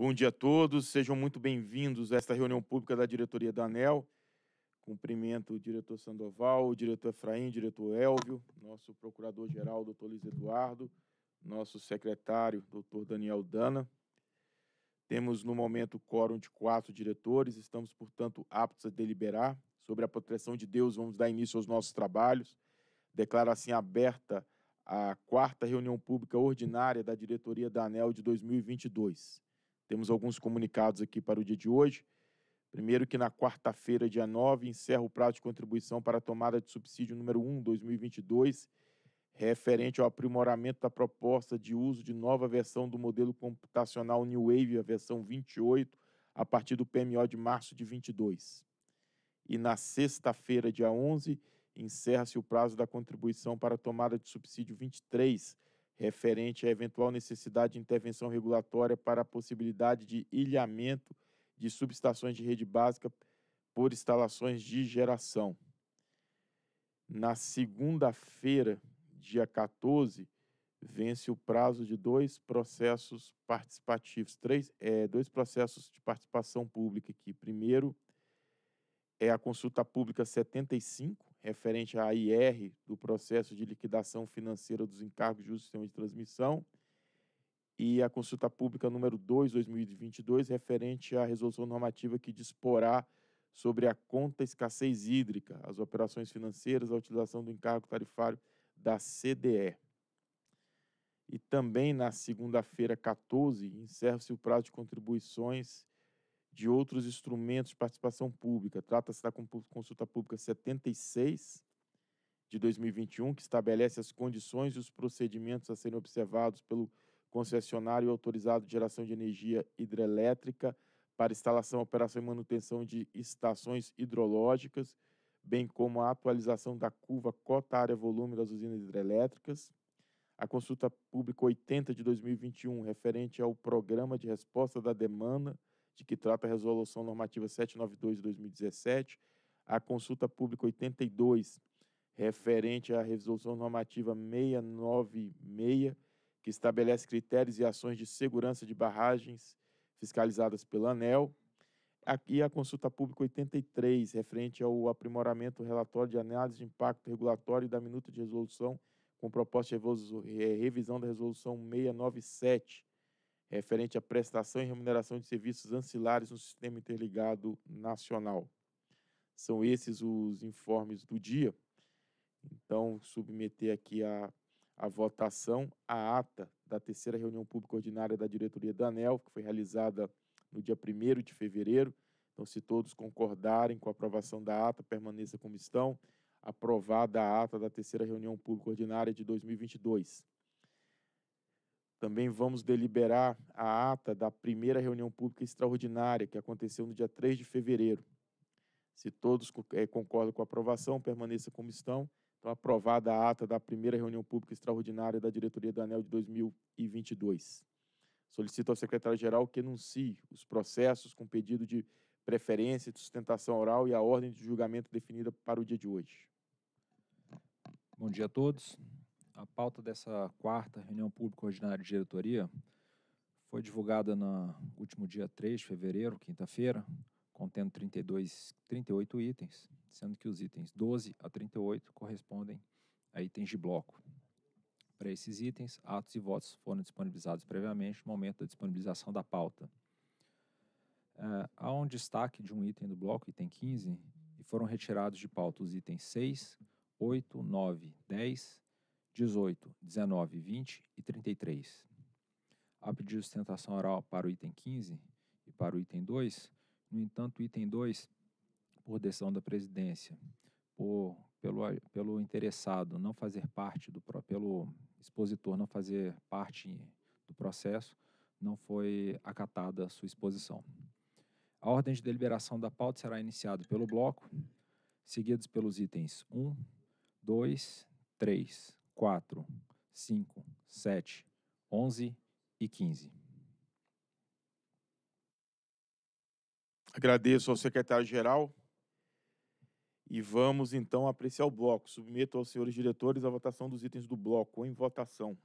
Bom dia a todos, sejam muito bem-vindos a esta reunião pública da diretoria da ANEL. Cumprimento o diretor Sandoval, o diretor Efraim, o diretor Elvio, nosso procurador-geral, doutor Luiz Eduardo, nosso secretário, doutor Daniel Dana. Temos no momento quórum de quatro diretores, estamos, portanto, aptos a deliberar. Sobre a proteção de Deus, vamos dar início aos nossos trabalhos. Declaro assim aberta a quarta reunião pública ordinária da diretoria da ANEL de 2022. Temos alguns comunicados aqui para o dia de hoje. Primeiro que na quarta-feira, dia 9, encerra o prazo de contribuição para a tomada de subsídio número 1, 2022, referente ao aprimoramento da proposta de uso de nova versão do modelo computacional New Wave, a versão 28, a partir do PMO de março de 22. E na sexta-feira, dia 11, encerra-se o prazo da contribuição para a tomada de subsídio 23, referente à eventual necessidade de intervenção regulatória para a possibilidade de ilhamento de subestações de rede básica por instalações de geração. Na segunda-feira, dia 14, vence o prazo de dois processos participativos, três, é, dois processos de participação pública aqui. Primeiro é a consulta pública 75, referente à IR do processo de liquidação financeira dos encargos de uso do sistema de transmissão e a consulta pública número 2, 2022, referente à resolução normativa que disporá sobre a conta escassez hídrica, as operações financeiras, a utilização do encargo tarifário da CDE. E também na segunda-feira, 14, encerra-se o prazo de contribuições de outros instrumentos de participação pública. Trata-se da consulta pública 76 de 2021, que estabelece as condições e os procedimentos a serem observados pelo concessionário autorizado de geração de energia hidrelétrica para instalação, operação e manutenção de estações hidrológicas, bem como a atualização da curva cota área-volume das usinas hidrelétricas. A consulta pública 80 de 2021, referente ao programa de resposta da demanda de que trata a Resolução Normativa 792 de 2017, a consulta pública 82, referente à Resolução Normativa 696, que estabelece critérios e ações de segurança de barragens fiscalizadas pela ANEL, aqui a consulta pública 83, referente ao aprimoramento do relatório de análise de impacto regulatório e da minuta de resolução com proposta de eh, revisão da resolução 697 referente à prestação e remuneração de serviços ancilares no Sistema Interligado Nacional. São esses os informes do dia. Então, submeter aqui a, a votação a ata da terceira reunião pública ordinária da diretoria da ANEL, que foi realizada no dia 1 de fevereiro. Então, se todos concordarem com a aprovação da ata, permaneça como estão. Aprovada a ata da terceira reunião pública ordinária de 2022. Também vamos deliberar a ata da primeira reunião pública extraordinária, que aconteceu no dia 3 de fevereiro. Se todos eh, concordam com a aprovação, permaneça como estão. Então, aprovada a ata da primeira reunião pública extraordinária da diretoria do ANEL de 2022. Solicito ao secretário-geral que enuncie os processos com pedido de preferência de sustentação oral e a ordem de julgamento definida para o dia de hoje. Bom dia a todos. A pauta dessa quarta reunião pública ordinária de diretoria foi divulgada no último dia 3 de fevereiro, quinta-feira, contendo 32, 38 itens, sendo que os itens 12 a 38 correspondem a itens de bloco. Para esses itens, atos e votos foram disponibilizados previamente no momento da disponibilização da pauta. Eh, há um destaque de um item do bloco, item 15, e foram retirados de pauta os itens 6, 8, 9, 10, 18, 19, 20 e 33. Há pedido de sustentação oral para o item 15 e para o item 2. No entanto, o item 2, por decisão da presidência, por, pelo, pelo interessado não fazer parte do pelo expositor não fazer parte do processo, não foi acatada a sua exposição. A ordem de deliberação da pauta será iniciada pelo bloco, seguidos pelos itens 1, 2, 3, 4, 5, 7, 11 e 15. Agradeço ao secretário-geral e vamos então apreciar o bloco. Submeto aos senhores diretores a votação dos itens do bloco em votação.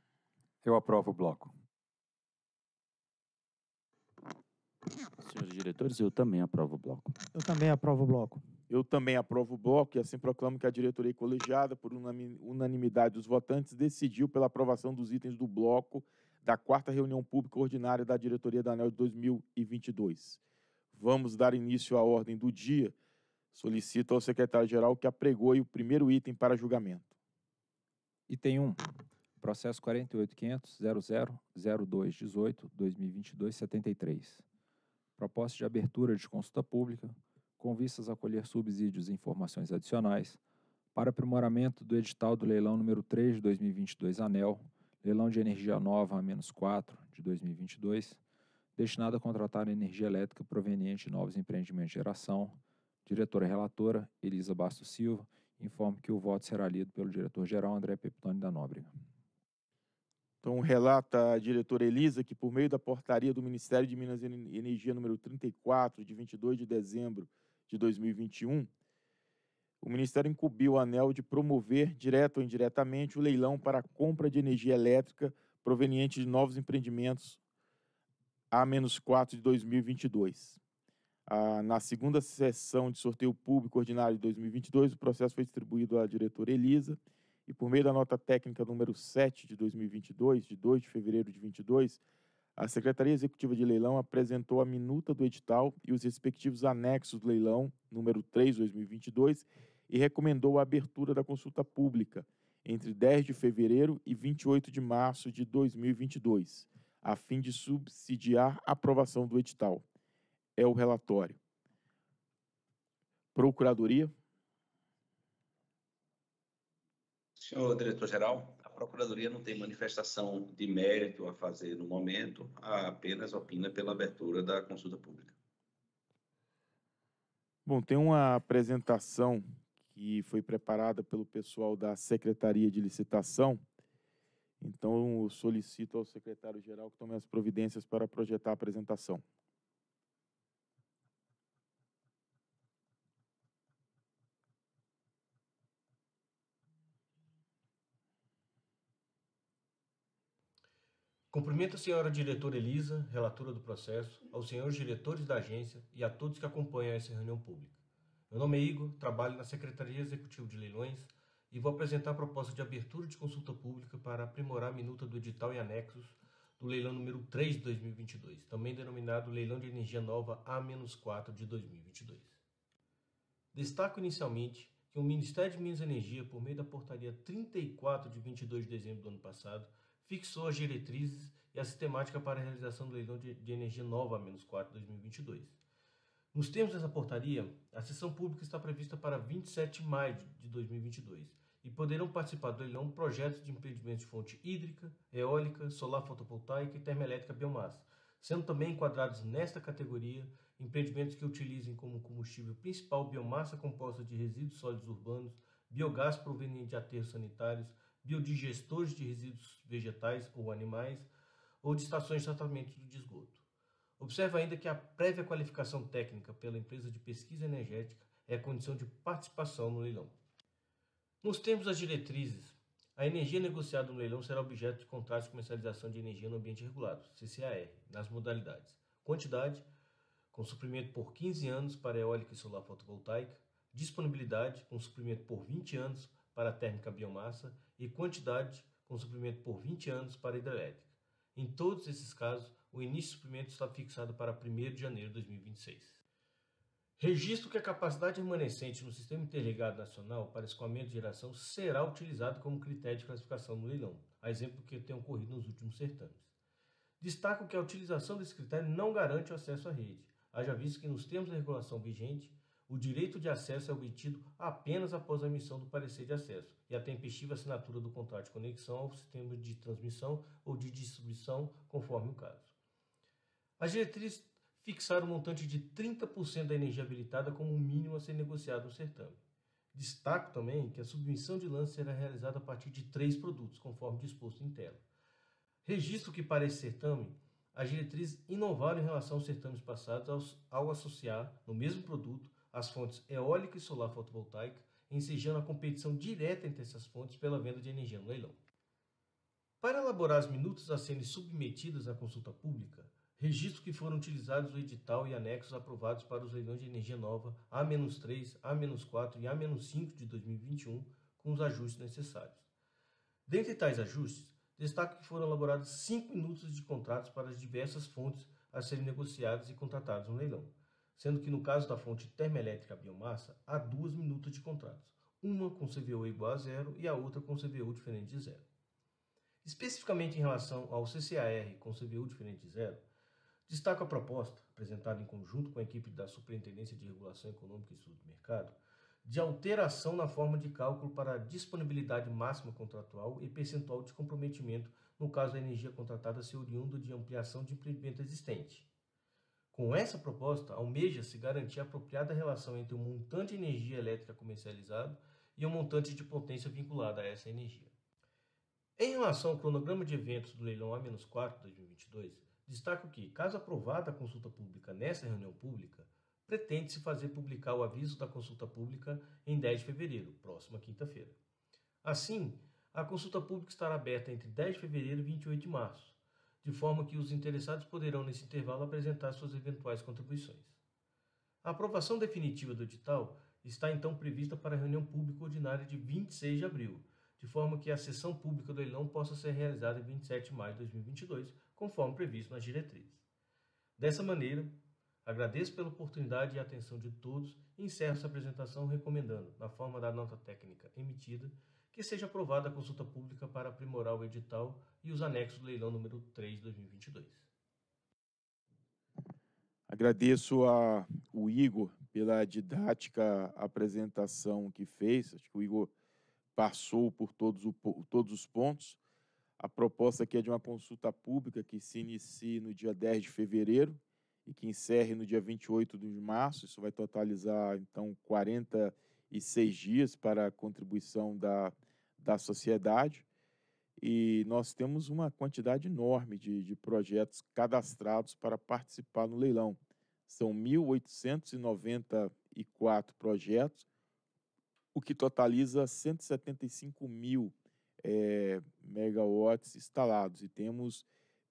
Eu aprovo o bloco. Senhores diretores, eu também aprovo o bloco. Eu também aprovo o bloco. Eu também aprovo o bloco e assim proclamo que a diretoria colegiada, por unanimidade dos votantes, decidiu pela aprovação dos itens do bloco da quarta reunião pública ordinária da diretoria da ANEL de 2022. Vamos dar início à ordem do dia. Solicito ao secretário-geral que apregoe o primeiro item para julgamento. Item 1. Processo 48.500.00.02.18.2022.73. Proposta de abertura de consulta pública com vistas a colher subsídios e informações adicionais, para aprimoramento do edital do leilão número 3 de 2022 ANEL, leilão de energia nova a menos 4 de 2022, destinado a contratar energia elétrica proveniente de novos empreendimentos de geração. Diretora relatora, Elisa Bastos Silva, informe que o voto será lido pelo diretor-geral André Peptoni da Nóbrega. Então, relata a diretora Elisa que, por meio da portaria do Ministério de Minas e Energia número 34, de 22 de dezembro de 2021, o Ministério incumbiu a ANEL de promover, direto ou indiretamente, o leilão para a compra de energia elétrica proveniente de novos empreendimentos A-4 de 2022. Ah, na segunda sessão de sorteio público ordinário de 2022, o processo foi distribuído à diretora Elisa e, por meio da nota técnica número 7 de 2022, de 2 de fevereiro de 2022 a Secretaria Executiva de Leilão apresentou a minuta do edital e os respectivos anexos do leilão, número 3/2022, e recomendou a abertura da consulta pública entre 10 de fevereiro e 28 de março de 2022, a fim de subsidiar a aprovação do edital. É o relatório. Procuradoria. Senhor diretor-geral. Procuradoria não tem manifestação de mérito a fazer no momento, apenas opina pela abertura da consulta pública. Bom, tem uma apresentação que foi preparada pelo pessoal da Secretaria de Licitação. Então, eu solicito ao secretário-geral que tome as providências para projetar a apresentação. Cumprimento a senhora diretora Elisa, relatora do processo, aos senhores diretores da agência e a todos que acompanham essa reunião pública. Meu nome é Igor, trabalho na Secretaria Executiva de Leilões e vou apresentar a proposta de abertura de consulta pública para aprimorar a minuta do edital e anexos do leilão número 3 de 2022, também denominado Leilão de Energia Nova A-4 de 2022. Destaco inicialmente que o Ministério de Minas e Energia, por meio da portaria 34 de 22 de dezembro do ano passado, fixou as diretrizes e a sistemática para a realização do leilão de, de energia nova menos 4 2022. Nos termos dessa portaria, a sessão pública está prevista para 27 de maio de 2022 e poderão participar do leilão projetos de empreendimentos de fonte hídrica, eólica, solar fotovoltaica e termoelétrica biomassa, sendo também enquadrados nesta categoria empreendimentos que utilizem como combustível principal biomassa composta de resíduos sólidos urbanos, biogás proveniente de aterros sanitários, biodigestores de resíduos vegetais ou animais, ou de estações de tratamento do esgoto. Observa ainda que a prévia qualificação técnica pela empresa de pesquisa energética é condição de participação no leilão. Nos termos das diretrizes, a energia negociada no leilão será objeto de contrato de comercialização de energia no ambiente regulado, CCAR, nas modalidades quantidade, com suprimento por 15 anos para eólica e solar fotovoltaica, disponibilidade, com suprimento por 20 anos para térmica biomassa e quantidade com suprimento por 20 anos para hidrelétrica. Em todos esses casos, o início do suprimento está fixado para 1 de janeiro de 2026. Registro que a capacidade remanescente no Sistema Interligado Nacional para escoamento de geração será utilizado como critério de classificação no leilão, a exemplo que tem ocorrido nos últimos certames. Destaco que a utilização desse critério não garante o acesso à rede, haja visto que, nos termos da regulação vigente, o direito de acesso é obtido apenas após a emissão do parecer de acesso e a tempestiva assinatura do contrato de conexão ao sistema de transmissão ou de distribuição, conforme o caso. As diretrizes fixaram o um montante de 30% da energia habilitada como mínimo a ser negociado no certame. Destaco também que a submissão de lance será realizada a partir de três produtos, conforme disposto em tela. Registro que parece certame, as diretrizes inovaram em relação aos certames passados ao associar, no mesmo produto, as fontes eólica e solar fotovoltaica, ensejando a competição direta entre essas fontes pela venda de energia no leilão. Para elaborar as minutas a serem submetidas à consulta pública, registro que foram utilizados o edital e anexos aprovados para os leilões de energia nova A-3, A-4 e A-5 de 2021, com os ajustes necessários. Dentre tais ajustes, destaco que foram elaborados cinco minutos de contratos para as diversas fontes a serem negociadas e contratadas no leilão, sendo que no caso da fonte termoelétrica biomassa, há duas minutas de contratos, uma com CVU igual a zero e a outra com CVU diferente de zero. Especificamente em relação ao CCAR com CVU diferente de zero, destaco a proposta, apresentada em conjunto com a equipe da Superintendência de Regulação Econômica e Estudo do Mercado, de alteração na forma de cálculo para a disponibilidade máxima contratual e percentual de comprometimento no caso da energia contratada ser oriunda de ampliação de empreendimento existente. Com essa proposta, almeja-se garantir a apropriada relação entre o montante de energia elétrica comercializado e o montante de potência vinculada a essa energia. Em relação ao cronograma de eventos do leilão A-4 2022, destaco que, caso aprovada a consulta pública nessa reunião pública, pretende-se fazer publicar o aviso da consulta pública em 10 de fevereiro, próxima quinta-feira. Assim, a consulta pública estará aberta entre 10 de fevereiro e 28 de março, de forma que os interessados poderão, nesse intervalo, apresentar suas eventuais contribuições. A aprovação definitiva do edital está então prevista para a reunião pública ordinária de 26 de abril, de forma que a sessão pública do leilão possa ser realizada em 27 de maio de 2022, conforme previsto nas diretrizes. Dessa maneira, agradeço pela oportunidade e atenção de todos e encerro essa apresentação recomendando, na forma da nota técnica emitida, que seja aprovada a consulta pública para aprimorar o edital e os anexos do leilão número 3 de 2022. Agradeço a o Igor pela didática apresentação que fez. Acho que o Igor passou por todos, o, todos os pontos. A proposta aqui é de uma consulta pública que se inicie no dia 10 de fevereiro e que encerre no dia 28 de março. Isso vai totalizar, então, 46 dias para a contribuição da da sociedade e nós temos uma quantidade enorme de, de projetos cadastrados para participar no leilão. São 1.894 projetos, o que totaliza 175 mil é, megawatts instalados e temos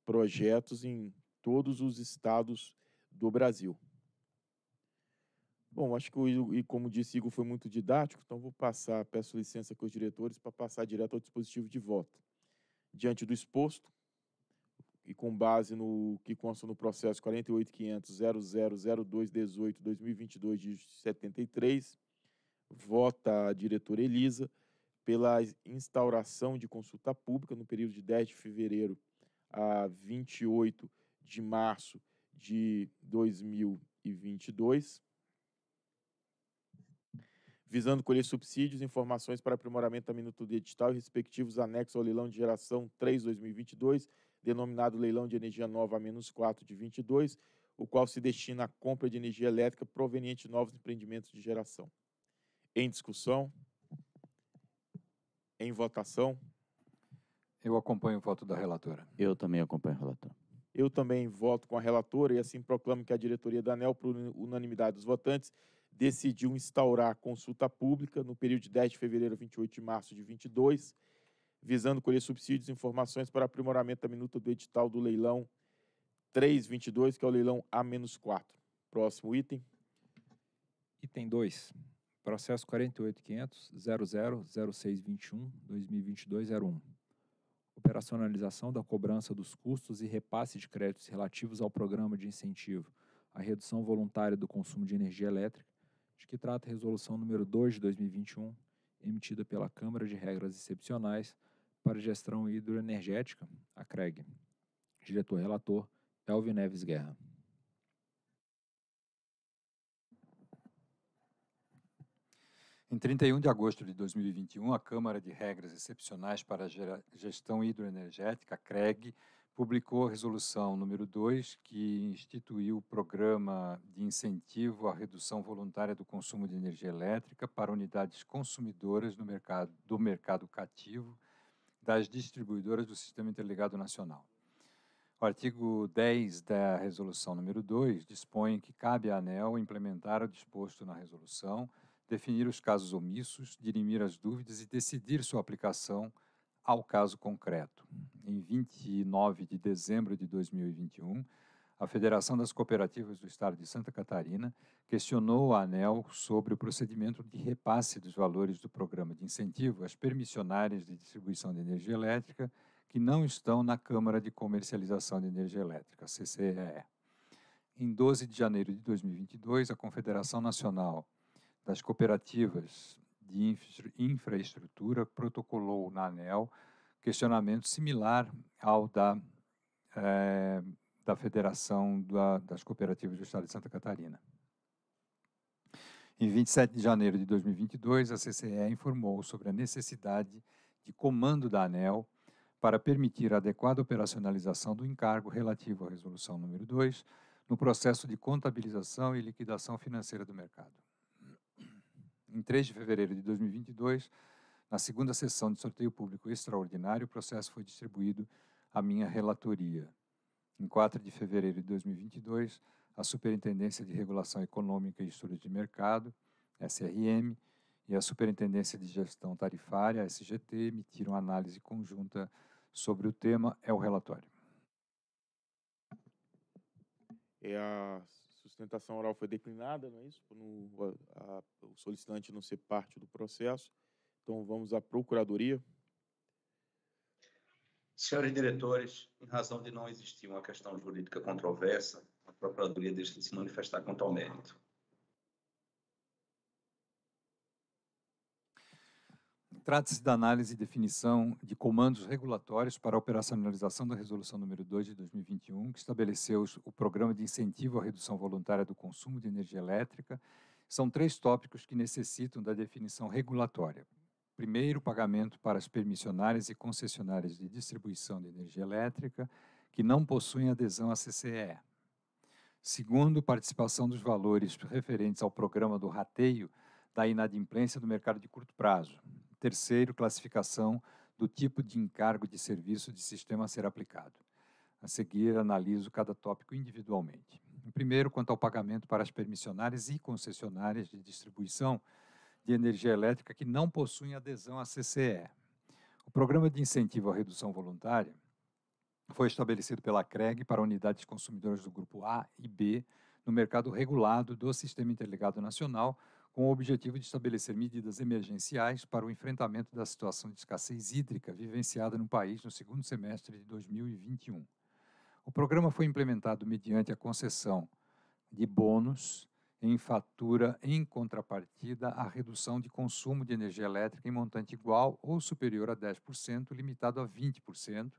projetos em todos os estados do Brasil. Bom, acho que o e como disse, Igor foi muito didático, então vou passar, peço licença com os diretores para passar direto ao dispositivo de voto. Diante do exposto e com base no que consta no processo 48.500.000218.2022 2022 de 73, vota a diretora Elisa pela instauração de consulta pública no período de 10 de fevereiro a 28 de março de 2022 visando colher subsídios, informações para aprimoramento da minutoria digital e respectivos anexos ao leilão de geração 3-2022, denominado Leilão de Energia Nova A-4 de 22, o qual se destina à compra de energia elétrica proveniente de novos empreendimentos de geração. Em discussão? Em votação? Eu acompanho o voto da relatora. Eu também acompanho a relatora. Eu também voto com a relatora e assim proclamo que a diretoria da ANEL, por unanimidade dos votantes, decidiu instaurar a consulta pública no período de 10 de fevereiro a 28 de março de 22, visando colher subsídios e informações para aprimoramento da minuta do edital do leilão 322, que é o leilão A-4. Próximo item. Item 2. Processo 48.500.000621.2022.01. Operacionalização da cobrança dos custos e repasse de créditos relativos ao programa de incentivo à redução voluntária do consumo de energia elétrica de que trata a resolução número 2 de 2021, emitida pela Câmara de Regras Excepcionais para Gestão Hidroenergética, a CREG. Diretor relator Elvio Neves Guerra. Em 31 de agosto de 2021, a Câmara de Regras Excepcionais para a Gestão Hidroenergética, a CREG, publicou a resolução número 2, que instituiu o programa de incentivo à redução voluntária do consumo de energia elétrica para unidades consumidoras do mercado, do mercado cativo das distribuidoras do Sistema Interligado Nacional. O artigo 10 da resolução número 2 dispõe que cabe à ANEL implementar o disposto na resolução, definir os casos omissos, dirimir as dúvidas e decidir sua aplicação ao caso concreto. Em 29 de dezembro de 2021, a Federação das Cooperativas do Estado de Santa Catarina questionou a ANEL sobre o procedimento de repasse dos valores do programa de incentivo às permissionárias de distribuição de energia elétrica que não estão na Câmara de Comercialização de Energia Elétrica, CCEE. Em 12 de janeiro de 2022, a Confederação Nacional das Cooperativas de Infraestrutura protocolou na ANEL questionamento similar ao da, é, da Federação da, das Cooperativas do Estado de Santa Catarina. Em 27 de janeiro de 2022, a CCE informou sobre a necessidade de comando da ANEL para permitir a adequada operacionalização do encargo relativo à Resolução número 2 no processo de contabilização e liquidação financeira do mercado. Em 3 de fevereiro de 2022, na segunda sessão de sorteio público extraordinário, o processo foi distribuído à minha relatoria. Em 4 de fevereiro de 2022, a Superintendência de Regulação Econômica e Estudos de Mercado, SRM, e a Superintendência de Gestão Tarifária, SGT, emitiram análise conjunta sobre o tema. É o relatório. É a sustentação oral foi declinada, não é isso? No, a, a, o solicitante não ser parte do processo. Então, vamos à Procuradoria. Senhores diretores, em razão de não existir uma questão jurídica controversa, a Procuradoria deixa de se manifestar quanto ao mérito. Trata-se da análise e definição de comandos regulatórios para a operacionalização da Resolução número 2 de 2021, que estabeleceu o Programa de Incentivo à Redução Voluntária do Consumo de Energia Elétrica. São três tópicos que necessitam da definição regulatória. Primeiro, pagamento para as permissionárias e concessionárias de distribuição de energia elétrica que não possuem adesão à CCE. Segundo, participação dos valores referentes ao programa do rateio da inadimplência do mercado de curto prazo, Terceiro, classificação do tipo de encargo de serviço de sistema a ser aplicado. A seguir, analiso cada tópico individualmente. Primeiro, quanto ao pagamento para as permissionárias e concessionárias de distribuição de energia elétrica que não possuem adesão à CCE. O Programa de Incentivo à Redução Voluntária foi estabelecido pela CREG para unidades consumidoras do grupo A e B no mercado regulado do Sistema Interligado Nacional, com o objetivo de estabelecer medidas emergenciais para o enfrentamento da situação de escassez hídrica vivenciada no país no segundo semestre de 2021. O programa foi implementado mediante a concessão de bônus em fatura em contrapartida à redução de consumo de energia elétrica em montante igual ou superior a 10%, limitado a 20%,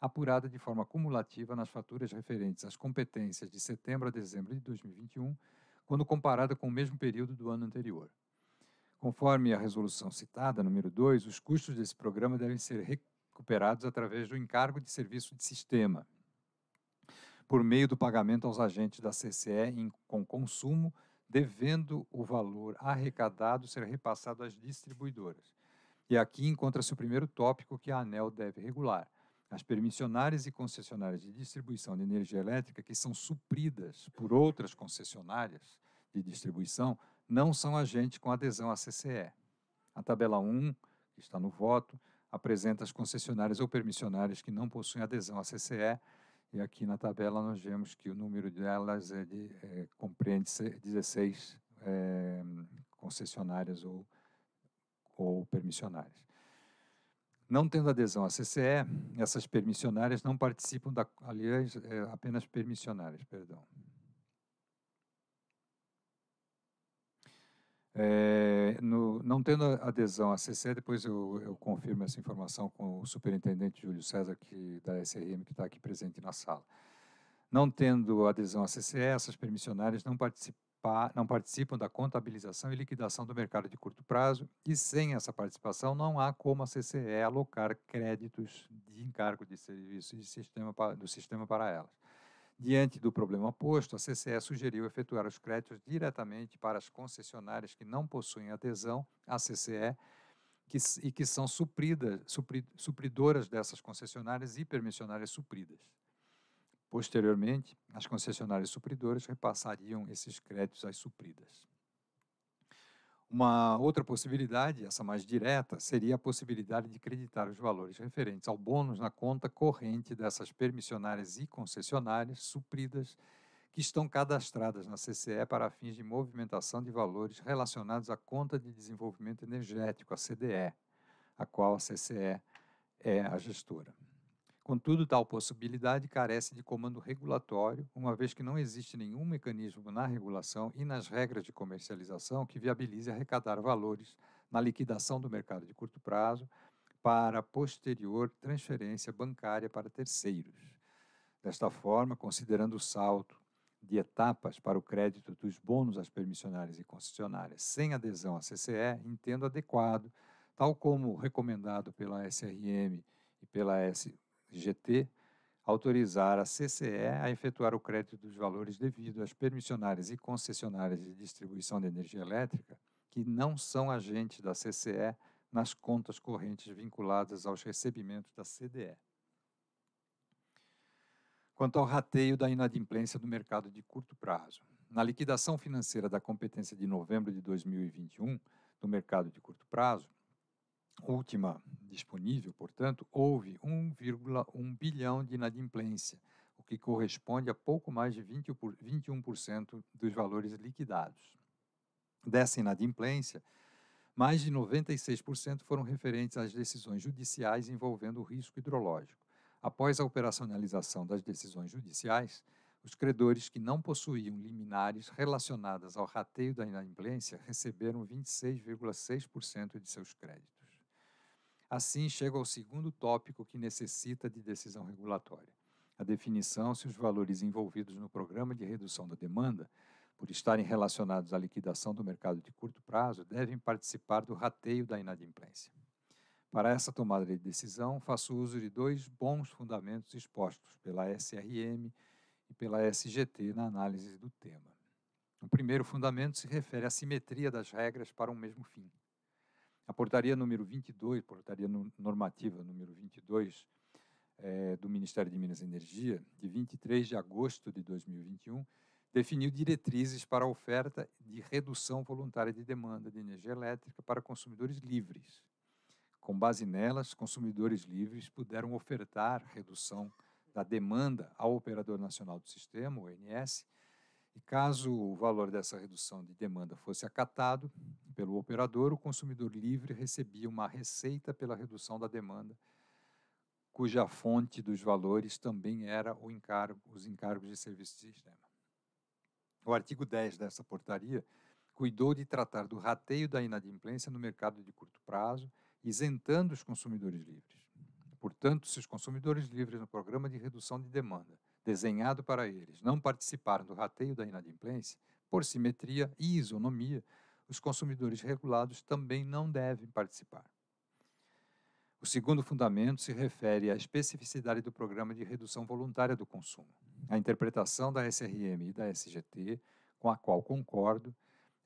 apurada de forma cumulativa nas faturas referentes às competências de setembro a dezembro de 2021 quando comparada com o mesmo período do ano anterior. Conforme a resolução citada, número 2, os custos desse programa devem ser recuperados através do encargo de serviço de sistema, por meio do pagamento aos agentes da CCE em, com consumo, devendo o valor arrecadado ser repassado às distribuidoras. E aqui encontra-se o primeiro tópico que a ANEL deve regular, as permissionárias e concessionárias de distribuição de energia elétrica, que são supridas por outras concessionárias de distribuição, não são agente com adesão à CCE. A tabela 1, que está no voto, apresenta as concessionárias ou permissionárias que não possuem adesão à CCE, e aqui na tabela nós vemos que o número delas é de, é, compreende 16 é, eh, concessionárias ou, ou permissionárias. Não tendo adesão à CCE, essas permissionárias não participam da. Aliás, é, apenas permissionárias, perdão. É, no, não tendo adesão à CCE, depois eu, eu, confirmo essa informação com o superintendente Júlio César, que, da SRM, que está aqui presente na sala. Não tendo adesão à CCE, essas permissionárias não participam não participam da contabilização e liquidação do mercado de curto prazo, e sem essa participação não há como a CCE alocar créditos de encargo de serviço de sistema, do sistema para elas. Diante do problema posto, a CCE sugeriu efetuar os créditos diretamente para as concessionárias que não possuem adesão à CCE que, e que são supridas, supri, supridoras dessas concessionárias e permissionárias supridas. Posteriormente, as concessionárias supridoras repassariam esses créditos às supridas. Uma outra possibilidade, essa mais direta, seria a possibilidade de creditar os valores referentes ao bônus na conta corrente dessas permissionárias e concessionárias supridas que estão cadastradas na CCE para fins de movimentação de valores relacionados à conta de desenvolvimento energético, a CDE, a qual a CCE é a gestora. Contudo, tal possibilidade carece de comando regulatório, uma vez que não existe nenhum mecanismo na regulação e nas regras de comercialização que viabilize arrecadar valores na liquidação do mercado de curto prazo para posterior transferência bancária para terceiros. Desta forma, considerando o salto de etapas para o crédito dos bônus às permissionárias e concessionárias sem adesão à CCE, entendo adequado, tal como recomendado pela SRM e pela S GT, autorizar a CCE a efetuar o crédito dos valores devido às permissionárias e concessionárias de distribuição de energia elétrica que não são agentes da CCE nas contas correntes vinculadas aos recebimentos da CDE. Quanto ao rateio da inadimplência do mercado de curto prazo, na liquidação financeira da competência de novembro de 2021 do mercado de curto prazo, última disponível, portanto, houve 1,1 bilhão de inadimplência, o que corresponde a pouco mais de 20, 21% dos valores liquidados. Dessa inadimplência, mais de 96% foram referentes às decisões judiciais envolvendo o risco hidrológico. Após a operacionalização das decisões judiciais, os credores que não possuíam liminares relacionadas ao rateio da inadimplência receberam 26,6% de seus créditos. Assim, chego ao segundo tópico que necessita de decisão regulatória: a definição se os valores envolvidos no programa de redução da demanda, por estarem relacionados à liquidação do mercado de curto prazo, devem participar do rateio da inadimplência. Para essa tomada de decisão, faço uso de dois bons fundamentos expostos pela SRM e pela SGT na análise do tema. O primeiro fundamento se refere à simetria das regras para um mesmo fim. A portaria número 22, portaria normativa número 22 é, do Ministério de Minas e Energia, de 23 de agosto de 2021, definiu diretrizes para a oferta de redução voluntária de demanda de energia elétrica para consumidores livres. Com base nelas, consumidores livres puderam ofertar redução da demanda ao Operador Nacional do Sistema, o ONS, e caso o valor dessa redução de demanda fosse acatado pelo operador, o consumidor livre recebia uma receita pela redução da demanda, cuja fonte dos valores também era encargo, os encargos de serviço de sistema. O artigo 10 dessa portaria cuidou de tratar do rateio da inadimplência no mercado de curto prazo, isentando os consumidores livres. Portanto, se os consumidores livres no programa de redução de demanda desenhado para eles não participarem do rateio da inadimplência, por simetria e isonomia, os consumidores regulados também não devem participar. O segundo fundamento se refere à especificidade do programa de redução voluntária do consumo. A interpretação da SRM e da SGT, com a qual concordo,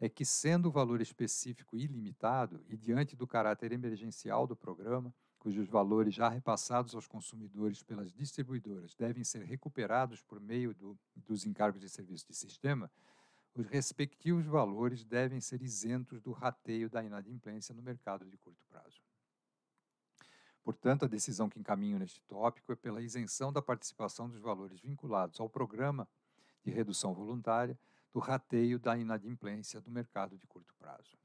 é que, sendo o valor específico ilimitado e diante do caráter emergencial do programa, cujos valores já repassados aos consumidores pelas distribuidoras devem ser recuperados por meio do, dos encargos de serviço de sistema, os respectivos valores devem ser isentos do rateio da inadimplência no mercado de curto prazo. Portanto, a decisão que encaminho neste tópico é pela isenção da participação dos valores vinculados ao programa de redução voluntária do rateio da inadimplência do mercado de curto prazo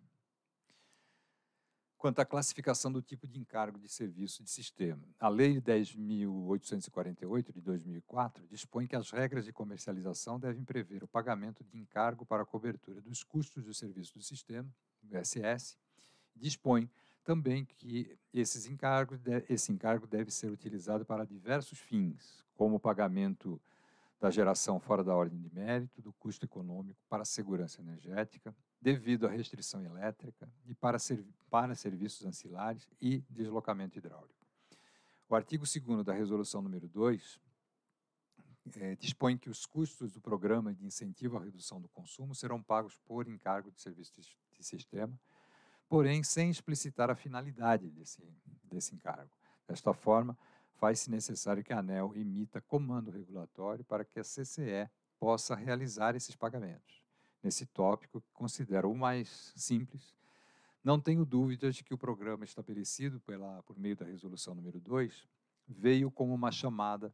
quanto à classificação do tipo de encargo de serviço de sistema. A Lei 10.848 de 2004 dispõe que as regras de comercialização devem prever o pagamento de encargo para a cobertura dos custos do serviço do sistema, o SS. Dispõe também que esses encargos, esse encargo deve ser utilizado para diversos fins, como o pagamento da geração fora da ordem de mérito, do custo econômico para a segurança energética, devido à restrição elétrica e para, servi para serviços ancilares e deslocamento hidráulico. O artigo 2 da Resolução número 2 é, eh, dispõe que os custos do programa de incentivo à redução do consumo serão pagos por encargo de serviços de sistema, porém sem explicitar a finalidade desse, desse encargo. Desta forma, faz-se necessário que a ANEL emita comando regulatório para que a CCE possa realizar esses pagamentos nesse tópico, que considero o mais simples. Não tenho dúvidas de que o programa estabelecido pela, por meio da resolução número 2 veio como uma chamada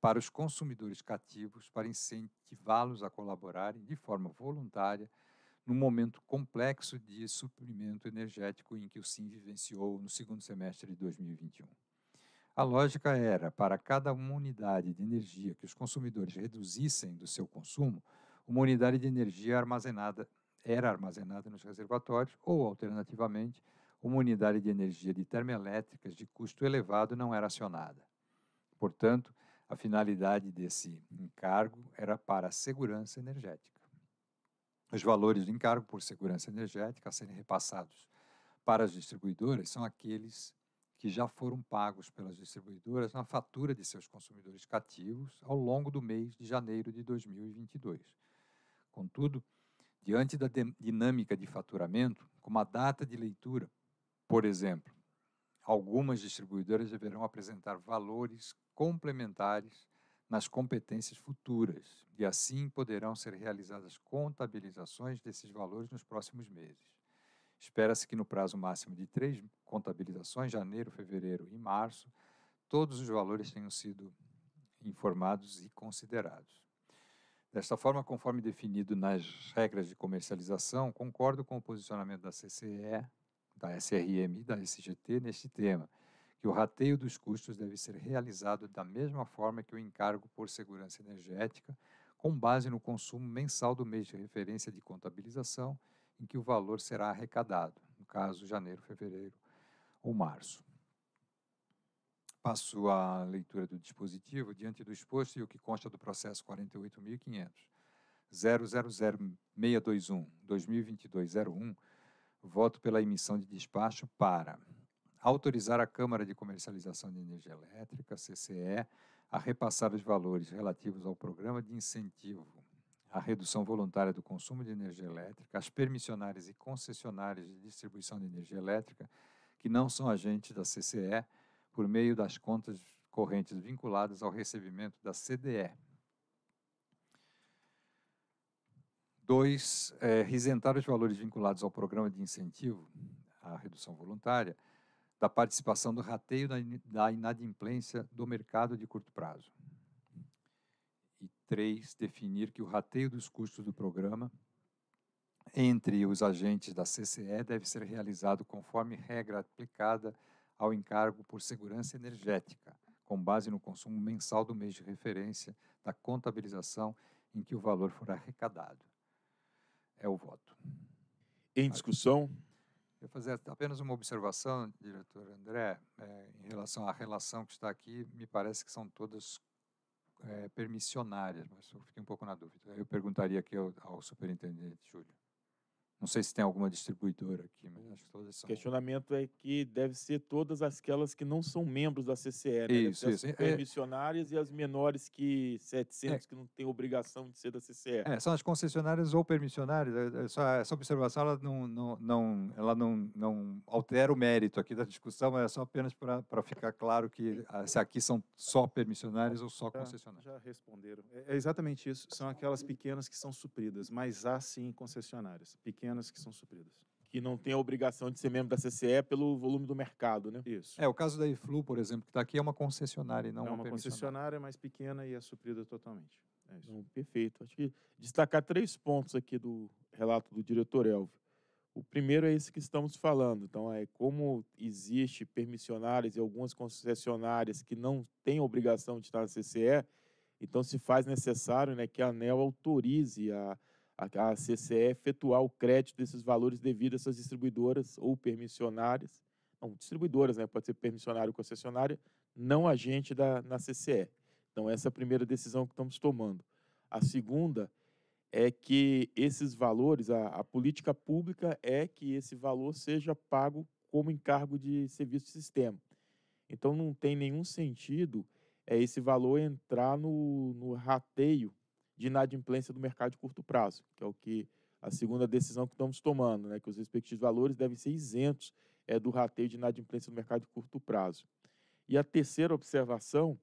para os consumidores cativos para incentivá-los a colaborarem de forma voluntária num momento complexo de suprimento energético em que o SIM vivenciou no segundo semestre de 2021. A lógica era, para cada uma unidade de energia que os consumidores reduzissem do seu consumo, uma unidade de energia armazenada, era armazenada nos reservatórios, ou, alternativamente, uma unidade de energia de termoelétricas de custo elevado não era acionada. Portanto, a finalidade desse encargo era para a segurança energética. Os valores do encargo por segurança energética a serem repassados para as distribuidoras são aqueles que já foram pagos pelas distribuidoras na fatura de seus consumidores cativos ao longo do mês de janeiro de 2022, Contudo, diante da dinâmica de faturamento, como a data de leitura, por exemplo, algumas distribuidoras deverão apresentar valores complementares nas competências futuras, e assim poderão ser realizadas contabilizações desses valores nos próximos meses. Espera-se que no prazo máximo de três contabilizações, janeiro, fevereiro e março, todos os valores tenham sido informados e considerados. Desta forma, conforme definido nas regras de comercialização, concordo com o posicionamento da CCE, da SRM e da SGT neste tema, que o rateio dos custos deve ser realizado da mesma forma que o encargo por segurança energética, com base no consumo mensal do mês de referência de contabilização, em que o valor será arrecadado, no caso, janeiro, fevereiro ou março. Passo à leitura do dispositivo. Diante do exposto e o que consta do processo 48.500, 2022-01, voto pela emissão de despacho para autorizar a Câmara de Comercialização de Energia Elétrica, CCE, a repassar os valores relativos ao programa de incentivo à redução voluntária do consumo de energia elétrica às permissionárias e concessionárias de distribuição de energia elétrica que não são agentes da CCE por meio das contas correntes vinculadas ao recebimento da CDE. 2. É, isentar os valores vinculados ao programa de incentivo à redução voluntária da participação do rateio da inadimplência do mercado de curto prazo. E 3. Definir que o rateio dos custos do programa entre os agentes da CCE deve ser realizado conforme regra aplicada ao encargo por segurança energética, com base no consumo mensal do mês de referência da contabilização em que o valor for arrecadado. É o voto. Em discussão? Eu fazer apenas uma observação, diretor André, é, em relação à relação que está aqui, me parece que são todas é, permissionárias, mas eu fiquei um pouco na dúvida. Eu perguntaria aqui ao, ao superintendente Júlio. Não sei se tem alguma distribuidora aqui, mas acho que todas são. O questionamento é que deve ser todas aquelas que não são membros da CCE, né? Isso, isso. As permissionárias é... é. e as menores que 700 é... que não têm obrigação de ser da CCE. É, são as concessionárias ou permissionárias. Essa, é, é essa observação ela não, não, não, ela não, não altera o mérito aqui da discussão, mas é só apenas para ficar claro que ah, se aqui são só permissionárias ou só concessionárias. Já, já responderam. É, exatamente isso. São aquelas pequenas que são supridas, mas há sim concessionárias. Pequenas pequenas que são supridas. Que não tem a obrigação de ser membro da CCE pelo volume do mercado, né? Isso. É, o caso da Iflu, por exemplo, que está aqui, é uma concessionária e não é uma, uma concessionária é mais pequena e é suprida totalmente. É isso. Então, perfeito. Acho que destacar três pontos aqui do relato do diretor Elvio. O primeiro é esse que estamos falando. Então, é como existe permissionárias e algumas concessionárias que não têm obrigação de estar na CCE, então se faz necessário né, que a ANEL autorize a, a CCE efetuar o crédito desses valores devido a essas distribuidoras ou permissionárias, não, distribuidoras, né, pode ser permissionário ou concessionária, não agente da, na CCE. Então, essa é a primeira decisão que estamos tomando. A segunda é que esses valores, a, a política pública é que esse valor seja pago como encargo de serviço de sistema. Então, não tem nenhum sentido é, esse valor entrar no, no rateio de inadimplência do mercado de curto prazo, que é o que a segunda decisão que estamos tomando, né, que os respectivos valores devem ser isentos é, do rateio de inadimplência do mercado de curto prazo. E a terceira observação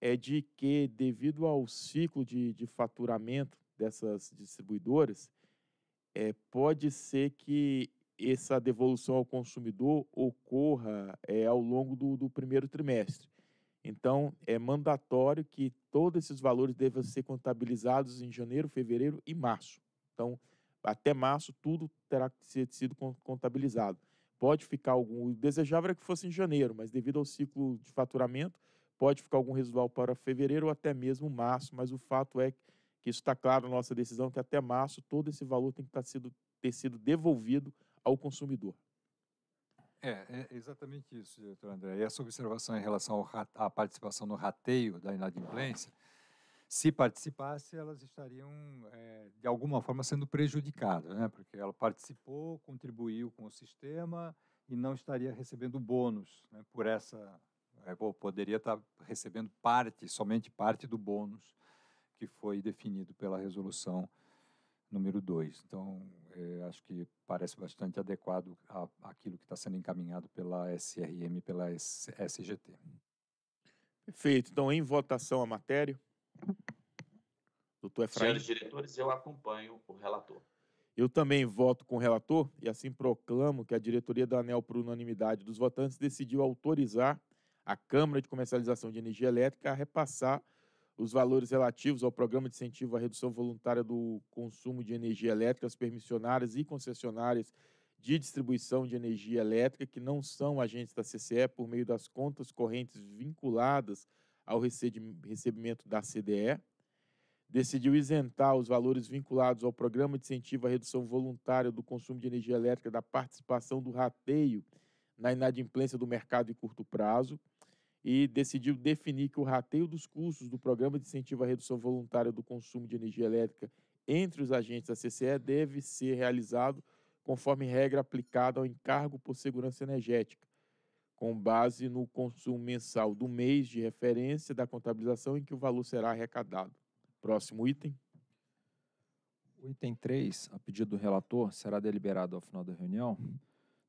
é de que, devido ao ciclo de, de faturamento dessas distribuidoras, é, pode ser que essa devolução ao consumidor ocorra é, ao longo do, do primeiro trimestre. Então, é mandatório que todos esses valores devam ser contabilizados em janeiro, fevereiro e março. Então, até março, tudo terá que ser sido contabilizado. Pode ficar algum. O desejável era que fosse em janeiro, mas devido ao ciclo de faturamento, pode ficar algum residual para fevereiro ou até mesmo março. Mas o fato é que isso está claro na nossa decisão, que até março todo esse valor tem que tá sido, ter sido devolvido ao consumidor. É, é exatamente isso, diretor André. E essa observação em relação à participação no rateio da inadimplência, se participasse, elas estariam, é, de alguma forma, sendo prejudicadas, né? porque ela participou, contribuiu com o sistema e não estaria recebendo bônus né? por essa. É, poderia estar recebendo parte, somente parte do bônus que foi definido pela resolução número 2. Então, é, acho que parece bastante adequado àquilo que está sendo encaminhado pela SRM e pela SGT. Perfeito. Então, em votação a matéria. Doutor Efraim. Senhores diretores, eu acompanho o relator. Eu também voto com o relator e assim proclamo que a diretoria da ANEL, por unanimidade dos votantes, decidiu autorizar a Câmara de Comercialização de Energia Elétrica a repassar os valores relativos ao programa de incentivo à redução voluntária do consumo de energia elétrica, as permissionárias e concessionárias de distribuição de energia elétrica que não são agentes da CCE por meio das contas correntes vinculadas ao recebimento da CDE. Decidiu isentar os valores vinculados ao Programa de Incentivo à Redução Voluntária do Consumo de Energia Elétrica da participação do rateio na inadimplência do mercado em curto prazo e decidiu definir que o rateio dos custos do Programa de Incentivo à Redução Voluntária do Consumo de Energia Elétrica entre os agentes da CCE deve ser realizado conforme regra aplicada ao encargo por segurança energética, com base no consumo mensal do mês de referência da contabilização em que o valor será arrecadado. Próximo item. O item 3, a pedido do relator, será deliberado ao final da reunião.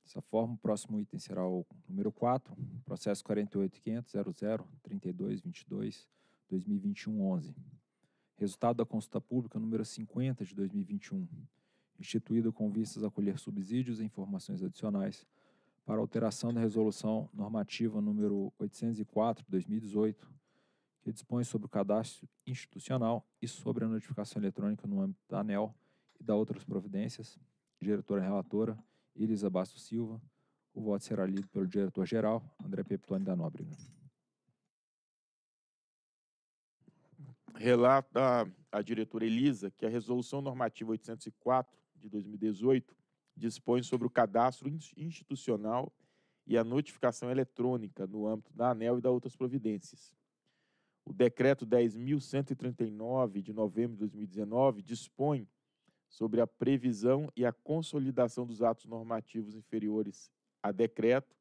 Dessa forma, o próximo item será o número 4, processo 48.500.00.32.22.2021.11. Resultado da consulta pública número 50 de 2021, instituído com vistas a colher subsídios e informações adicionais para alteração da resolução normativa número 804/2018, que dispõe sobre o cadastro institucional e sobre a notificação eletrônica no âmbito da ANEL e da outras providências. Diretora relatora Iris Abasto Silva. O voto será lido pelo diretor-geral, André Peptoni da Nóbrega. Relata a diretora Elisa que a Resolução Normativa 804 de 2018 dispõe sobre o cadastro institucional e a notificação eletrônica no âmbito da ANEL e das outras providências. O Decreto 10.139, de novembro de 2019, dispõe sobre a previsão e a consolidação dos atos normativos inferiores a decreto,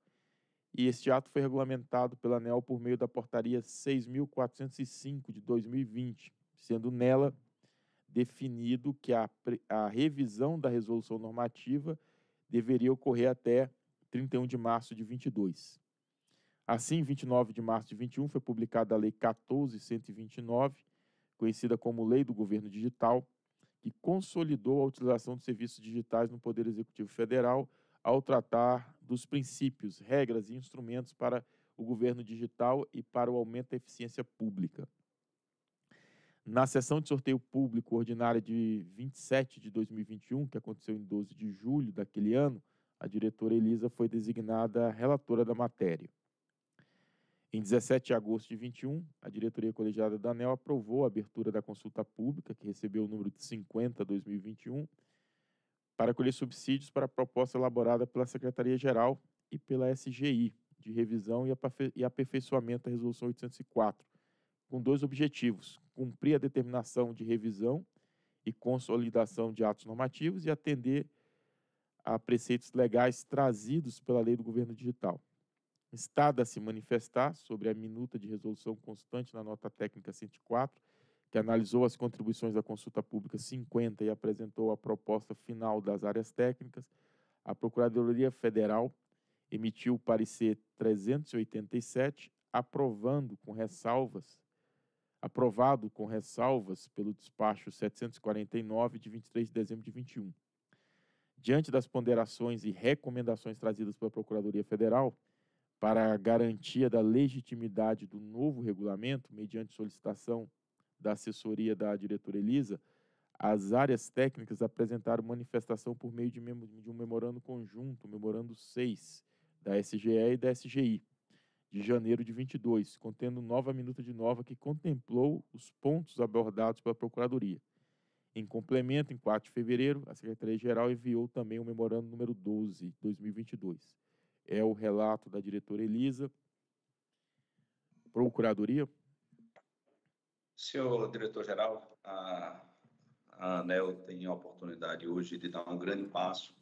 e este ato foi regulamentado pela ANEL por meio da Portaria 6.405 de 2020, sendo nela definido que a, a revisão da resolução normativa deveria ocorrer até 31 de março de 22. Assim, 29 de março de 21 foi publicada a Lei 14129, conhecida como Lei do Governo Digital, que consolidou a utilização de serviços digitais no Poder Executivo Federal ao tratar dos princípios, regras e instrumentos para o governo digital e para o aumento da eficiência pública. Na sessão de sorteio público ordinária de 27 de 2021, que aconteceu em 12 de julho daquele ano, a diretora Elisa foi designada relatora da matéria. Em 17 de agosto de 21, a diretoria colegiada da ANEL aprovou a abertura da consulta pública, que recebeu o número de 50/2021, para colher subsídios para a proposta elaborada pela Secretaria-Geral e pela SGI de revisão e aperfeiçoamento da Resolução 804, com dois objetivos: cumprir a determinação de revisão e consolidação de atos normativos e atender a preceitos legais trazidos pela Lei do Governo Digital instada a se manifestar sobre a minuta de resolução constante na nota técnica 104, que analisou as contribuições da consulta pública 50 e apresentou a proposta final das áreas técnicas, a Procuradoria Federal emitiu o parecer 387, aprovando com ressalvas, aprovado com ressalvas pelo despacho 749 de 23 de dezembro de 21. Diante das ponderações e recomendações trazidas pela Procuradoria Federal, para a garantia da legitimidade do novo regulamento, mediante solicitação da assessoria da diretora Elisa, as áreas técnicas apresentaram manifestação por meio de, de um memorando conjunto, memorando 6, da SGE e da SGI, de janeiro de 22, contendo nova minuta de nova que contemplou os pontos abordados pela Procuradoria. Em complemento, em 4 de fevereiro, a Secretaria-Geral enviou também o memorando número 12, 2022, é o relato da diretora Elisa. Procuradoria. Senhor diretor-geral, a, ANEL tem a oportunidade hoje de dar um grande passo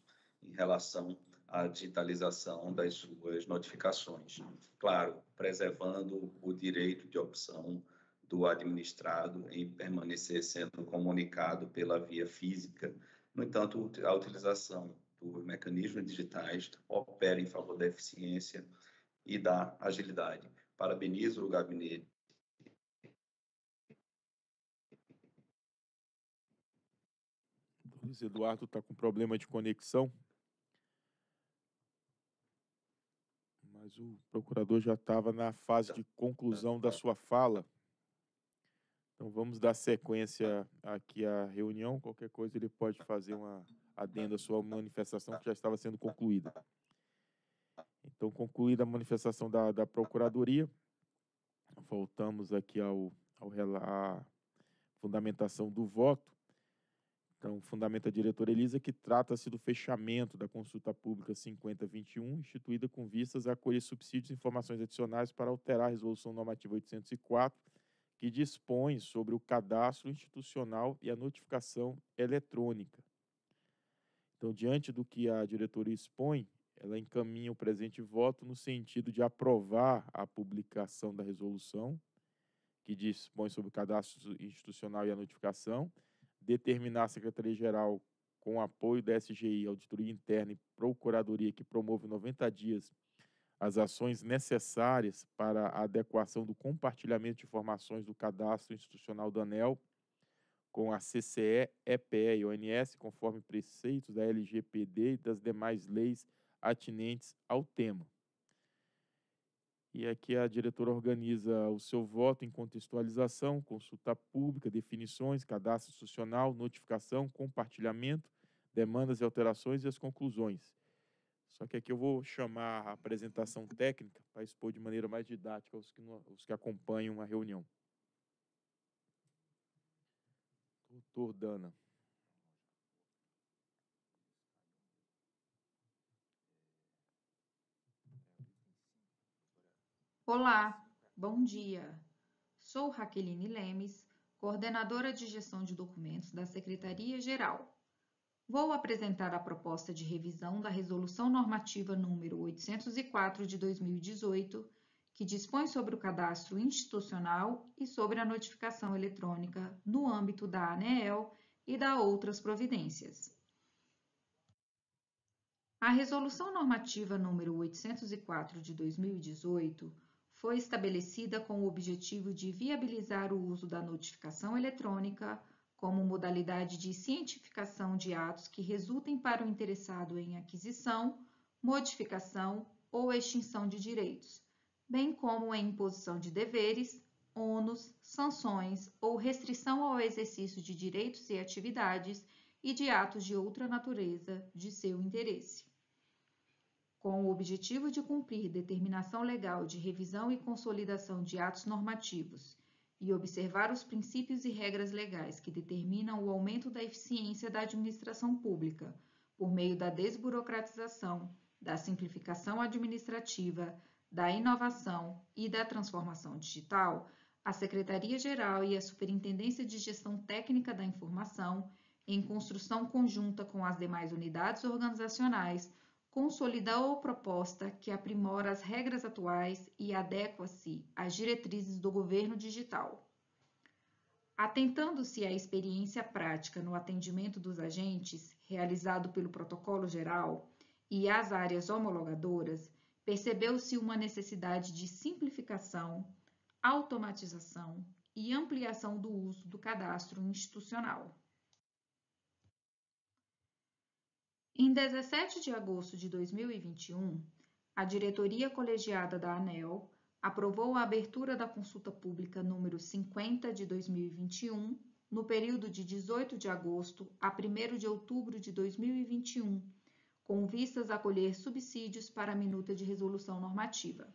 em relação à digitalização das suas notificações. Claro, preservando o direito de opção do administrado em permanecer sendo comunicado pela via física. No entanto, a utilização mecanismos digitais, opera em favor da eficiência e da agilidade. Parabenizo o gabinete Luiz Eduardo está com problema de conexão. Mas o procurador já estava na fase de conclusão da sua fala. Então vamos dar sequência aqui à reunião. Qualquer coisa ele pode fazer uma adendo a sua manifestação que já estava sendo concluída. Então, concluída a manifestação da, da Procuradoria, voltamos aqui ao, ao à fundamentação do voto. Então, fundamenta a diretora Elisa que trata-se do fechamento da consulta pública 5021, instituída com vistas a acolher subsídios e informações adicionais para alterar a Resolução Normativa 804, que dispõe sobre o cadastro institucional e a notificação eletrônica. Então, diante do que a diretoria expõe, ela encaminha o presente voto no sentido de aprovar a publicação da resolução, que dispõe sobre o cadastro institucional e a notificação, determinar a Secretaria-Geral, com apoio da SGI, Auditoria Interna e Procuradoria, que promove 90 dias as ações necessárias para a adequação do compartilhamento de informações do cadastro institucional do ANEL com a CCE, EPE e ONS, conforme preceitos da LGPD e das demais leis atinentes ao tema. E aqui a diretora organiza o seu voto em contextualização, consulta pública, definições, cadastro institucional, notificação, compartilhamento, demandas e alterações e as conclusões. Só que aqui eu vou chamar a apresentação técnica para expor de maneira mais didática os que, os que acompanham a reunião. Doutor Dana. Olá, bom dia. Sou Raqueline Lemes, coordenadora de gestão de documentos da Secretaria-Geral. Vou apresentar a proposta de revisão da Resolução Normativa número 804 de 2018, que dispõe sobre o cadastro institucional e sobre a notificação eletrônica no âmbito da ANEEL e da outras providências. A Resolução Normativa nº 804 de 2018 foi estabelecida com o objetivo de viabilizar o uso da notificação eletrônica como modalidade de cientificação de atos que resultem para o interessado em aquisição, modificação ou extinção de direitos bem como em imposição de deveres, ônus, sanções ou restrição ao exercício de direitos e atividades e de atos de outra natureza de seu interesse. Com o objetivo de cumprir determinação legal de revisão e consolidação de atos normativos e observar os princípios e regras legais que determinam o aumento da eficiência da administração pública por meio da desburocratização, da simplificação administrativa, da Inovação e da Transformação Digital, a Secretaria-Geral e a Superintendência de Gestão Técnica da Informação, em construção conjunta com as demais unidades organizacionais, consolidou a proposta que aprimora as regras atuais e adequa-se às diretrizes do governo digital. Atentando-se à experiência prática no atendimento dos agentes, realizado pelo Protocolo Geral, e às áreas homologadoras, Percebeu-se uma necessidade de simplificação, automatização e ampliação do uso do cadastro institucional. Em 17 de agosto de 2021, a diretoria colegiada da ANEL aprovou a abertura da consulta pública número 50 de 2021, no período de 18 de agosto a 1 de outubro de 2021 com vistas a colher subsídios para a minuta de resolução normativa.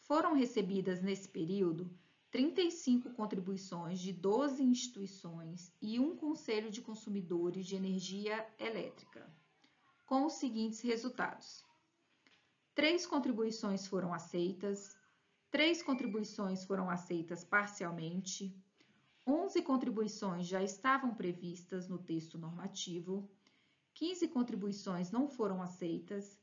Foram recebidas nesse período 35 contribuições de 12 instituições e um Conselho de Consumidores de Energia Elétrica, com os seguintes resultados: três contribuições foram aceitas, três contribuições foram aceitas parcialmente, 11 contribuições já estavam previstas no texto normativo, 15 contribuições não foram aceitas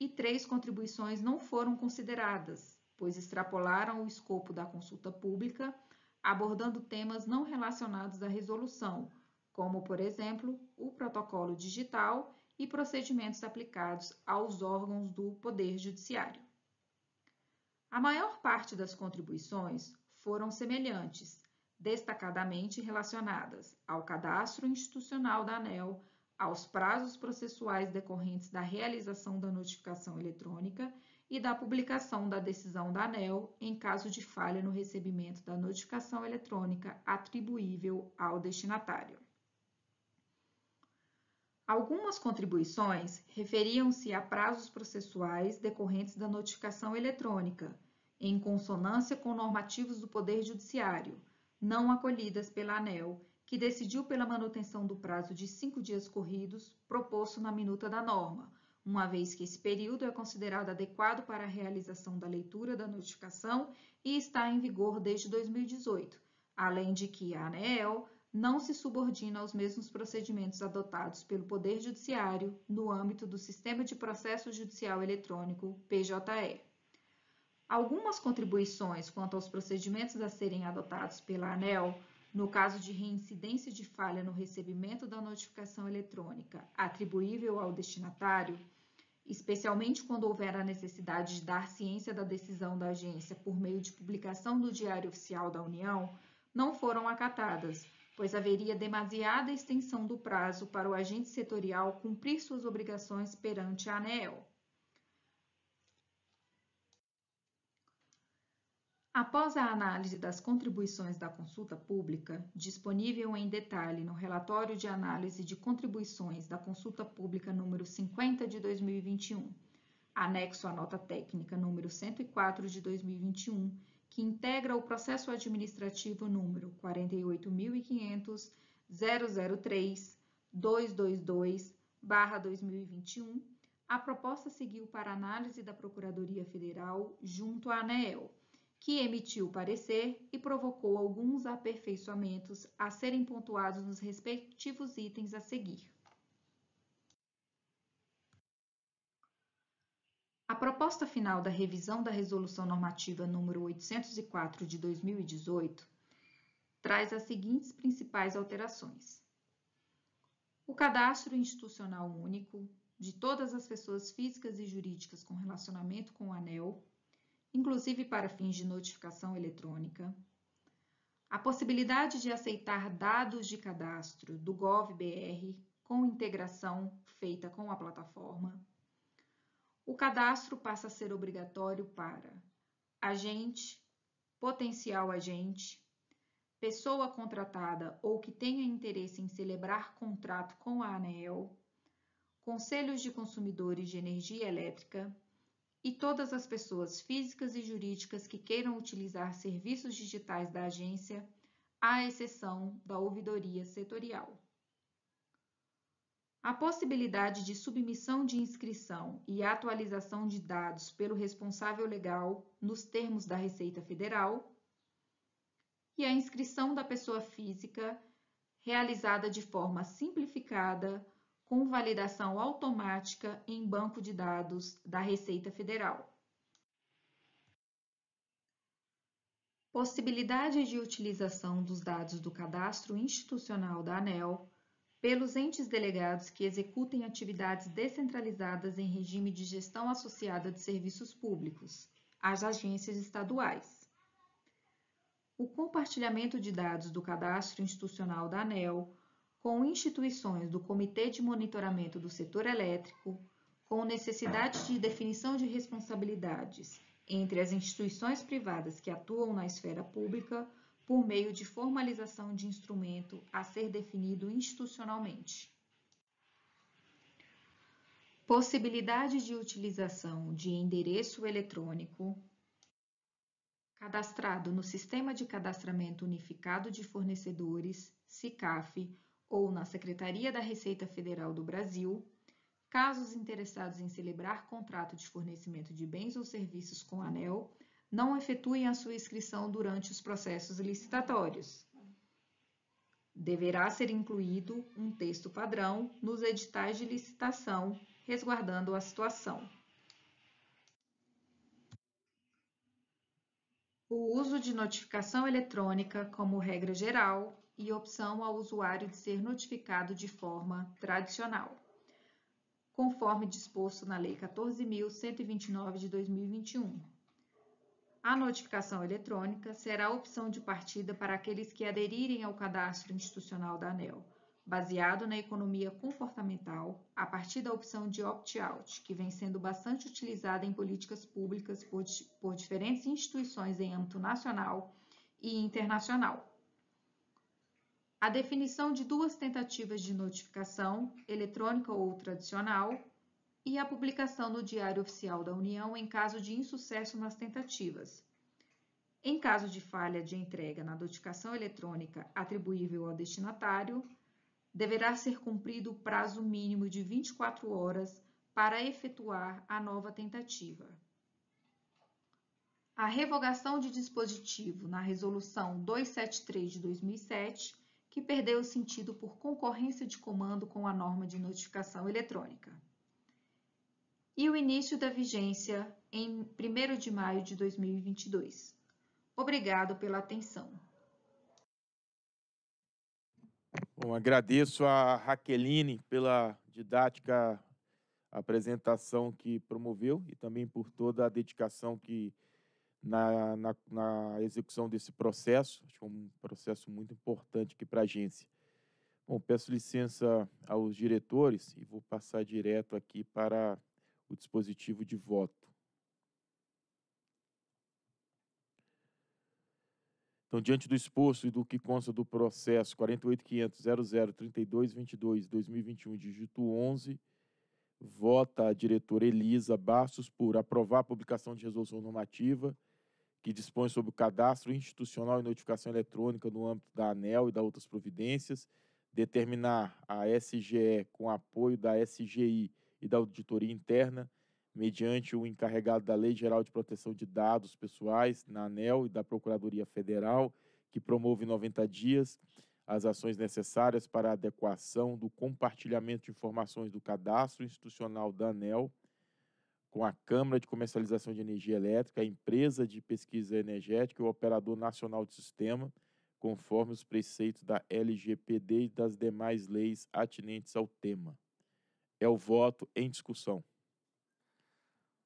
e 3 contribuições não foram consideradas, pois extrapolaram o escopo da consulta pública, abordando temas não relacionados à resolução, como, por exemplo, o protocolo digital e procedimentos aplicados aos órgãos do Poder Judiciário. A maior parte das contribuições foram semelhantes, destacadamente relacionadas ao cadastro institucional da ANEL, aos prazos processuais decorrentes da realização da notificação eletrônica e da publicação da decisão da ANEL em caso de falha no recebimento da notificação eletrônica atribuível ao destinatário. Algumas contribuições referiam-se a prazos processuais decorrentes da notificação eletrônica, em consonância com normativos do Poder Judiciário, não acolhidas pela ANEL que decidiu pela manutenção do prazo de cinco dias corridos proposto na minuta da norma, uma vez que esse período é considerado adequado para a realização da leitura da notificação e está em vigor desde 2018, além de que a ANEEL não se subordina aos mesmos procedimentos adotados pelo Poder Judiciário no âmbito do Sistema de Processo Judicial Eletrônico, PJE. Algumas contribuições quanto aos procedimentos a serem adotados pela ANEL no caso de reincidência de falha no recebimento da notificação eletrônica atribuível ao destinatário, especialmente quando houver a necessidade de dar ciência da decisão da agência por meio de publicação do Diário Oficial da União, não foram acatadas, pois haveria demasiada extensão do prazo para o agente setorial cumprir suas obrigações perante a ANEEL. Após a análise das contribuições da consulta pública, disponível em detalhe no relatório de análise de contribuições da consulta pública número 50 de 2021, anexo à nota técnica número 104 de 2021, que integra o processo administrativo número 48.500.003.222/2021, a proposta seguiu para análise da Procuradoria Federal junto à ANEEL que emitiu parecer e provocou alguns aperfeiçoamentos a serem pontuados nos respectivos itens a seguir. A proposta final da revisão da Resolução Normativa nº 804 de 2018 traz as seguintes principais alterações. O cadastro institucional único de todas as pessoas físicas e jurídicas com relacionamento com o ANEL inclusive para fins de notificação eletrônica, a possibilidade de aceitar dados de cadastro do GovBR com integração feita com a plataforma. O cadastro passa a ser obrigatório para agente, potencial agente, pessoa contratada ou que tenha interesse em celebrar contrato com a ANEEL, conselhos de consumidores de energia elétrica, e todas as pessoas físicas e jurídicas que queiram utilizar serviços digitais da agência, à exceção da ouvidoria setorial. A possibilidade de submissão de inscrição e atualização de dados pelo responsável legal nos termos da Receita Federal e a inscrição da pessoa física realizada de forma simplificada com validação automática em banco de dados da Receita Federal. Possibilidade de utilização dos dados do cadastro institucional da ANEL pelos entes delegados que executem atividades descentralizadas em regime de gestão associada de serviços públicos, as agências estaduais. O compartilhamento de dados do cadastro institucional da ANEL com instituições do Comitê de Monitoramento do Setor Elétrico, com necessidade de definição de responsabilidades entre as instituições privadas que atuam na esfera pública por meio de formalização de instrumento a ser definido institucionalmente. Possibilidade de utilização de endereço eletrônico cadastrado no Sistema de Cadastramento Unificado de Fornecedores, SICAF, ou na Secretaria da Receita Federal do Brasil, casos interessados em celebrar contrato de fornecimento de bens ou serviços com ANEL não efetuem a sua inscrição durante os processos licitatórios. Deverá ser incluído um texto padrão nos editais de licitação, resguardando a situação. O uso de notificação eletrônica como regra geral e opção ao usuário de ser notificado de forma tradicional, conforme disposto na Lei 14.129 de 2021. A notificação eletrônica será a opção de partida para aqueles que aderirem ao cadastro institucional da ANEL, baseado na economia comportamental, a partir da opção de opt-out, que vem sendo bastante utilizada em políticas públicas por, por diferentes instituições em âmbito nacional e internacional a definição de duas tentativas de notificação, eletrônica ou tradicional, e a publicação no Diário Oficial da União em caso de insucesso nas tentativas. Em caso de falha de entrega na notificação eletrônica atribuível ao destinatário, deverá ser cumprido o prazo mínimo de 24 horas para efetuar a nova tentativa. A revogação de dispositivo na Resolução 273 de 2007 que perdeu o sentido por concorrência de comando com a norma de notificação eletrônica. E o início da vigência em 1 de maio de 2022. Obrigado pela atenção. Bom, agradeço a Raqueline pela didática apresentação que promoveu e também por toda a dedicação que na, na, na execução desse processo. Acho que é um processo muito importante aqui para a agência. Bom, peço licença aos diretores e vou passar direto aqui para o dispositivo de voto. Então, diante do exposto e do que consta do processo 48.500.00.32.22.2021, dígito 11, vota a diretora Elisa Bastos por aprovar a publicação de resolução normativa que dispõe sobre o cadastro institucional e notificação eletrônica no âmbito da ANEL e das outras providências, determinar a SGE com apoio da SGI e da auditoria interna, mediante o encarregado da Lei Geral de Proteção de Dados Pessoais na ANEL e da Procuradoria Federal, que promove em 90 dias as ações necessárias para a adequação do compartilhamento de informações do cadastro institucional da ANEL com a Câmara de Comercialização de Energia Elétrica, a Empresa de Pesquisa Energética e o Operador Nacional de Sistema, conforme os preceitos da LGPD e das demais leis atinentes ao tema. É o voto em discussão.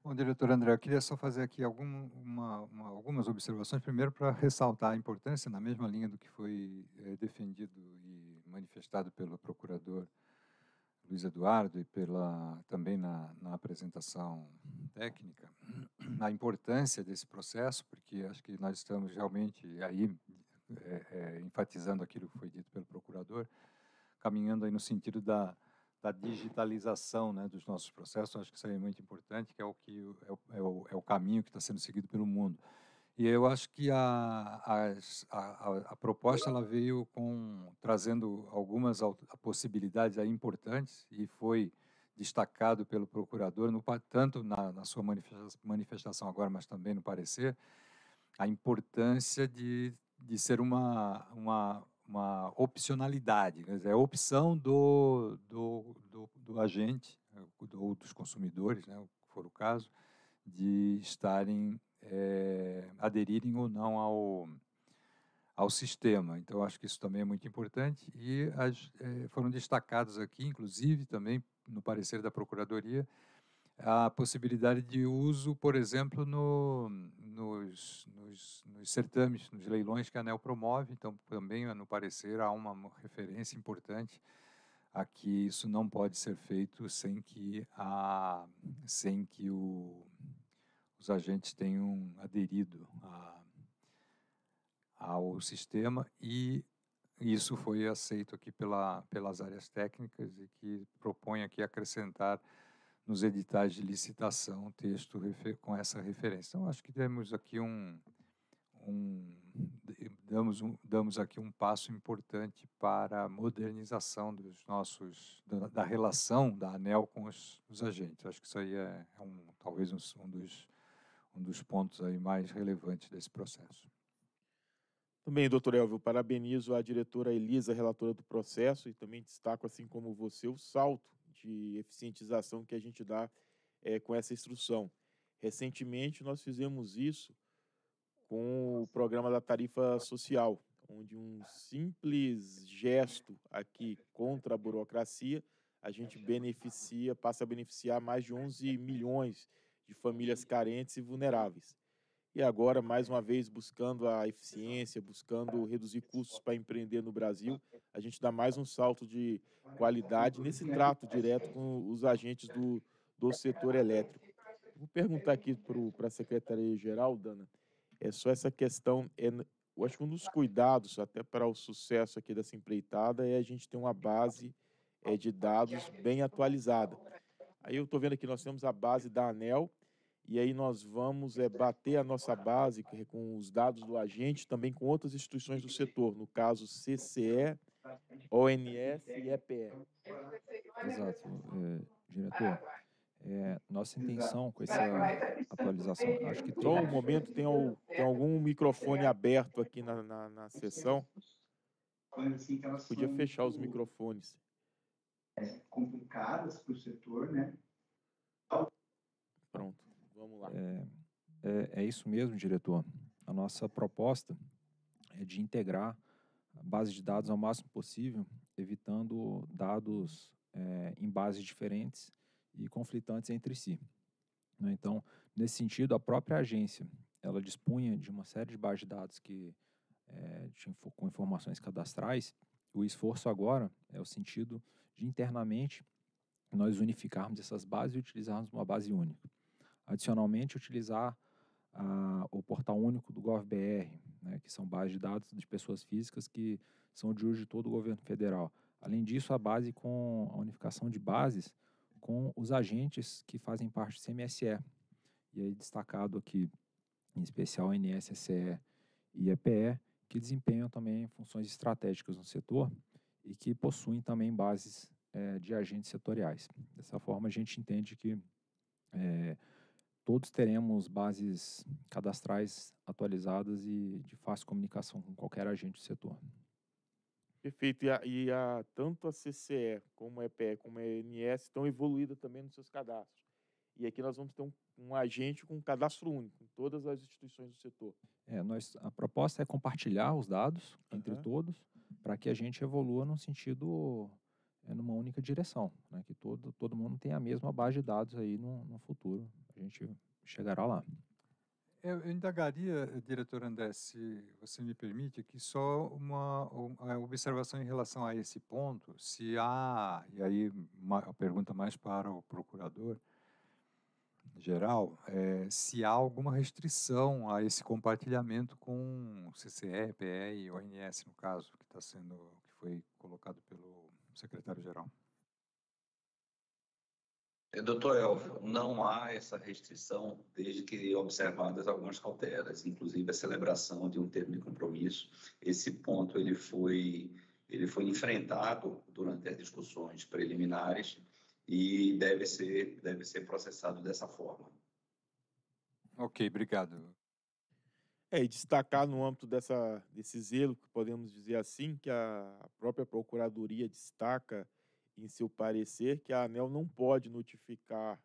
Bom, diretor André, eu queria só fazer aqui algum, uma, uma, algumas observações. Primeiro, para ressaltar a importância, na mesma linha do que foi é, defendido e manifestado pelo procurador Luiz Eduardo e pela também na, na apresentação técnica a importância desse processo, porque acho que nós estamos realmente aí é, é, enfatizando aquilo que foi dito pelo procurador, caminhando aí no sentido da, da digitalização né, dos nossos processos. Acho que isso é muito importante, que é o que é o, é o, é o caminho que está sendo seguido pelo mundo. E eu acho que a, a, a, a proposta ela veio com trazendo algumas possibilidades importantes e foi destacado pelo procurador, no, tanto na, na sua manifestação agora, mas também no parecer, a importância de, de ser uma, uma, uma opcionalidade, quer dizer, é a opção do, do, do, do agente, ou dos consumidores, né, for o caso, de estarem é, aderirem ou não ao, ao sistema. Então, acho que isso também é muito importante. E as, é, foram destacados aqui, inclusive, também no parecer da Procuradoria, a possibilidade de uso, por exemplo, no, nos, nos, nos, certames, nos leilões que a ANEL promove. Então, também, no parecer, há uma referência importante a que isso não pode ser feito sem que, a, sem que o, os agentes tenham aderido a, ao sistema e isso foi aceito aqui pela, pelas áreas técnicas e que propõe aqui acrescentar nos editais de licitação texto com essa referência. Então, acho que temos aqui um, um, damos, um, damos aqui um passo importante para a modernização dos nossos da, da relação da ANEL com os, os, agentes. Acho que isso aí é, é um, talvez um, um dos um dos pontos aí mais relevantes desse processo. Também, doutor Elvio, parabenizo a diretora Elisa, relatora do processo, e também destaco, assim como você, o salto de eficientização que a gente dá é, com essa instrução. Recentemente, nós fizemos isso com o programa da tarifa social, onde um simples gesto aqui contra a burocracia, a gente beneficia, passa a beneficiar mais de 11 milhões de de famílias carentes e vulneráveis. E agora, mais uma vez, buscando a eficiência, buscando reduzir custos para empreender no Brasil, a gente dá mais um salto de qualidade nesse trato direto com os agentes do, do setor elétrico. Vou perguntar aqui para a Secretaria-Geral, Dana, é só essa questão, é, eu acho que um dos cuidados até para o sucesso aqui dessa empreitada é a gente ter uma base é, de dados bem atualizada. Aí eu estou vendo aqui, nós temos a base da ANEL, e aí nós vamos é, bater a nossa base é com os dados do agente, também com outras instituições do setor, no caso CCE, ONS e EPE. Exato. É, diretor, é, nossa intenção com essa atualização, acho que... Tem... um momento, tem, o, tem algum microfone aberto aqui na, na, na sessão. Podia fechar os microfones. É, complicadas para o setor, né? Pronto. Vamos lá. É, é, é isso mesmo, diretor. A nossa proposta é de integrar a base de dados ao máximo possível, evitando dados é, em bases diferentes e conflitantes entre si. Né? Então, nesse sentido, a própria agência ela dispunha de uma série de bases de dados que é, de, com informações cadastrais. O esforço agora é o sentido de internamente nós unificarmos essas bases e utilizarmos uma base única. Adicionalmente, utilizar a, o portal único do GovBR, né, que são bases de dados de pessoas físicas que são de hoje de todo o governo federal. Além disso, a base com a unificação de bases com os agentes que fazem parte do CMSE. E aí destacado aqui, em especial, a NSSE e EPE, que desempenham também funções estratégicas no setor e que possuem também bases é, de agentes setoriais. Dessa forma, a gente entende que é, todos teremos bases cadastrais atualizadas e de fácil comunicação com qualquer agente do setor. Perfeito. E a, e a tanto a CCE, como a EPE, como a ENS estão evoluídas também nos seus cadastros. E aqui nós vamos ter um, um agente com um cadastro único em todas as instituições do setor. É, nós, a proposta é compartilhar os dados uhum. entre todos para que a gente evolua num sentido, é, numa única direção, né? que todo, todo mundo tenha a mesma base de dados aí no, no futuro. A gente chegará lá. Eu, eu indagaria, diretor André, se você me permite, que só uma, uma, observação em relação a esse ponto, se há, e aí uma pergunta mais para o procurador geral, é, se há alguma restrição a esse compartilhamento com CCE, PE e ONS, no caso, que está sendo, que foi colocado pelo secretário-geral. É, doutor Elvio, não há essa restrição desde que observadas algumas cautelas, inclusive a celebração de um termo de compromisso. Esse ponto ele foi, ele foi enfrentado durante as discussões preliminares e deve ser, deve ser processado dessa forma. Ok, obrigado. É, e destacar no âmbito dessa, desse zelo, que podemos dizer assim, que a própria Procuradoria destaca em seu parecer que a ANEL não pode notificar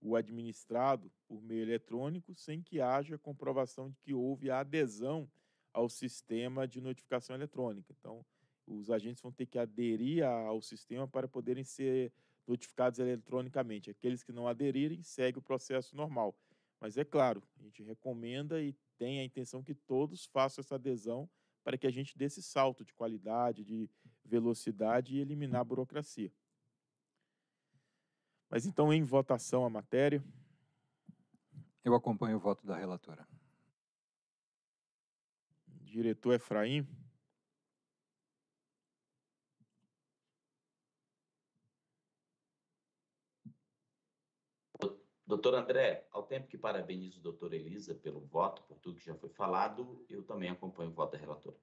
o administrado por meio eletrônico sem que haja comprovação de que houve a adesão ao sistema de notificação eletrônica. Então, os agentes vão ter que aderir ao sistema para poderem ser notificados eletronicamente. Aqueles que não aderirem, segue o processo normal. Mas é claro, a gente recomenda e tem a intenção que todos façam essa adesão para que a gente dê esse salto de qualidade, de velocidade e eliminar a burocracia. Mas então, em votação a matéria. Eu acompanho o voto da relatora. Diretor é Efraim. Doutor André, ao tempo que parabenizo o doutor Elisa pelo voto, por tudo que já foi falado, eu também acompanho o voto da relatora.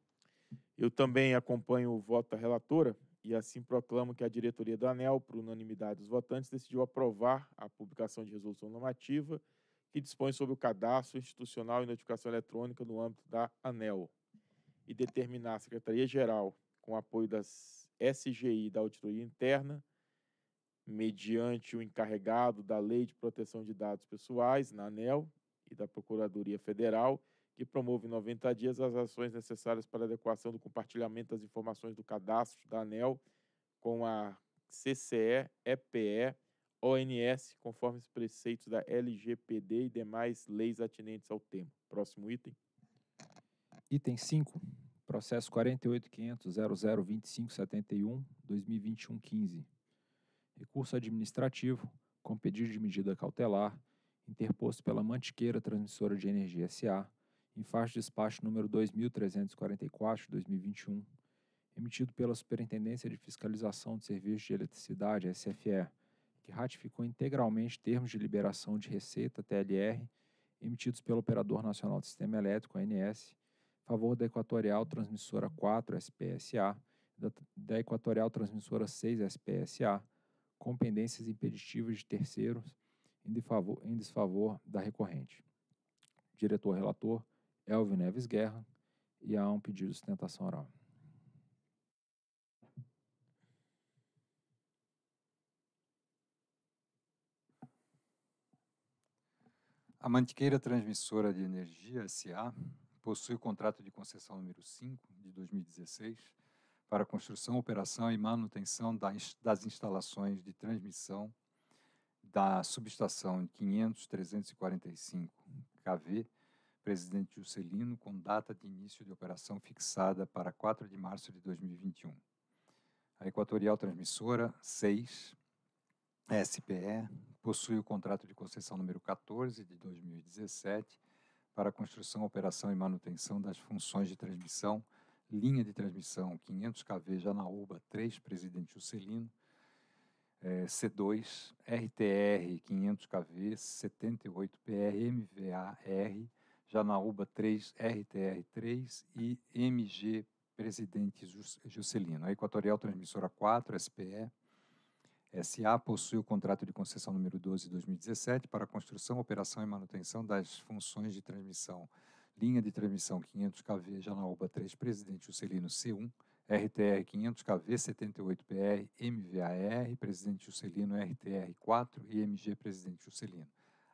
Eu também acompanho o voto da relatora e assim proclamo que a diretoria do ANEL, por unanimidade dos votantes, decidiu aprovar a publicação de resolução normativa que dispõe sobre o cadastro institucional e notificação eletrônica no âmbito da ANEL e determinar a Secretaria-Geral, com apoio das SGI da Auditoria Interna, mediante o encarregado da Lei de Proteção de Dados Pessoais, na ANEL, e da Procuradoria Federal, que promove 90 dias as ações necessárias para adequação do compartilhamento das informações do cadastro da ANEL com a CCE, EPE, ONS, conforme os preceitos da LGPD e demais leis atinentes ao tema. Próximo item. Item 5, processo 48.500.002571-2021-15. Recurso administrativo com pedido de medida cautelar interposto pela Mantiqueira Transmissora de Energia SA em faixa de despacho número 2344 de 2021, emitido pela Superintendência de Fiscalização de Serviços de Eletricidade, SFE, que ratificou integralmente termos de liberação de receita TLR emitidos pelo Operador Nacional do Sistema Elétrico, ANS, a favor da Equatorial Transmissora 4, SPSA, da, da Equatorial Transmissora 6, SPSA, com pendências impeditivas de terceiros em, defavor, em desfavor da recorrente. Diretor-relator, Elvio Neves Guerra e há um pedido de sustentação oral. A Mantiqueira Transmissora de Energia SA possui o contrato de concessão número 5 de 2016 para construção, operação e manutenção das instalações de transmissão da subestação 500 345 kV presidente Juscelino, com data de início de operação fixada para 4 de março de 2021. A Equatorial Transmissora 6, SPE, possui o contrato de concessão número 14 de 2017 para a construção, operação e manutenção das funções de transmissão, linha de transmissão 500 kV Janaúba 3, Presidente Juscelino, C2, RTR 500 kV 78 PRMVAR Janaúba 3, RTR 3 e MG Presidente Juscelino. A Equatorial Transmissora 4, SPE, SA possui o contrato de concessão número 12 de 2017 para construção, operação e manutenção das funções de transmissão. Linha de transmissão 500 kV Janaúba 3 Presidente Juscelino C1, RTR 500 kV 78PR MVAR Presidente Juscelino RTR 4 e MG Presidente Juscelino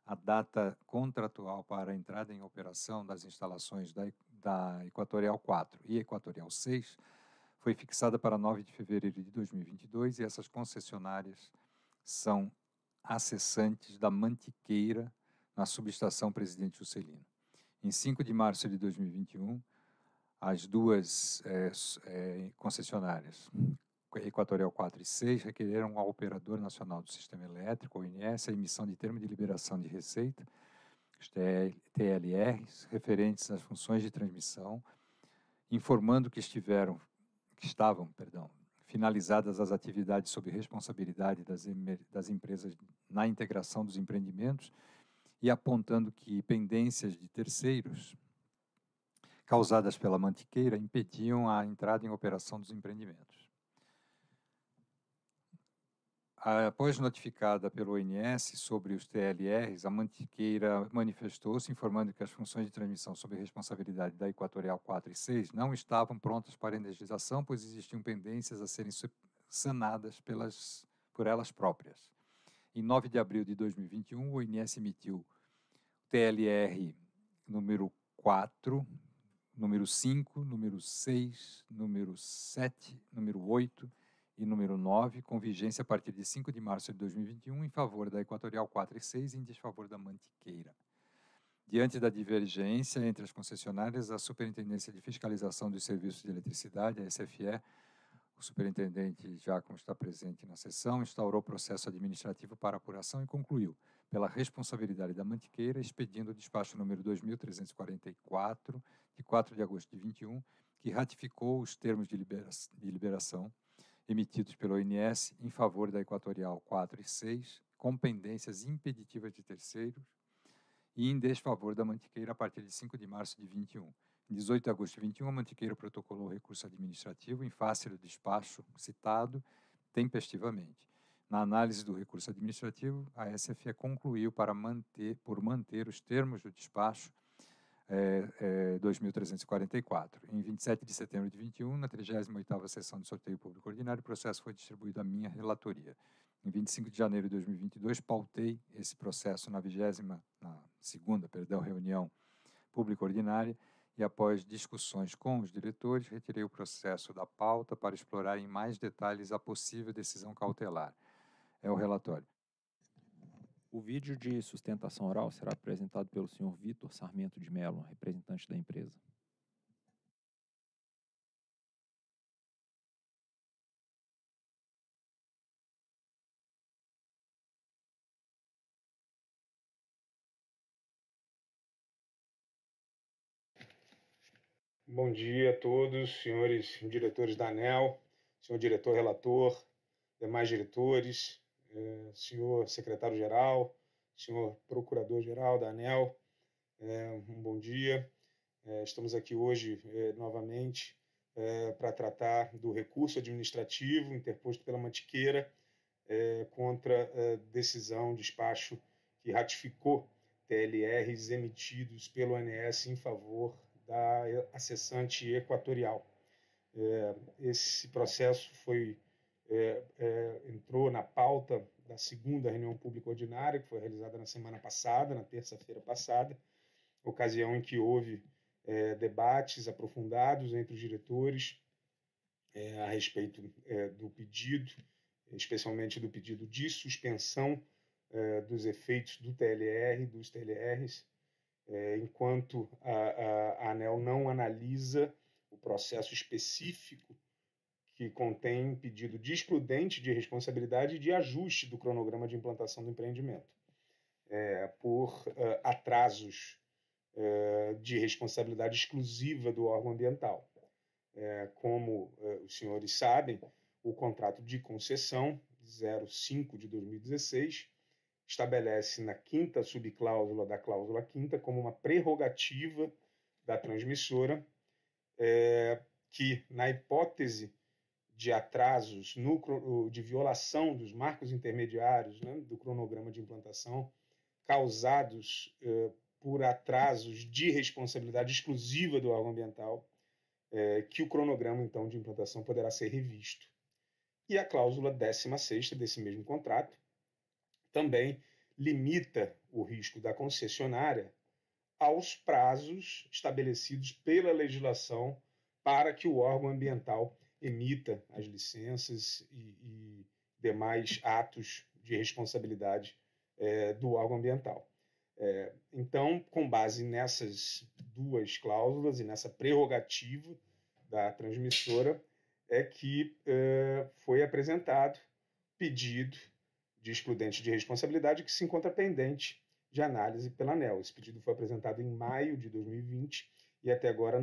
a data contratual para a entrada em operação das instalações da, da Equatorial 4 e Equatorial 6 foi fixada para 9 de fevereiro de 2022 e essas concessionárias são acessantes da Mantiqueira na subestação Presidente Juscelino. Em 5 de março de 2021, as duas é, é, concessionárias Equatorial 4 e 6 requereram ao Operador Nacional do Sistema Elétrico, ONS, a emissão de termo de liberação de receita, TLRs, referentes às funções de transmissão, informando que estiveram que estavam, perdão, finalizadas as atividades sob responsabilidade das, das empresas na integração dos empreendimentos e apontando que pendências de terceiros causadas pela mantiqueira impediam a entrada em operação dos empreendimentos. Após notificada pelo ONS sobre os TLRs, a Mantiqueira manifestou-se informando que as funções de transmissão sob responsabilidade da Equatorial 4 e 6 não estavam prontas para energização, pois existiam pendências a serem sanadas pelas, por elas próprias. Em 9 de abril de 2021, o ONS emitiu TLR número 4, número 5, número 6, número 7, número 8, e número 9, com vigência a partir de 5 de março de 2021, em favor da Equatorial 4 e 6 e em desfavor da Mantiqueira. Diante da divergência entre as concessionárias, a Superintendência de Fiscalização dos Serviços de Eletricidade, a SFE, o superintendente Giacomo está presente na sessão, instaurou processo administrativo para apuração e concluiu, pela responsabilidade da Mantiqueira, expedindo o despacho número 2344, de 4 de agosto de 21, que ratificou os termos de, libera de liberação emitidos pela ONS em favor da Equatorial 4 e 6, com pendências impeditivas de terceiros, e em desfavor da Mantiqueira a partir de 5 de março de 21. Em 18 de agosto de 21, a Mantiqueira protocolou recurso administrativo em face do despacho citado tempestivamente. Na análise do recurso administrativo, a SFE concluiu para manter, por manter os termos do despacho é, é, 2.344. Em 27 de setembro de 21, na 38ª sessão de sorteio público ordinário, o processo foi distribuído à minha relatoria. Em 25 de janeiro de 2022, pautei esse processo na 20 na segunda, perdão, reunião pública ordinária e após discussões com os diretores, retirei o processo da pauta para explorar em mais detalhes a possível decisão cautelar. É o relatório. O vídeo de sustentação oral será apresentado pelo senhor Vitor Sarmento de Mello, representante da empresa. Bom dia a todos, senhores diretores da ANEL, senhor diretor relator, demais diretores, eh, senhor secretário-geral, senhor procurador-geral da ANEL, eh, um bom dia. Eh, estamos aqui hoje novamente para tratar do recurso administrativo interposto pela Mantiqueira contra decisão, despacho que ratificou TLRs emitidos pelo ANS em favor da acessante equatorial. esse processo foi é, é, entrou na pauta da segunda reunião pública ordinária, que foi realizada na semana passada, na terça-feira passada, ocasião em que houve é, debates aprofundados entre os diretores é, a respeito é, do pedido, especialmente do pedido de suspensão é, dos efeitos do TLR, dos TLRs, enquanto a, a, a ANEL não analisa o processo específico que contém pedido de excludente de responsabilidade de ajuste do cronograma de implantação do empreendimento, é, por uh, atrasos uh, de responsabilidade exclusiva do órgão ambiental. É, como uh, os senhores sabem, o contrato de concessão 05 de 2016 estabelece na quinta subcláusula da cláusula quinta como uma prerrogativa da transmissora é, que, na hipótese de atrasos no, de violação dos marcos intermediários né, do cronograma de implantação causados eh, por atrasos de responsabilidade exclusiva do órgão ambiental, eh, que o cronograma então de implantação poderá ser revisto. E a cláusula 16 desse mesmo contrato também limita o risco da concessionária aos prazos estabelecidos pela legislação para que o órgão ambiental emita as licenças e, e demais atos de responsabilidade é, do órgão ambiental. É, então, com base nessas duas cláusulas e nessa prerrogativa da transmissora, é que é, foi apresentado pedido de excludente de responsabilidade que se encontra pendente de análise pela ANEL. Esse pedido foi apresentado em maio de 2020 e até agora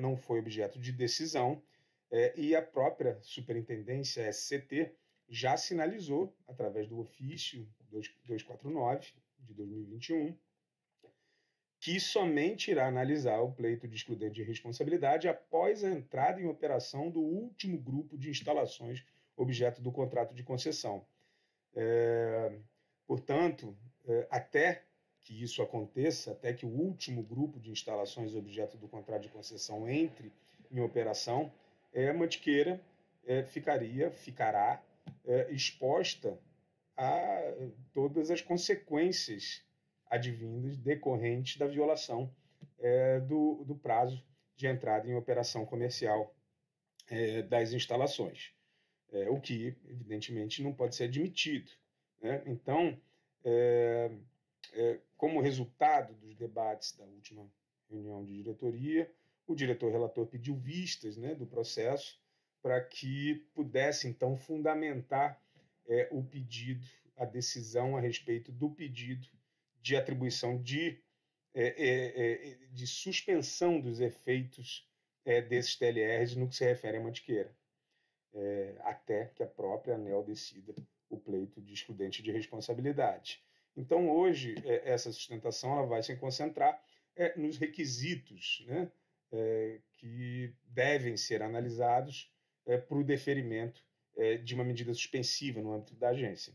não foi objeto de decisão, é, e a própria superintendência SCT é, já sinalizou, através do ofício 249 de 2021, que somente irá analisar o pleito de excludente de responsabilidade após a entrada em operação do último grupo de instalações objeto do contrato de concessão. É, portanto, é, até que isso aconteça, até que o último grupo de instalações objeto do contrato de concessão entre em operação, é, Mantiqueira é, ficaria, ficará é, exposta a todas as consequências advindas, decorrentes da violação é, do, do prazo de entrada em operação comercial é, das instalações, é, o que, evidentemente, não pode ser admitido. Né? Então, é, é, como resultado dos debates da última reunião de diretoria, o diretor relator pediu vistas né, do processo para que pudesse, então, fundamentar é, o pedido, a decisão a respeito do pedido de atribuição de, é, é, é de suspensão dos efeitos é, desses TLRs no que se refere à mantiqueira, é, até que a própria ANEL decida o pleito de excludente de responsabilidade. Então, hoje, essa sustentação ela vai se concentrar nos requisitos, né? Eh, que devem ser analisados eh, para o deferimento eh, de uma medida suspensiva no âmbito da agência.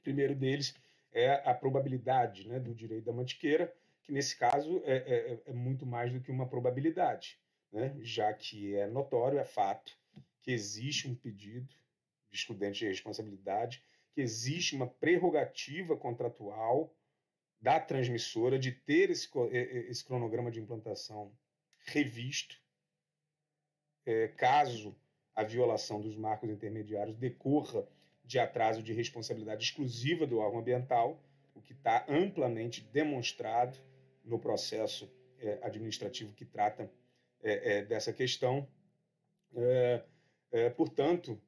O primeiro deles é a probabilidade né, do direito da mantiqueira, que nesse caso é, é, é, é muito mais do que uma probabilidade, né, já que é notório, é fato, que existe um pedido de excludente de responsabilidade, que existe uma prerrogativa contratual da transmissora de ter esse, esse cronograma de implantação revisto, é, caso a violação dos marcos intermediários decorra de atraso de responsabilidade exclusiva do órgão ambiental, o que está amplamente demonstrado no processo é, administrativo que trata é, é dessa questão. É, é, portanto,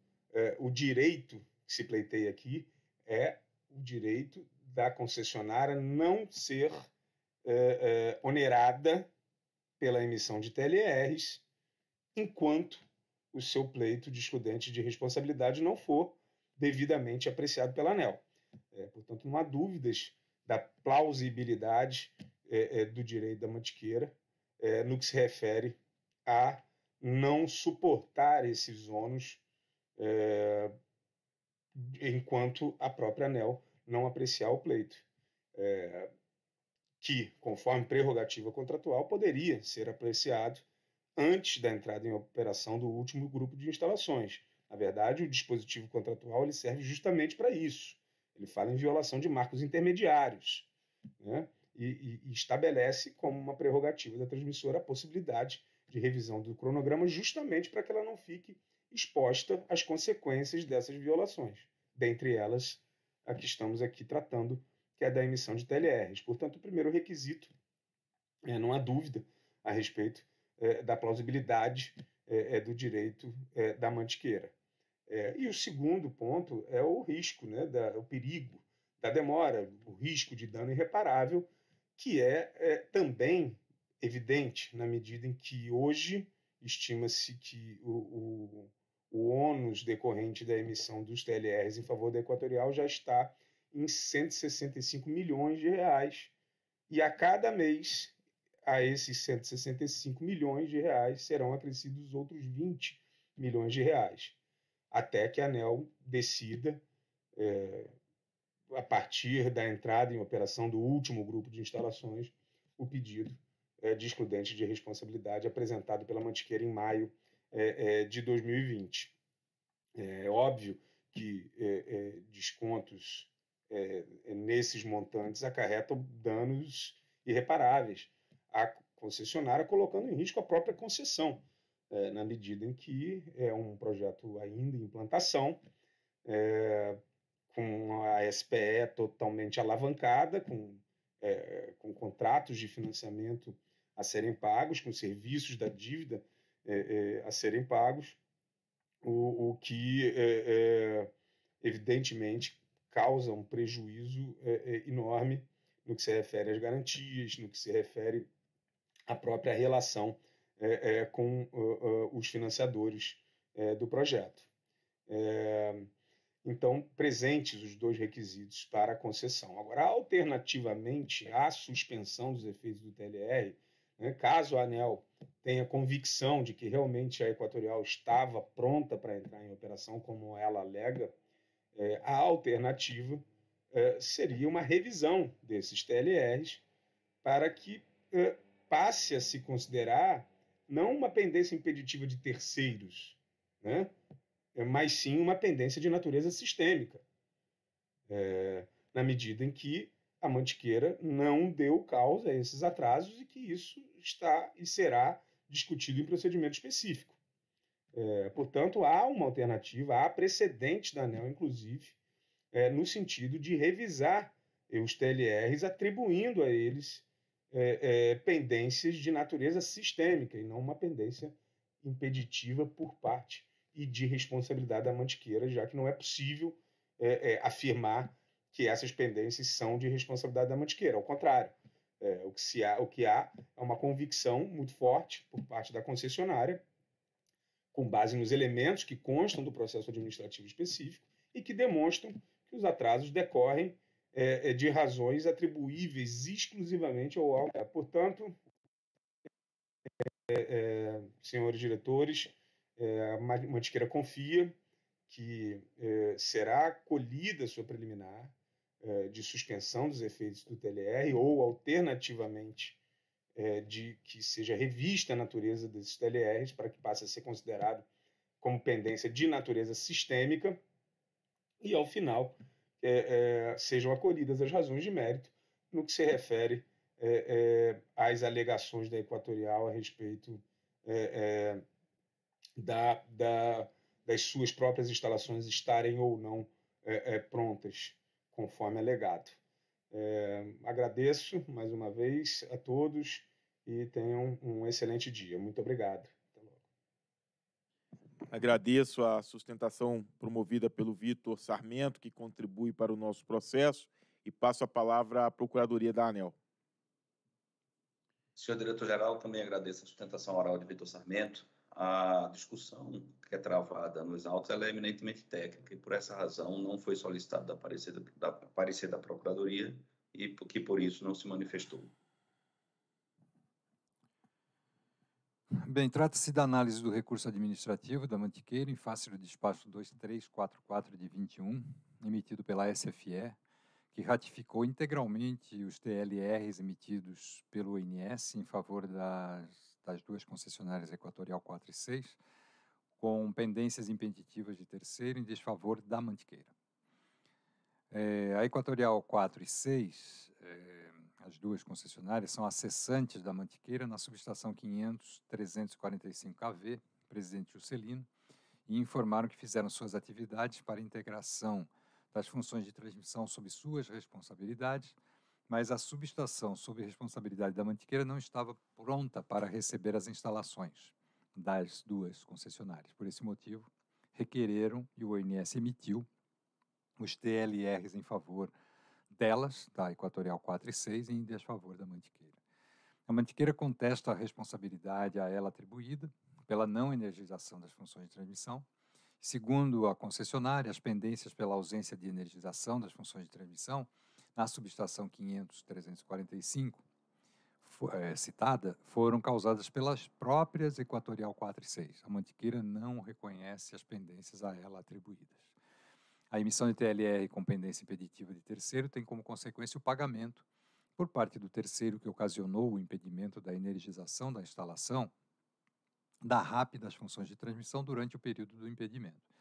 o direito que se pleiteia aqui é o direito da concessionária não ser onerada pela emissão de TLRs, enquanto o seu pleito de estudante de responsabilidade não for devidamente apreciado pela ANEL. É, portanto, não há dúvidas da plausibilidade é, é, do direito da mantiqueira é, no que se refere a não suportar esses ônus é, enquanto a própria ANEL não apreciar o pleito. É, que, conforme prerrogativa contratual, poderia ser apreciado antes da entrada em operação do último grupo de instalações. Na verdade, o dispositivo contratual ele serve justamente para isso. Ele fala em violação de marcos intermediários né? e, e, e estabelece como uma prerrogativa da transmissora a possibilidade de revisão do cronograma, justamente para que ela não fique exposta às consequências dessas violações, dentre elas a que estamos aqui tratando que é da emissão de TLRs. Portanto, o primeiro requisito, é, não há dúvida a respeito é, da plausibilidade é, é do direito é, da mantiqueira. É, e o segundo ponto é o risco, né, da, o perigo da demora, o risco de dano irreparável, que é também evidente na medida em que hoje estima-se que o, o, o ônus decorrente da emissão dos TLRs em favor da Equatorial já está em 165 milhões de reais e a cada mês a esses 165 milhões de reais serão acrescidos outros 20 milhões de reais, até que a ANEL decida, é, a partir da entrada em operação do último grupo de instalações, o pedido é, de excludente de responsabilidade apresentado pela Mantiqueira em maio é, é de 2020. É óbvio que é, é, descontos é, é, nesses montantes acarretam danos irreparáveis. à concessionária colocando em risco a própria concessão, é, na medida em que é um projeto ainda em implantação, é, com a SPE totalmente alavancada, com, é, com contratos de financiamento a serem pagos, com serviços da dívida é, a serem pagos, o, o que, evidentemente, causa um prejuízo é, é, enorme no que se refere às garantias, no que se refere à própria relação é, é com uh, uh, os financiadores é, do projeto. É, então, presentes os dois requisitos para a concessão. Agora, alternativamente à suspensão dos efeitos do TLR, né, caso a ANEL tenha convicção de que realmente a Equatorial estava pronta para entrar em operação, como ela alega, é, a alternativa é, seria uma revisão desses TLRs para que é, passe a se considerar não uma pendência impeditiva de terceiros, né? É, mas sim uma pendência de natureza sistêmica, é, na medida em que a Mantiqueira não deu causa a esses atrasos e que isso está e será discutido em procedimento específico. É, portanto, há uma alternativa, há precedente da ANEL, inclusive, é, no sentido de revisar os TLRs, atribuindo a eles é, é, pendências de natureza sistêmica e não uma pendência impeditiva por parte e de responsabilidade da mantiqueira, já que não é possível é, é, afirmar que essas pendências são de responsabilidade da mantiqueira. Ao contrário, o que, há, o que há é uma convicção muito forte por parte da concessionária com base nos elementos que constam do processo administrativo específico e que demonstram que os atrasos decorrem é, é de razões atribuíveis exclusivamente ao órgão. Portanto, é, é, senhores diretores, é, Mantiqueira confia que é, será colhida sua preliminar de suspensão dos efeitos do TLR ou, alternativamente, é, de que seja revista a natureza desses TLRs para que passe a ser considerado como pendência de natureza sistêmica e, ao final, é, é, sejam acolhidas as razões de mérito no que se refere às alegações da Equatorial a respeito da, da, das suas próprias instalações estarem ou não prontas, conforme alegado. É, agradeço mais uma vez a todos e tenham um excelente dia. Muito obrigado. Até logo. Agradeço a sustentação promovida pelo Vitor Sarmento, que contribui para o nosso processo, e passo a palavra à Procuradoria da ANEL. Senhor diretor-geral, também agradeço a sustentação oral de Vitor Sarmento a discussão que é travada nos autos é eminentemente técnica e, por essa razão, não foi solicitado da parecer da, parecer da Procuradoria e que, por isso, não se manifestou. Bem, trata-se da análise do recurso administrativo da Mantiqueira em face do despacho 2344 de 21, emitido pela SFE, que ratificou integralmente os TLRs emitidos pelo INS em favor das das duas concessionárias Equatorial 4 e 6, com pendências impeditivas de terceiro em desfavor da Mantiqueira. É, a Equatorial 4 e 6, é, eh, as duas concessionárias, são acessantes da Mantiqueira na subestação 500-345 KV, presidente Juscelino, e informaram que fizeram suas atividades para integração das funções de transmissão sob suas responsabilidades mas a subestação sob responsabilidade da Mantiqueira não estava pronta para receber as instalações das duas concessionárias. Por esse motivo, requereram e o ONS emitiu os TLRs em favor delas, da Equatorial 4 e 6, e em desfavor da Mantiqueira. A Mantiqueira contesta a responsabilidade a ela atribuída pela não energização das funções de transmissão. Segundo a concessionária, as pendências pela ausência de energização das funções de transmissão na subestação 500-345 eh, citada, foram causadas pelas próprias Equatorial 4 e 6. A Mantiqueira não reconhece as pendências a ela atribuídas. A emissão de TLR com pendência impeditiva de terceiro tem como consequência o pagamento por parte do terceiro que ocasionou o impedimento da energização da instalação da rápida das funções de transmissão durante o período do impedimento.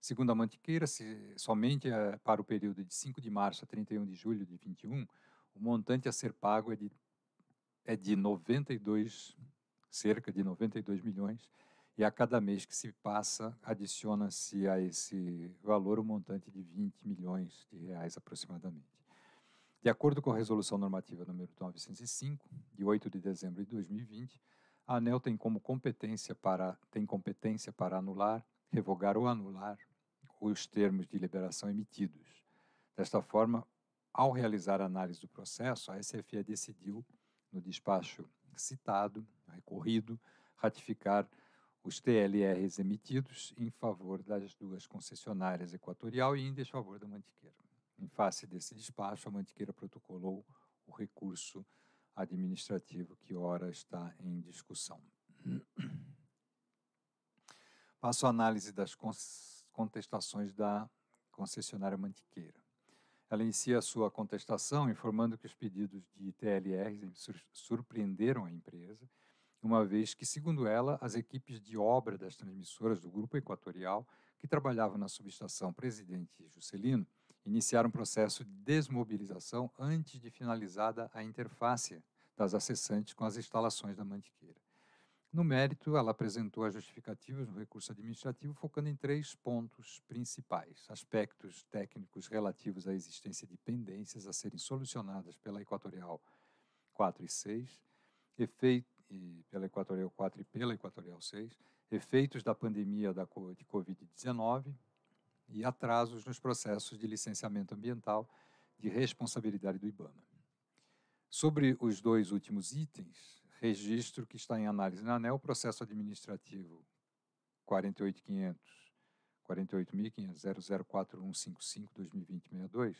Segundo a Mantiqueira, somente eh, para o período de 5 de março a 31 de julho de 21, o montante a ser pago é de, é de 92, cerca de 92 milhões, e a cada mês que se passa, adiciona-se a esse valor um montante de 20 milhões de reais aproximadamente. De acordo com a Resolução Normativa número 905, de 8 de dezembro de 2020, a ANEL tem como competência para tem competência para anular, revogar ou anular os termos de liberação emitidos. Desta forma, ao realizar a análise do processo, a SFE decidiu, no despacho citado, recorrido, ratificar os TLRs emitidos em favor das duas concessionárias Equatorial e em desfavor da Mantiqueira. Em face desse despacho, a Mantiqueira protocolou o recurso administrativo que ora está em discussão. Passo à análise das concessionárias contestações da concessionária Mantiqueira. Ela inicia a sua contestação informando que os pedidos de TLRs surpreenderam a empresa, uma vez que, segundo ela, as equipes de obra das transmissoras do Grupo Equatorial, que trabalhavam na subestação Presidente Juscelino, iniciaram um processo de desmobilização antes de finalizada a interface das acessantes com as instalações da Mantiqueira. No mérito, ela apresentou as justificativas no recurso administrativo, focando em três pontos principais: aspectos técnicos relativos à existência de pendências a serem solucionadas pela Equatorial 4 e 6, efeito, e pela Equatorial 4 e pela Equatorial 6, efeitos da pandemia da, de Covid-19 e atrasos nos processos de licenciamento ambiental de responsabilidade do IBAMA. Sobre os dois últimos itens, registro que está em análise na ANEL, processo administrativo 48500 48.500.004155-2020-62,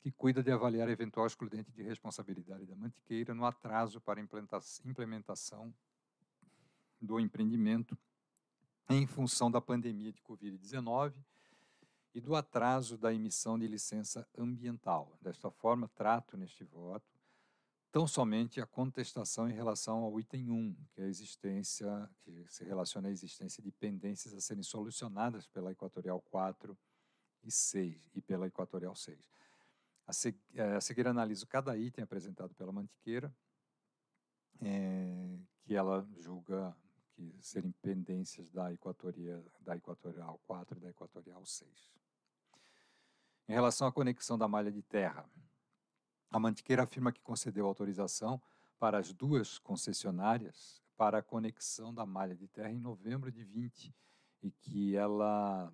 que cuida de avaliar eventual excludente de responsabilidade da mantiqueira no atraso para implementação do empreendimento em função da pandemia de Covid-19 e do atraso da emissão de licença ambiental. Desta forma, trato neste voto tão somente a contestação em relação ao item 1, que é a existência, que se relaciona à existência de pendências a serem solucionadas pela Equatorial 4 e 6 e pela Equatorial 6. A, eh, a seguir analiso cada item apresentado pela Mantiqueira, é, que ela julga que serem pendências da, equatoria, da Equatorial 4 e da Equatorial 6. Em relação à conexão da malha de terra, a Mantiqueira afirma que concedeu autorização para as duas concessionárias para a conexão da malha de terra em novembro de 20 e que ela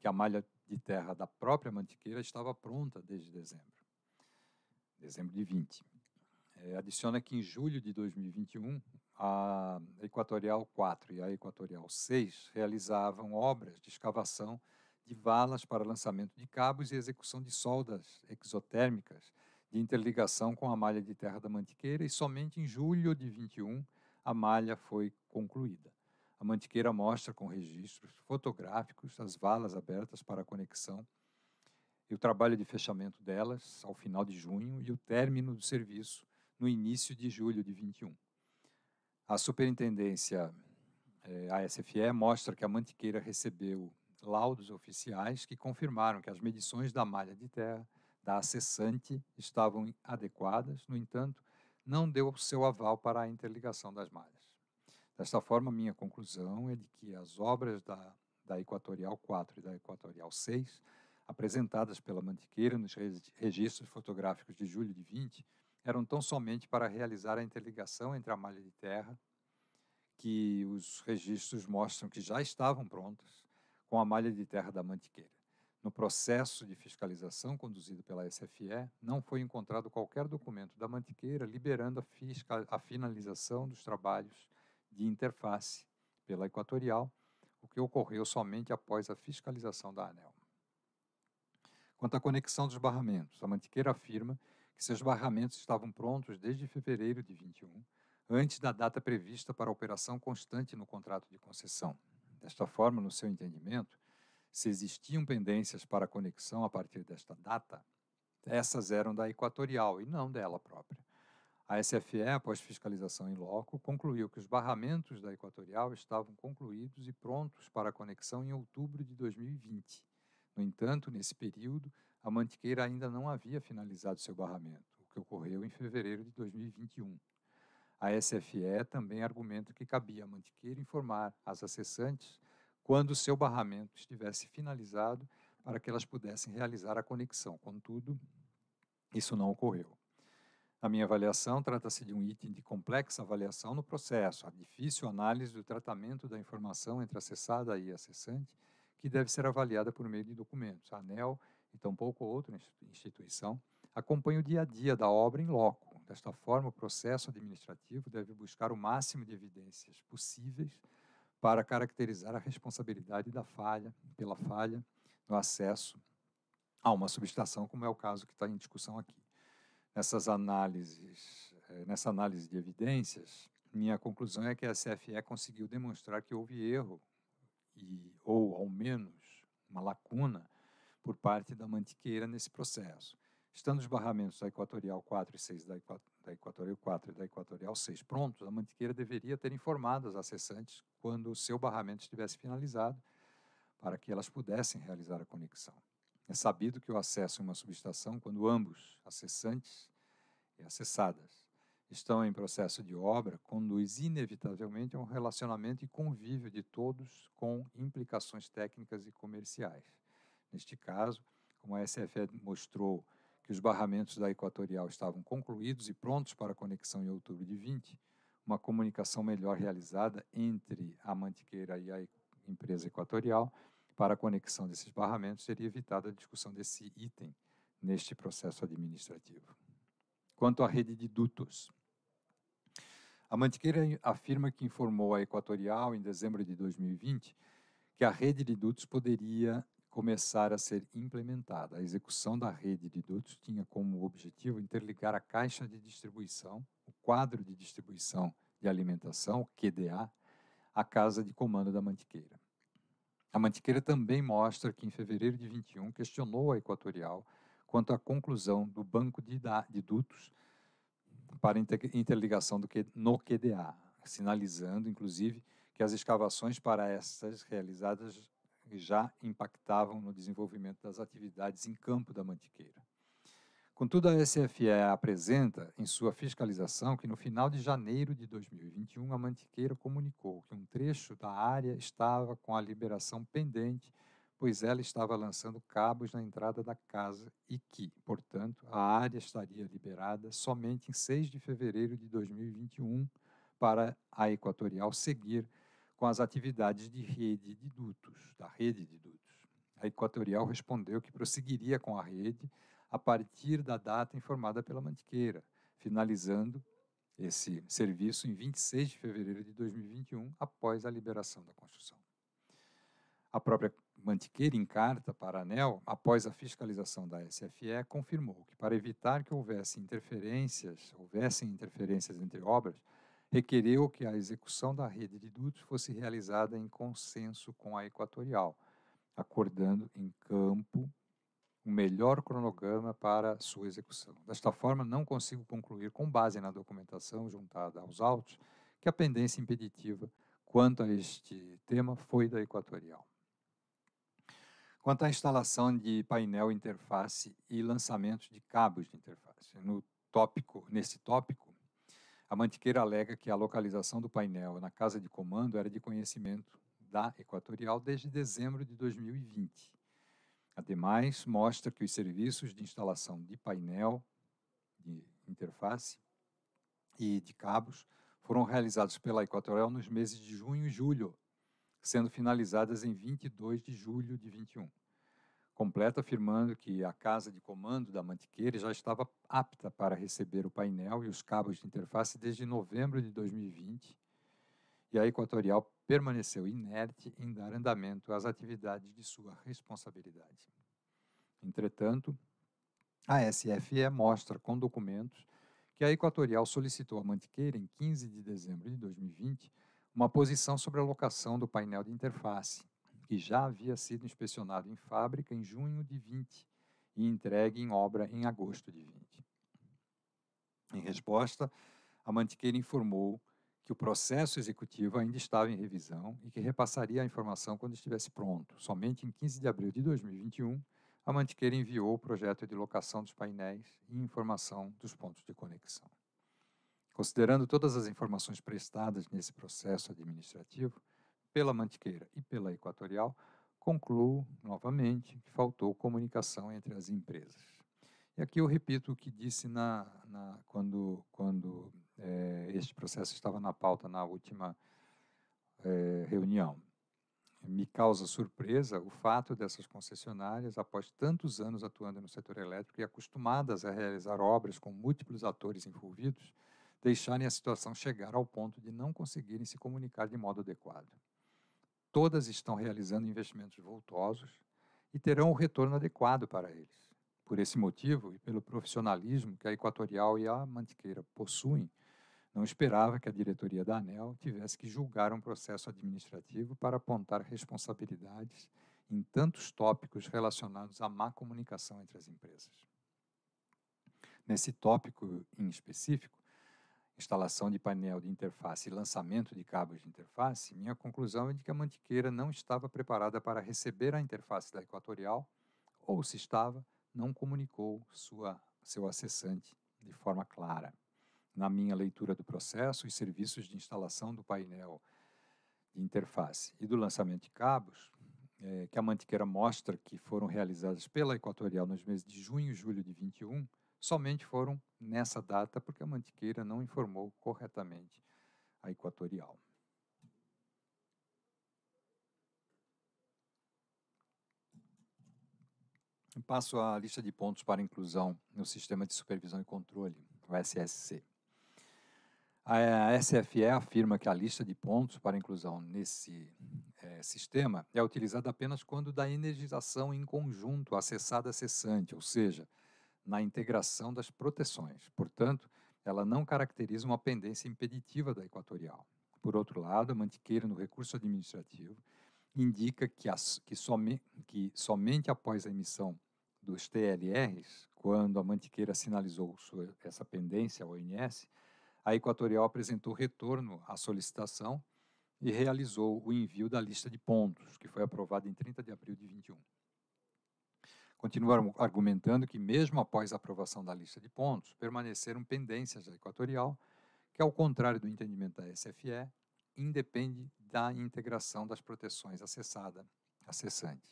que a malha de terra da própria Mantiqueira estava pronta desde dezembro. Dezembro de 20. É, adiciona que em julho de 2021 a Equatorial 4 e a Equatorial 6 realizavam obras de escavação de valas para lançamento de cabos e execução de soldas exotérmicas de interligação com a malha de Terra da Mantiqueira e somente em julho de 21 a malha foi concluída. A Mantiqueira mostra com registros fotográficos as valas abertas para a conexão e o trabalho de fechamento delas ao final de junho e o término do serviço no início de julho de 21. A superintendência eh, ASFE mostra que a Mantiqueira recebeu laudos oficiais que confirmaram que as medições da malha de terra da acessante estavam adequadas, no entanto, não deu seu aval para a interligação das malhas. Desta forma, minha conclusão é de que as obras da, da Equatorial 4 e da Equatorial 6, apresentadas pela Mantiqueira nos registros fotográficos de julho de 20, eram tão somente para realizar a interligação entre a malha de terra, que os registros mostram que já estavam prontas, com a malha de terra da Mantiqueira. No processo de fiscalização conduzido pela SFE, não foi encontrado qualquer documento da Mantiqueira liberando a, fiscal, a finalização dos trabalhos de interface pela Equatorial, o que ocorreu somente após a fiscalização da ANEL. Quanto à conexão dos barramentos, a Mantiqueira afirma que seus barramentos estavam prontos desde fevereiro de 21, antes da data prevista para operação constante no contrato de concessão. Desta forma, no seu entendimento, se existiam pendências para conexão a partir desta data, essas eram da Equatorial e não dela própria. A SFE, após fiscalização em loco, concluiu que os barramentos da Equatorial estavam concluídos e prontos para conexão em outubro de 2020. No entanto, nesse período, a Mantiqueira ainda não havia finalizado seu barramento, o que ocorreu em fevereiro de 2021. A SFE também argumenta que cabia à Mantiqueira informar as acessantes quando o seu barramento estivesse finalizado para que elas pudessem realizar a conexão. Contudo, isso não ocorreu. A minha avaliação trata-se de um item de complexa avaliação no processo, a difícil análise do tratamento da informação entre acessada e acessante, que deve ser avaliada por meio de documentos. A ANEL e tampouco outra instituição acompanha o dia a dia da obra em loco. Desta forma, o processo administrativo deve buscar o máximo de evidências possíveis para caracterizar a responsabilidade da falha, pela falha no acesso a uma subestação, como é o caso que está em discussão aqui. Nessas análises, eh, nessa análise de evidências, minha conclusão é que a CFE conseguiu demonstrar que houve erro e ou ao menos uma lacuna por parte da mantiqueira nesse processo. Estando os barramentos da Equatorial 4 e 6 da da Equatorial 4 e da Equatorial 6 prontos, a Mantiqueira deveria ter informado as acessantes quando o seu barramento estivesse finalizado, para que elas pudessem realizar a conexão. É sabido que o acesso a uma subestação, quando ambos, acessantes e acessadas, estão em processo de obra, conduz inevitavelmente a um relacionamento e convívio de todos com implicações técnicas e comerciais. Neste caso, como a SFE mostrou que os barramentos da Equatorial estavam concluídos e prontos para conexão em outubro de 20, uma comunicação melhor realizada entre a Mantiqueira e a empresa Equatorial para a conexão desses barramentos seria evitada. a discussão desse item neste processo administrativo. Quanto à rede de dutos, a Mantiqueira afirma que informou a Equatorial em dezembro de 2020 que a rede de dutos poderia começar a ser implementada. A execução da rede de dutos tinha como objetivo interligar a caixa de distribuição, o quadro de distribuição de alimentação, o QDA, à casa de comando da Mantiqueira. A Mantiqueira também mostra que, em fevereiro de 21, questionou a Equatorial quanto à conclusão do banco de, de dutos para interligação do que no QDA, sinalizando, inclusive, que as escavações para essas realizadas e já impactavam no desenvolvimento das atividades em campo da mantiqueira. Contudo, a SFE apresenta em sua fiscalização que no final de janeiro de 2021 a Mantiqueira comunicou que um trecho da área estava com a liberação pendente, pois ela estava lançando cabos na entrada da casa e que, portanto, a área estaria liberada somente em 6 de fevereiro de 2021 para a Equatorial seguir com as atividades de rede de dutos, da rede de dutos. A Equatorial respondeu que prosseguiria com a rede a partir da data informada pela Mantiqueira, finalizando esse serviço em 26 de fevereiro de 2021, após a liberação da construção. A própria Mantiqueira, em carta para a ANEL, após a fiscalização da SFE, confirmou que, para evitar que houvesse interferências, houvessem interferências entre obras, requereu que a execução da rede de dutos fosse realizada em consenso com a Equatorial, acordando em campo o melhor cronograma para sua execução. Desta forma, não consigo concluir, com base na documentação juntada aos autos, que a pendência impeditiva quanto a este tema foi da Equatorial. Quanto à instalação de painel interface e lançamento de cabos de interface, no tópico, nesse tópico, a Mantiqueira alega que a localização do painel na casa de comando era de conhecimento da Equatorial desde dezembro de 2020. Ademais, mostra que os serviços de instalação de painel, de interface e de cabos foram realizados pela Equatorial nos meses de junho e julho, sendo finalizadas em 22 de julho de 21 completa afirmando que a casa de comando da Mantiqueira já estava apta para receber o painel e os cabos de interface desde novembro de 2020 e a Equatorial permaneceu inerte em dar andamento às atividades de sua responsabilidade. Entretanto, a SFE mostra com documentos que a Equatorial solicitou à Mantiqueira, em 15 de dezembro de 2020, uma posição sobre a locação do painel de interface, que já havia sido inspecionado em fábrica em junho de 20 e entregue em obra em agosto de 20. Em resposta, a Mantiqueira informou que o processo executivo ainda estava em revisão e que repassaria a informação quando estivesse pronto. Somente em 15 de abril de 2021, a Mantiqueira enviou o projeto de locação dos painéis e informação dos pontos de conexão. Considerando todas as informações prestadas nesse processo administrativo, pela Mantiqueira e pela Equatorial, concluo novamente que faltou comunicação entre as empresas. E aqui eu repito o que disse na, na quando, quando é, este processo estava na pauta na última é, reunião. Me causa surpresa o fato dessas concessionárias, após tantos anos atuando no setor elétrico e acostumadas a realizar obras com múltiplos atores envolvidos, deixarem a situação chegar ao ponto de não conseguirem se comunicar de modo adequado. Todas estão realizando investimentos voltosos e terão o retorno adequado para eles. Por esse motivo e pelo profissionalismo que a Equatorial e a Mantiqueira possuem, não esperava que a diretoria da ANEL tivesse que julgar um processo administrativo para apontar responsabilidades em tantos tópicos relacionados à má comunicação entre as empresas. Nesse tópico em específico, instalação de painel de interface e lançamento de cabos de interface, minha conclusão é de que a Mantiqueira não estava preparada para receber a interface da Equatorial, ou se estava, não comunicou sua, seu acessante de forma clara. Na minha leitura do processo, os serviços de instalação do painel de interface e do lançamento de cabos, é, que a Mantiqueira mostra que foram realizados pela Equatorial nos meses de junho e julho de 21, somente foram nessa data porque a Mantiqueira não informou corretamente a Equatorial. Passo à lista de pontos para inclusão no Sistema de Supervisão e Controle, o SSC. A SFE afirma que a lista de pontos para inclusão nesse é, sistema é utilizada apenas quando da energização em conjunto acessada cessante, ou seja, na integração das proteções. Portanto, ela não caracteriza uma pendência impeditiva da equatorial. Por outro lado, a mantiqueira no recurso administrativo indica que, as, que, some, que somente após a emissão dos TLRs, quando a Mantiqueira sinalizou sua, essa pendência ao ONS, a Equatorial apresentou retorno à solicitação e realizou o envio da lista de pontos, que foi aprovada em 30 de abril de 21 continuaram argumentando que, mesmo após a aprovação da lista de pontos, permaneceram pendências da Equatorial, que, ao contrário do entendimento da SFE, independe da integração das proteções acessada, acessante.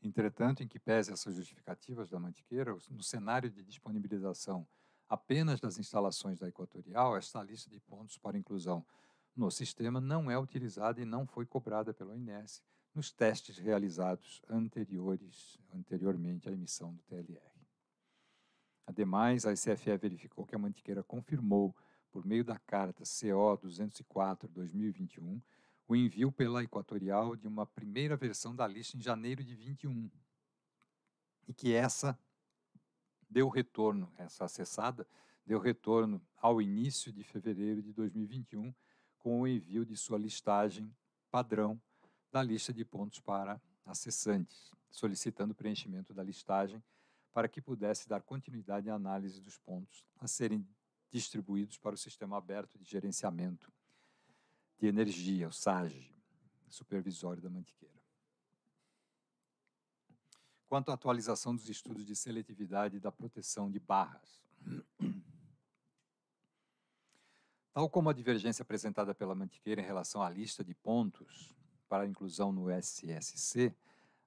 Entretanto, em que pese essas justificativas da Mantiqueira, no cenário de disponibilização apenas das instalações da Equatorial, esta lista de pontos para inclusão no sistema não é utilizada e não foi cobrada pelo INES, nos testes realizados anteriores, anteriormente à emissão do TLR. Ademais, a SFE verificou que a Mantiqueira confirmou, por meio da carta CO 204/2021, o envio pela Equatorial de uma primeira versão da lista em janeiro de 21 e que essa deu retorno, essa acessada deu retorno ao início de fevereiro de 2021 com o envio de sua listagem padrão da lista de pontos para acessantes, solicitando o preenchimento da listagem para que pudesse dar continuidade à análise dos pontos a serem distribuídos para o Sistema Aberto de Gerenciamento de Energia, o SAGE, Supervisório da Mantiqueira. Quanto à atualização dos estudos de seletividade da proteção de barras. Tal como a divergência apresentada pela Mantiqueira em relação à lista de pontos, para a inclusão no SSC,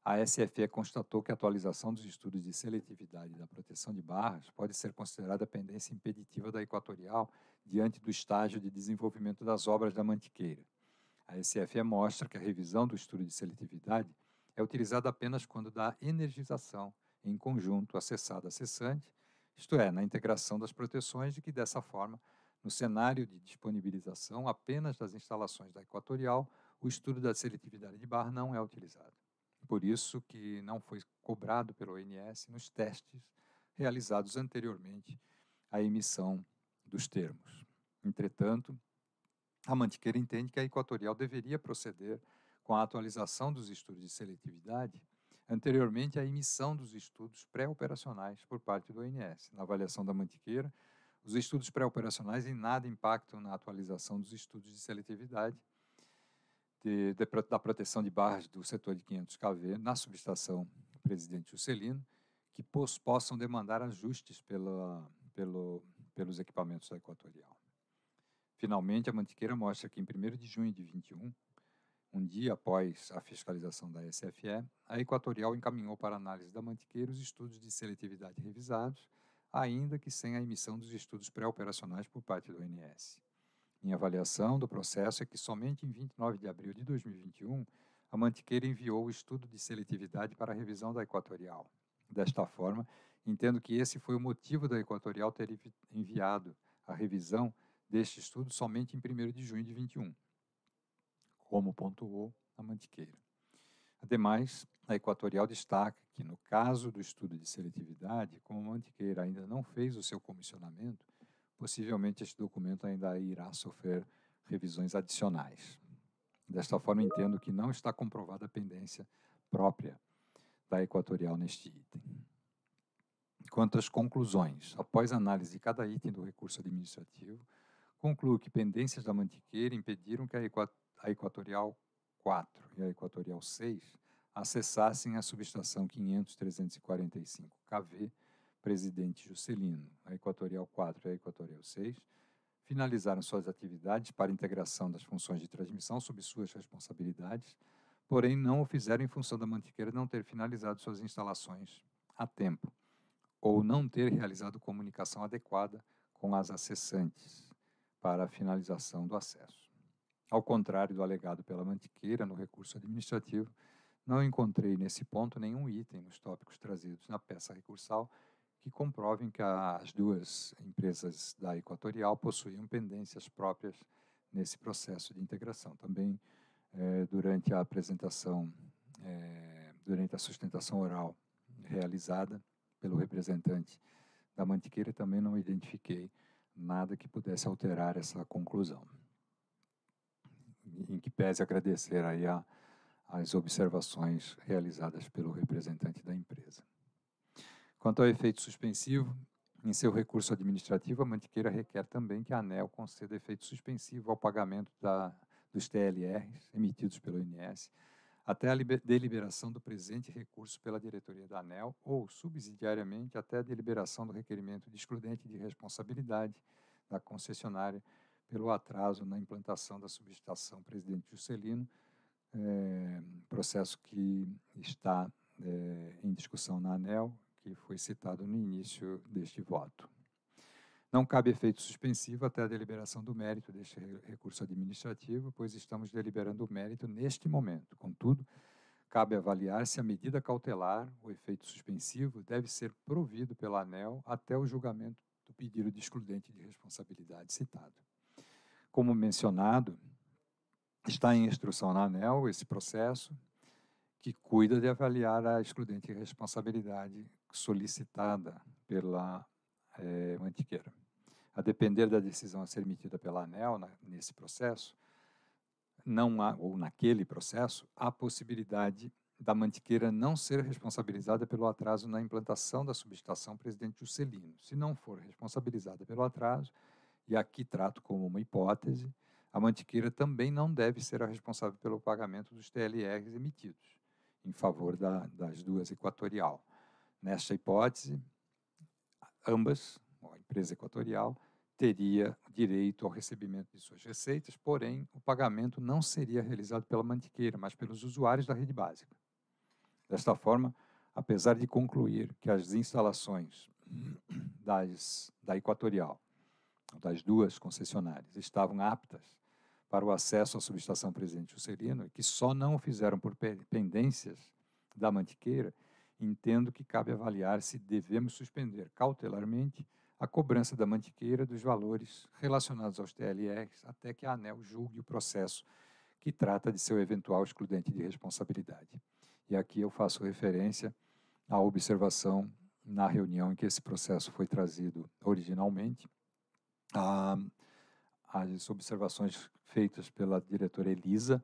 a SFE constatou que a atualização dos estudos de seletividade da proteção de barras pode ser considerada pendência impeditiva da Equatorial diante do estágio de desenvolvimento das obras da Mantiqueira. A SFE mostra que a revisão do estudo de seletividade é utilizada apenas quando da energização em conjunto acessada a cessante, isto é, na integração das proteções, de que dessa forma, no cenário de disponibilização apenas das instalações da Equatorial, o estudo da seletividade de barra não é utilizado. Por isso que não foi cobrado pelo ONS nos testes realizados anteriormente à emissão dos termos. Entretanto, a Mantiqueira entende que a Equatorial deveria proceder com a atualização dos estudos de seletividade anteriormente à emissão dos estudos pré-operacionais por parte do ONS. Na avaliação da Mantiqueira, os estudos pré-operacionais em nada impactam na atualização dos estudos de seletividade de, de, da proteção de barras do setor de 500 kV na subestação Presidente Juscelino, que pos, possam demandar ajustes pela, pelo, pelos equipamentos da Equatorial. Finalmente, a Mantiqueira mostra que em 1 de junho de 21, um dia após a fiscalização da SFE, a Equatorial encaminhou para análise da Mantiqueira os estudos de seletividade revisados, ainda que sem a emissão dos estudos pré-operacionais por parte do ONS. Minha avaliação do processo é que somente em 29 de abril de 2021, a Mantiqueira enviou o estudo de seletividade para a revisão da Equatorial. Desta forma, entendo que esse foi o motivo da Equatorial ter enviado a revisão deste estudo somente em 1 de junho de 21, como pontuou a Mantiqueira. Ademais, a Equatorial destaca que, no caso do estudo de seletividade, como a Mantiqueira ainda não fez o seu comissionamento, possivelmente este documento ainda irá sofrer revisões adicionais. Desta forma, entendo que não está comprovada a pendência própria da Equatorial neste item. Quanto às conclusões, após análise de cada item do recurso administrativo, concluo que pendências da Mantiqueira impediram que a Equatorial 4 e a Equatorial 6 acessassem a subestação 345 kV presidente Juscelino, a Equatorial 4 e a Equatorial 6, finalizaram suas atividades para integração das funções de transmissão sob suas responsabilidades, porém não o fizeram em função da Mantiqueira não ter finalizado suas instalações a tempo ou não ter realizado comunicação adequada com as acessantes para a finalização do acesso. Ao contrário do alegado pela Mantiqueira no recurso administrativo, não encontrei nesse ponto nenhum item nos tópicos trazidos na peça recursal que comprovem que as duas empresas da Equatorial possuíam pendências próprias nesse processo de integração. Também, é, durante a apresentação, é, durante a sustentação oral realizada pelo representante da Mantiqueira, também não identifiquei nada que pudesse alterar essa conclusão. Em que pese agradecer aí a, as observações realizadas pelo representante da empresa. Quanto ao efeito suspensivo, em seu recurso administrativo, a Mantiqueira requer também que a ANEL conceda efeito suspensivo ao pagamento da, dos TLRs emitidos pelo INS, até a deliberação do presente recurso pela diretoria da ANEL ou, subsidiariamente, até a deliberação do requerimento de excludente de responsabilidade da concessionária pelo atraso na implantação da subestação Presidente Juscelino, é, processo que está é, em discussão na ANEL que foi citado no início deste voto. Não cabe efeito suspensivo até a deliberação do mérito deste recurso administrativo, pois estamos deliberando o mérito neste momento. Contudo, cabe avaliar se a medida cautelar, o efeito suspensivo, deve ser provido pela ANEL até o julgamento do pedido de excludente de responsabilidade citado. Como mencionado, está em instrução na ANEL esse processo, que cuida de avaliar a excludente de responsabilidade solicitada pela é, Mantiqueira. A depender da decisão a ser emitida pela ANEL na, nesse processo, não há, ou naquele processo, há possibilidade da Mantiqueira não ser responsabilizada pelo atraso na implantação da subestação Presidente Juscelino. Se não for responsabilizada pelo atraso, e aqui trato como uma hipótese, a Mantiqueira também não deve ser a responsável pelo pagamento dos TLRs emitidos em favor da, das duas Equatorial. Nesta hipótese, ambas, a empresa equatorial, teria direito ao recebimento de suas receitas, porém, o pagamento não seria realizado pela mantiqueira, mas pelos usuários da rede básica. Desta forma, apesar de concluir que as instalações das, da Equatorial, das duas concessionárias, estavam aptas para o acesso à subestação Presidente Juscelino e que só não o fizeram por pendências da Mantiqueira, entendo que cabe avaliar se devemos suspender cautelarmente a cobrança da mantiqueira dos valores relacionados aos TLRs até que a ANEL julgue o processo que trata de seu eventual excludente de responsabilidade. E aqui eu faço referência à observação na reunião em que esse processo foi trazido originalmente, às ah, observações feitas pela diretora Elisa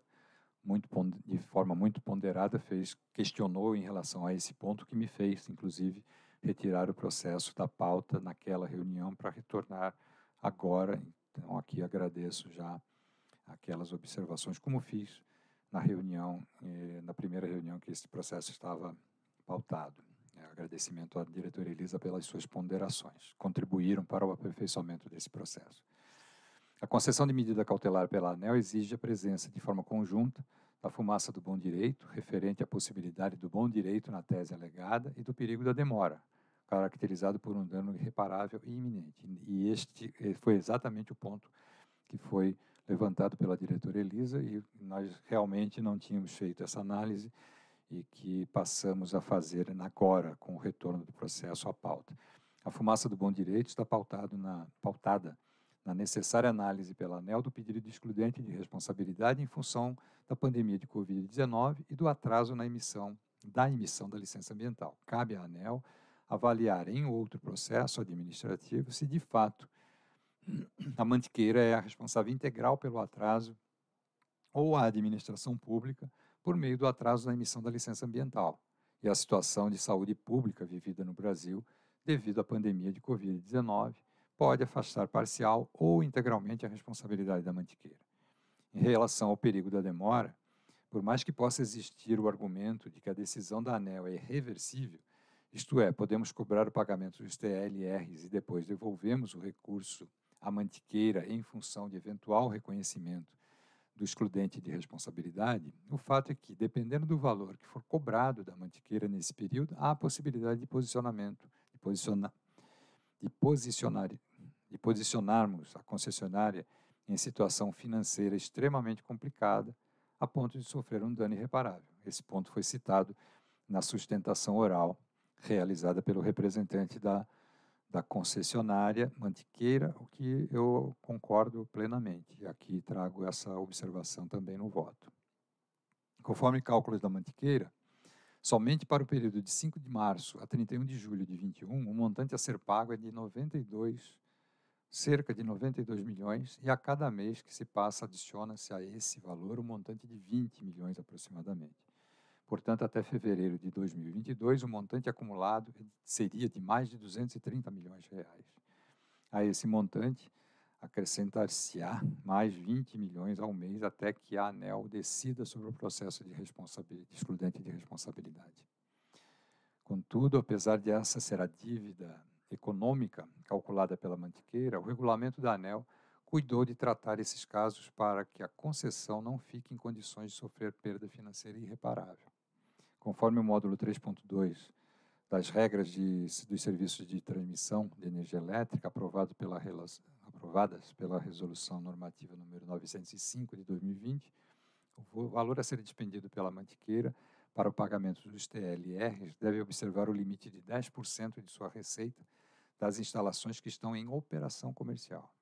muito de forma muito ponderada fez questionou em relação a esse ponto que me fez inclusive retirar o processo da pauta naquela reunião para retornar agora então aqui agradeço já aquelas observações como fiz na reunião eh, na primeira reunião que esse processo estava pautado é, agradecimento à diretora Elisa pelas suas ponderações contribuíram para o aperfeiçoamento desse processo a concessão de medida cautelar pela ANEL exige a presença de forma conjunta da fumaça do bom direito, referente à possibilidade do bom direito na tese alegada e do perigo da demora, caracterizado por um dano irreparável e iminente. E este eh, foi exatamente o ponto que foi levantado pela diretora Elisa e nós realmente não tínhamos feito essa análise e que passamos a fazer agora com o retorno do processo à pauta. A fumaça do bom direito está pautado na, pautada na necessária análise pela ANEL do pedido de excludente de responsabilidade em função da pandemia de Covid-19 e do atraso na emissão da emissão da licença ambiental. Cabe à ANEL avaliar em outro processo administrativo se de fato a Mantiqueira é a responsável integral pelo atraso ou a administração pública por meio do atraso na emissão da licença ambiental e a situação de saúde pública vivida no Brasil devido à pandemia de Covid-19 pode afastar parcial ou integralmente a responsabilidade da mantiqueira. Em relação ao perigo da demora, por mais que possa existir o argumento de que a decisão da ANEL é irreversível, isto é, podemos cobrar o pagamento dos TLRs e depois devolvemos o recurso à mantiqueira em função de eventual reconhecimento do excludente de responsabilidade, o fato é que, dependendo do valor que for cobrado da mantiqueira nesse período, há a possibilidade de posicionamento, de, posiciona, de posicionar, de posicionarmos a concessionária em situação financeira extremamente complicada, a ponto de sofrer um dano irreparável. Esse ponto foi citado na sustentação oral realizada pelo representante da, da concessionária Mantiqueira, o que eu concordo plenamente. aqui trago essa observação também no voto. Conforme cálculos da Mantiqueira, somente para o período de 5 de março a 31 de julho de 21, o montante a ser pago é de 92 cerca de 92 milhões, e a cada mês que se passa adiciona-se a esse valor um montante de 20 milhões aproximadamente. Portanto, até fevereiro de 2022, o montante acumulado seria de mais de 230 milhões de reais. A esse montante acrescentar-se-á mais 20 milhões ao mês até que a ANEL decida sobre o processo de responsabilidade, excludente de responsabilidade. Contudo, apesar de essa ser a dívida econômica calculada pela Mantiqueira, o regulamento da ANEL cuidou de tratar esses casos para que a concessão não fique em condições de sofrer perda financeira irreparável. Conforme o módulo 3.2 das regras de, dos serviços de transmissão de energia elétrica aprovado pela, aprovadas pela Resolução Normativa número 905 de 2020, o valor a ser despendido pela Mantiqueira para o pagamento dos TLRs deve observar o limite de 10% de sua receita das instalações que estão em operação comercial.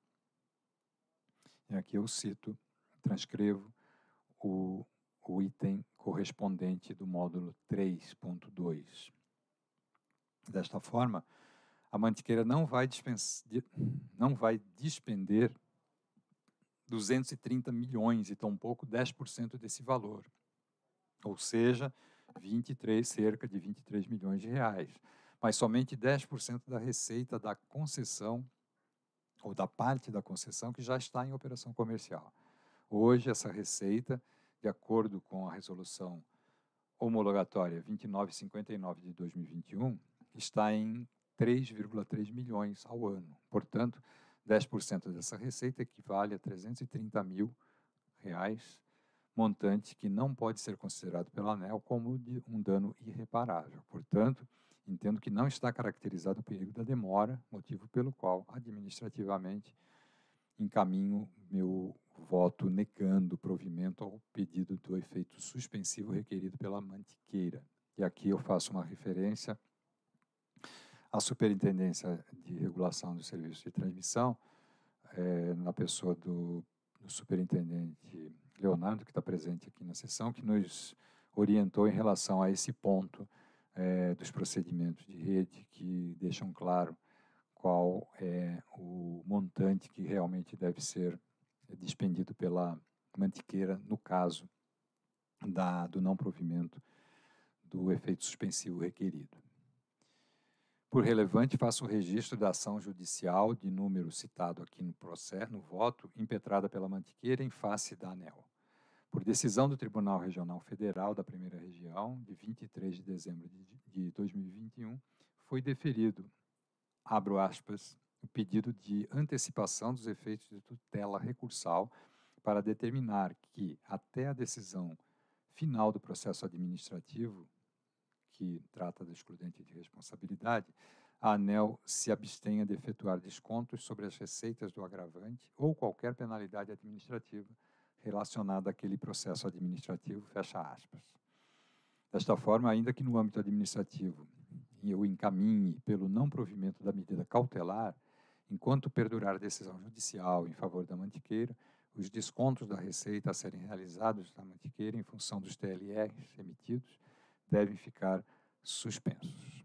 E aqui eu cito, transcrevo o, o item correspondente do módulo 3.2. Desta forma, a mantiqueira não vai, não vai despender 230 milhões e tão pouco 10% desse valor ou seja, 23, cerca de 23 milhões de reais. Mas somente 10% da receita da concessão, ou da parte da concessão que já está em operação comercial. Hoje, essa receita, de acordo com a resolução homologatória 2959 de 2021, está em 3,3 milhões ao ano. Portanto, 10% dessa receita equivale a 330 mil reais montante que não pode ser considerado pela ANEL como um dano irreparável. Portanto, entendo que não está caracterizado o perigo da demora, motivo pelo qual, administrativamente, encaminho meu voto negando provimento ao pedido do efeito suspensivo requerido pela Mantiqueira. E aqui eu faço uma referência à Superintendência de Regulação dos Serviços de Transmissão, é, na pessoa do, do superintendente Leonardo, que está presente aqui na sessão, que nos orientou em relação a esse ponto é, dos procedimentos de rede, que deixam claro qual é o montante que realmente deve ser despendido pela mantiqueira no caso da, do não provimento do efeito suspensivo requerido por relevante, faço o registro da ação judicial de número citado aqui no processo, no voto, impetrada pela Mantiqueira em face da ANEL. Por decisão do Tribunal Regional Federal da Primeira Região, de 23 de dezembro de 2021, foi deferido, abro aspas, o pedido de antecipação dos efeitos de tutela recursal para determinar que, até a decisão final do processo administrativo, que trata do excludente de responsabilidade, a ANEL se abstenha de efetuar descontos sobre as receitas do agravante ou qualquer penalidade administrativa relacionada àquele processo administrativo, fecha aspas. Desta forma, ainda que no âmbito administrativo eu encaminhe pelo não provimento da medida cautelar, enquanto perdurar a decisão judicial em favor da mantiqueira, os descontos da receita a serem realizados na mantiqueira em função dos TLRs emitidos devem ficar suspensos.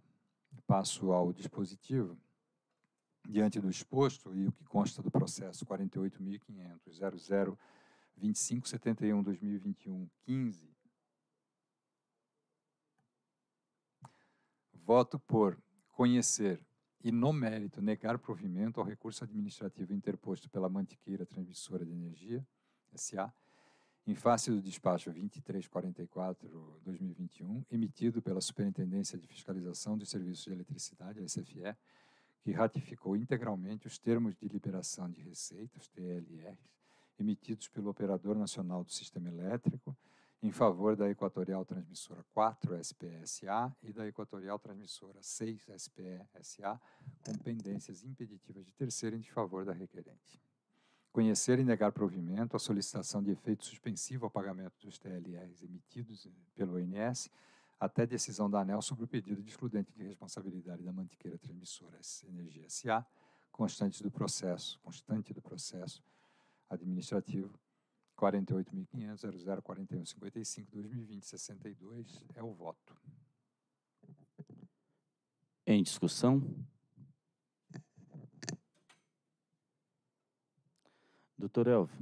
Passo ao dispositivo. Diante do exposto e o que consta do processo 48.500 2021 15 voto por conhecer e, no mérito, negar provimento ao recurso administrativo interposto pela Mantiqueira Transmissora de Energia, SA, em face do despacho 2344-2021, emitido pela Superintendência de Fiscalização dos Serviços de Eletricidade, a SFE, que ratificou integralmente os termos de liberação de receitas, TLRs, emitidos pelo Operador Nacional do Sistema Elétrico em favor da Equatorial Transmissora 4 SPSA e da Equatorial Transmissora 6 SPSA, com pendências impeditivas de terceiro em desfavor da requerente conhecer e negar provimento à solicitação de efeito suspensivo ao pagamento dos TLRs emitidos eh, pelo ONS até decisão da ANEL sobre o pedido de excludente de responsabilidade da Mantiqueira Transmissora Energia S.A., constante do processo, constante do processo administrativo 48.500.0041.55.2020.62 é o voto. Em discussão? Doutor Elvio,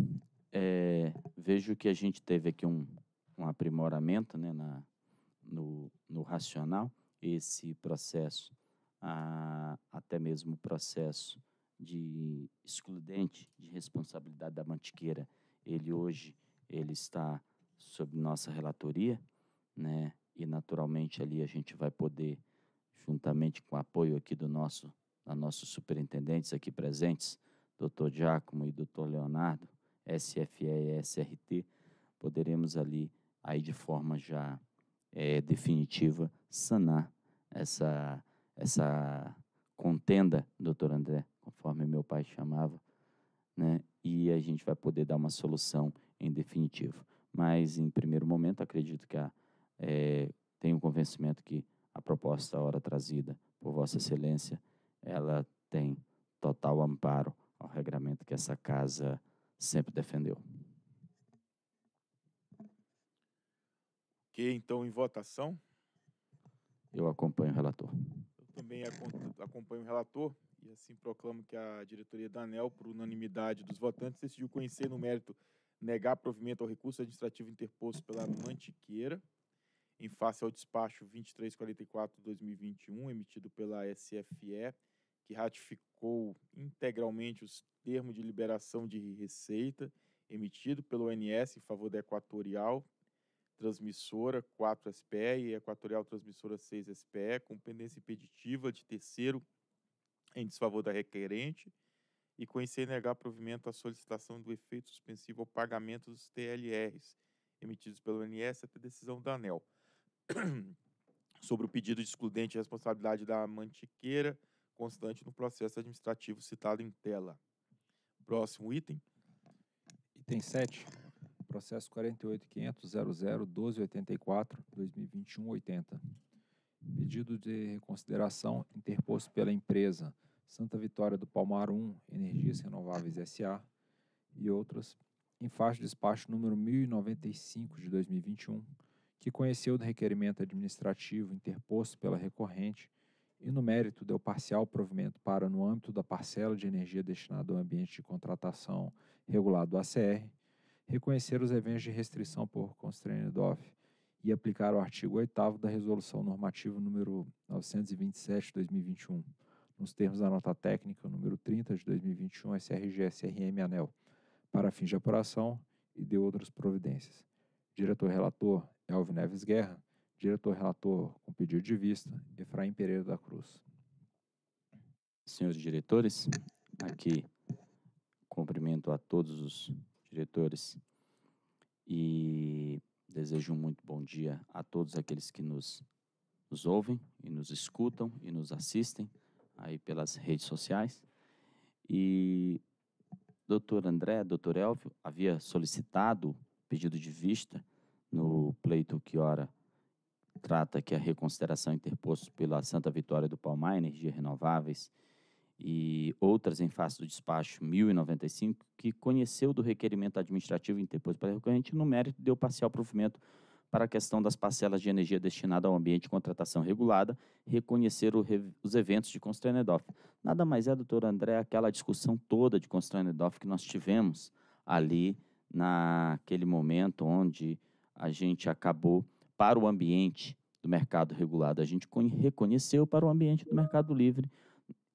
é, vejo que a gente teve aqui um, um aprimoramento né, na, no, no racional, esse processo, a, até mesmo o processo de excludente de responsabilidade da mantiqueira, ele hoje ele está sob nossa relatoria, né? E naturalmente ali a gente vai poder, juntamente com o apoio aqui do nosso, da nossos superintendentes aqui presentes, Dr. Giacomo e Dr. Leonardo, SFE e SRT, poderemos ali, aí de forma já é, definitiva, sanar essa, essa contenda, doutor André, conforme meu pai chamava, né? e a gente vai poder dar uma solução em definitivo. Mas, em primeiro momento, acredito que a, é, tenho convencimento que a proposta ora trazida por Vossa Excelência, ela tem total amparo ao regramento que essa casa sempre defendeu. Ok, então em votação. Eu acompanho o relator. Eu também acompanho o relator e assim proclamo que a diretoria da ANEL, por unanimidade dos votantes, decidiu conhecer no mérito negar provimento ao recurso administrativo interposto pela Mantiqueira em face ao despacho 2344-2021 emitido pela SFE que ratificou integralmente os termos de liberação de receita emitido pelo ONS em favor da Equatorial Transmissora 4SPE e Equatorial Transmissora 6SPE, com pendência impeditiva de terceiro em desfavor da requerente e conhecer e negar provimento à solicitação do efeito suspensivo ao pagamento dos TLRs emitidos pelo ONS até decisão da ANEL. Sobre o pedido de excludente de responsabilidade da Mantiqueira, constante no processo administrativo citado em tela. Próximo item. Item 7. Processo 48.500.00.1284.2021.80. Pedido de reconsideração interposto pela empresa Santa Vitória do Palmar 1 Energias Renováveis S.A. e outras, em faixa de despacho número 1095 de 2021, que conheceu do requerimento administrativo interposto pela recorrente e no mérito deu parcial provimento para, no âmbito da parcela de energia destinada ao ambiente de contratação regulado do ACR, reconhecer os eventos de restrição por Constrenidov e aplicar o artigo 8 da Resolução Normativa número 927/2021, nos termos da nota técnica número 30 de 2021 SRG-SRM ANEL, para fins de apuração e de outras providências. Diretor relator Elvio Neves Guerra Diretor-relator com pedido de vista, Efraim Pereira da Cruz. Senhores diretores, aqui cumprimento a todos os diretores e desejo um muito bom dia a todos aqueles que nos, nos ouvem e nos escutam e nos assistem aí pelas redes sociais. E doutor André, doutor Elvio, havia solicitado pedido de vista no pleito que ora trata que a reconsideração interposta pela Santa Vitória do Palmar Energia Renováveis e outras em face do despacho 1095, que conheceu do requerimento administrativo interposto pela recorrente no mérito deu parcial provimento para a questão das parcelas de energia destinada ao ambiente de contratação regulada, reconhecer re... os eventos de Constrangedorf. Nada mais é, doutor André, aquela discussão toda de Constrangedorf que nós tivemos ali naquele momento onde a gente acabou para o ambiente do mercado regulado. A gente reconheceu para o ambiente do mercado livre,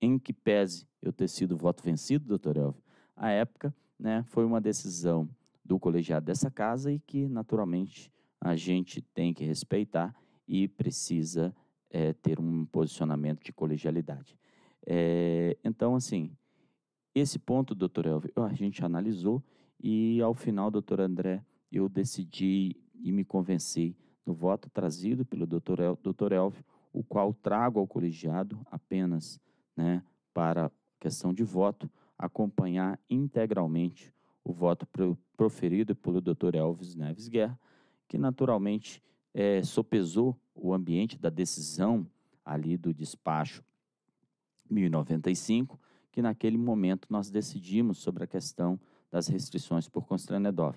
em que pese eu ter sido voto vencido, doutor Elvio, a época né, foi uma decisão do colegiado dessa casa e que, naturalmente, a gente tem que respeitar e precisa é, ter um posicionamento de colegialidade. É, então, assim, esse ponto, doutor Elvio, a gente analisou e, ao final, doutor André, eu decidi e me convenci no voto trazido pelo Dr. El, Elvio, o qual trago ao colegiado apenas né, para questão de voto, acompanhar integralmente o voto pro, proferido pelo Dr. Elvis Neves Guerra, que naturalmente é, sopesou o ambiente da decisão ali do despacho 1095, que naquele momento nós decidimos sobre a questão das restrições por Constranedov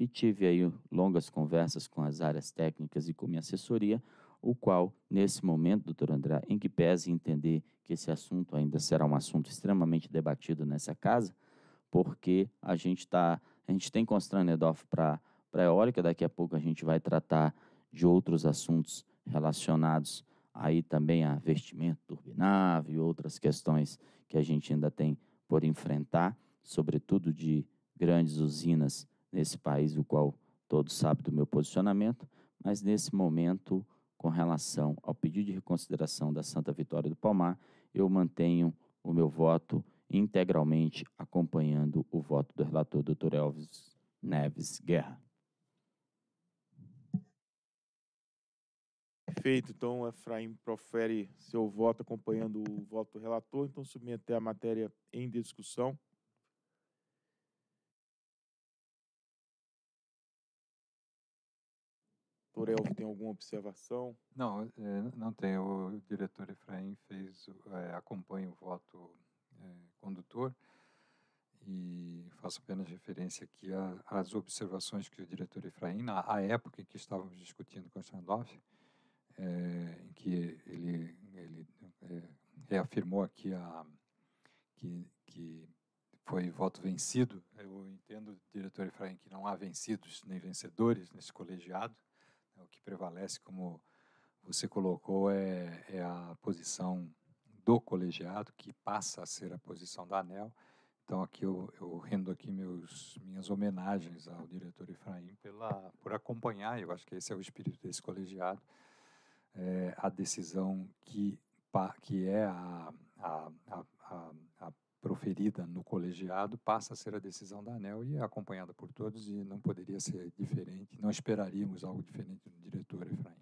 e tive aí longas conversas com as áreas técnicas e com minha assessoria, o qual, nesse momento, doutor André, em que pese entender que esse assunto ainda será um assunto extremamente debatido nessa casa, porque a gente tá, a gente tem constrangido para para eólica, daqui a pouco a gente vai tratar de outros assuntos relacionados aí também a vestimento turbinável e outras questões que a gente ainda tem por enfrentar, sobretudo de grandes usinas nesse país, o qual todos sabem do meu posicionamento, mas nesse momento, com relação ao pedido de reconsideração da Santa Vitória do Palmar, eu mantenho o meu voto integralmente acompanhando o voto do relator Dr. Elvis Neves Guerra. Perfeito. Então, Efraim profere seu voto acompanhando o voto do relator. Então, submeter a matéria em discussão. Pastor Elvio é tem alguma observação? Não, é, não tem. O diretor Efraim fez, é, acompanha o voto é, condutor e faço apenas referência aqui às observações que o diretor Efraim, na à época em que estávamos discutindo com Strandorf, é, em que ele, ele é, reafirmou aqui a, que, que foi voto vencido. Eu entendo, diretor Efraim, que não há vencidos nem vencedores nesse colegiado o que prevalece, como você colocou, é, é a posição do colegiado, que passa a ser a posição da ANEL. Então, aqui eu, eu rendo aqui meus, minhas homenagens ao diretor Efraim pela, por acompanhar, eu acho que esse é o espírito desse colegiado, é, a decisão que, que é a, a, a, a proferida no colegiado passa a ser a decisão da ANEL e é acompanhada por todos e não poderia ser diferente, não esperaríamos algo diferente do diretor Efraim.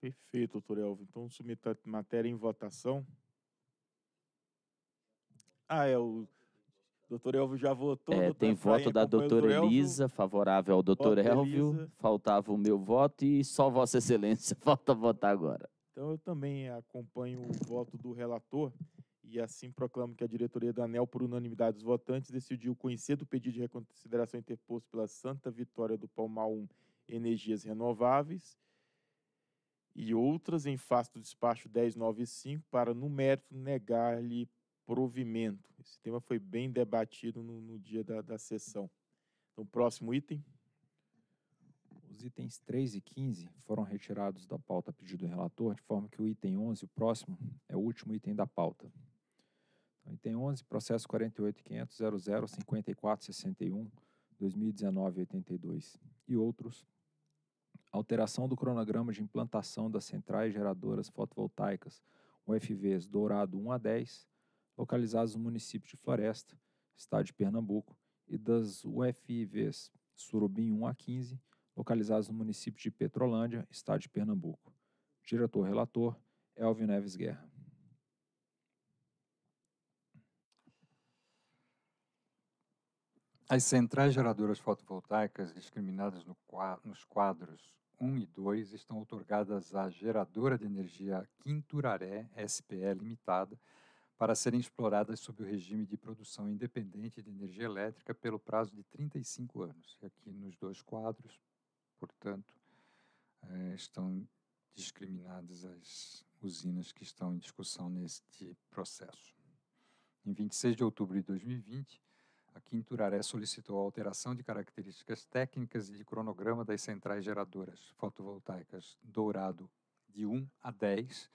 Perfeito, doutor Elvio. Então, submeter a matéria em votação. Ah, é o doutor Elvio já votou. É, tem voto da doutora Elisa, favorável ao doutor Elvio. Elisa. Faltava o meu voto e só Vossa Excelência falta votar agora. Então eu também acompanho o voto do relator e assim proclamo que a diretoria da ANEL, por unanimidade dos votantes, decidiu conhecer do pedido de reconsideração interposto pela Santa Vitória do Palmar 1 Energias Renováveis e outras em face do despacho 1095 para, no mérito, negar-lhe provimento. Esse tema foi bem debatido no, no dia da, da sessão. Então, próximo item. Os itens 3 e 15 foram retirados da pauta pedido do relator, de forma que o item 11, o próximo, é o último item da pauta. Então, item 11, processo 48.500.00.5461, 2019-82 e outros. Alteração do cronograma de implantação das centrais geradoras fotovoltaicas UFVs Dourado 1 a 10, localizados no município de Floresta, estado de Pernambuco, e das UFVs Surubim 1 a 15, localizados no município de Petrolândia, estado de Pernambuco. Diretor-relator, Elvio Neves Guerra. As centrais geradoras fotovoltaicas discriminadas no, nos quadros 1 e 2 estão otorgadas à geradora de energia Quinturaré SPE Limitada para serem exploradas sob o regime de produção independente de energia elétrica pelo prazo de 35 anos. E aqui nos dois quadros, Portanto, eh, estão discriminadas as usinas que estão em discussão neste processo. Em 26 de outubro de 2020, a Quinturaré solicitou a alteração de características técnicas e de cronograma das centrais geradoras fotovoltaicas Dourado de 1 a 10,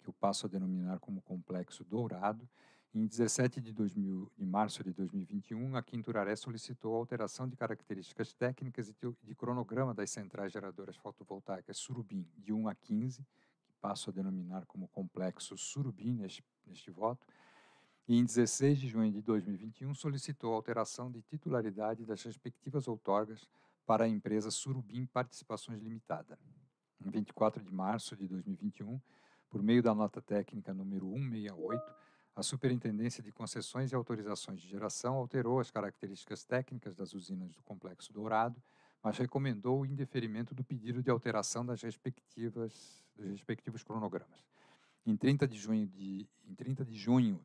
que eu passo a denominar como Complexo Dourado, em 17 de, 2000, de março de 2021, a Quinturaré solicitou alteração de características técnicas e de cronograma das centrais geradoras fotovoltaicas Surubim, de 1 a 15, que passo a denominar como complexo Surubim neste, neste voto, e em 16 de junho de 2021 solicitou alteração de titularidade das respectivas outorgas para a empresa Surubim Participações Limitada. Em 24 de março de 2021, por meio da nota técnica número 168, a Superintendência de Concessões e Autorizações de Geração alterou as características técnicas das usinas do Complexo Dourado, mas recomendou o indeferimento do pedido de alteração das respectivas, dos respectivos cronogramas. Em 30 de junho, de, em 30 de junho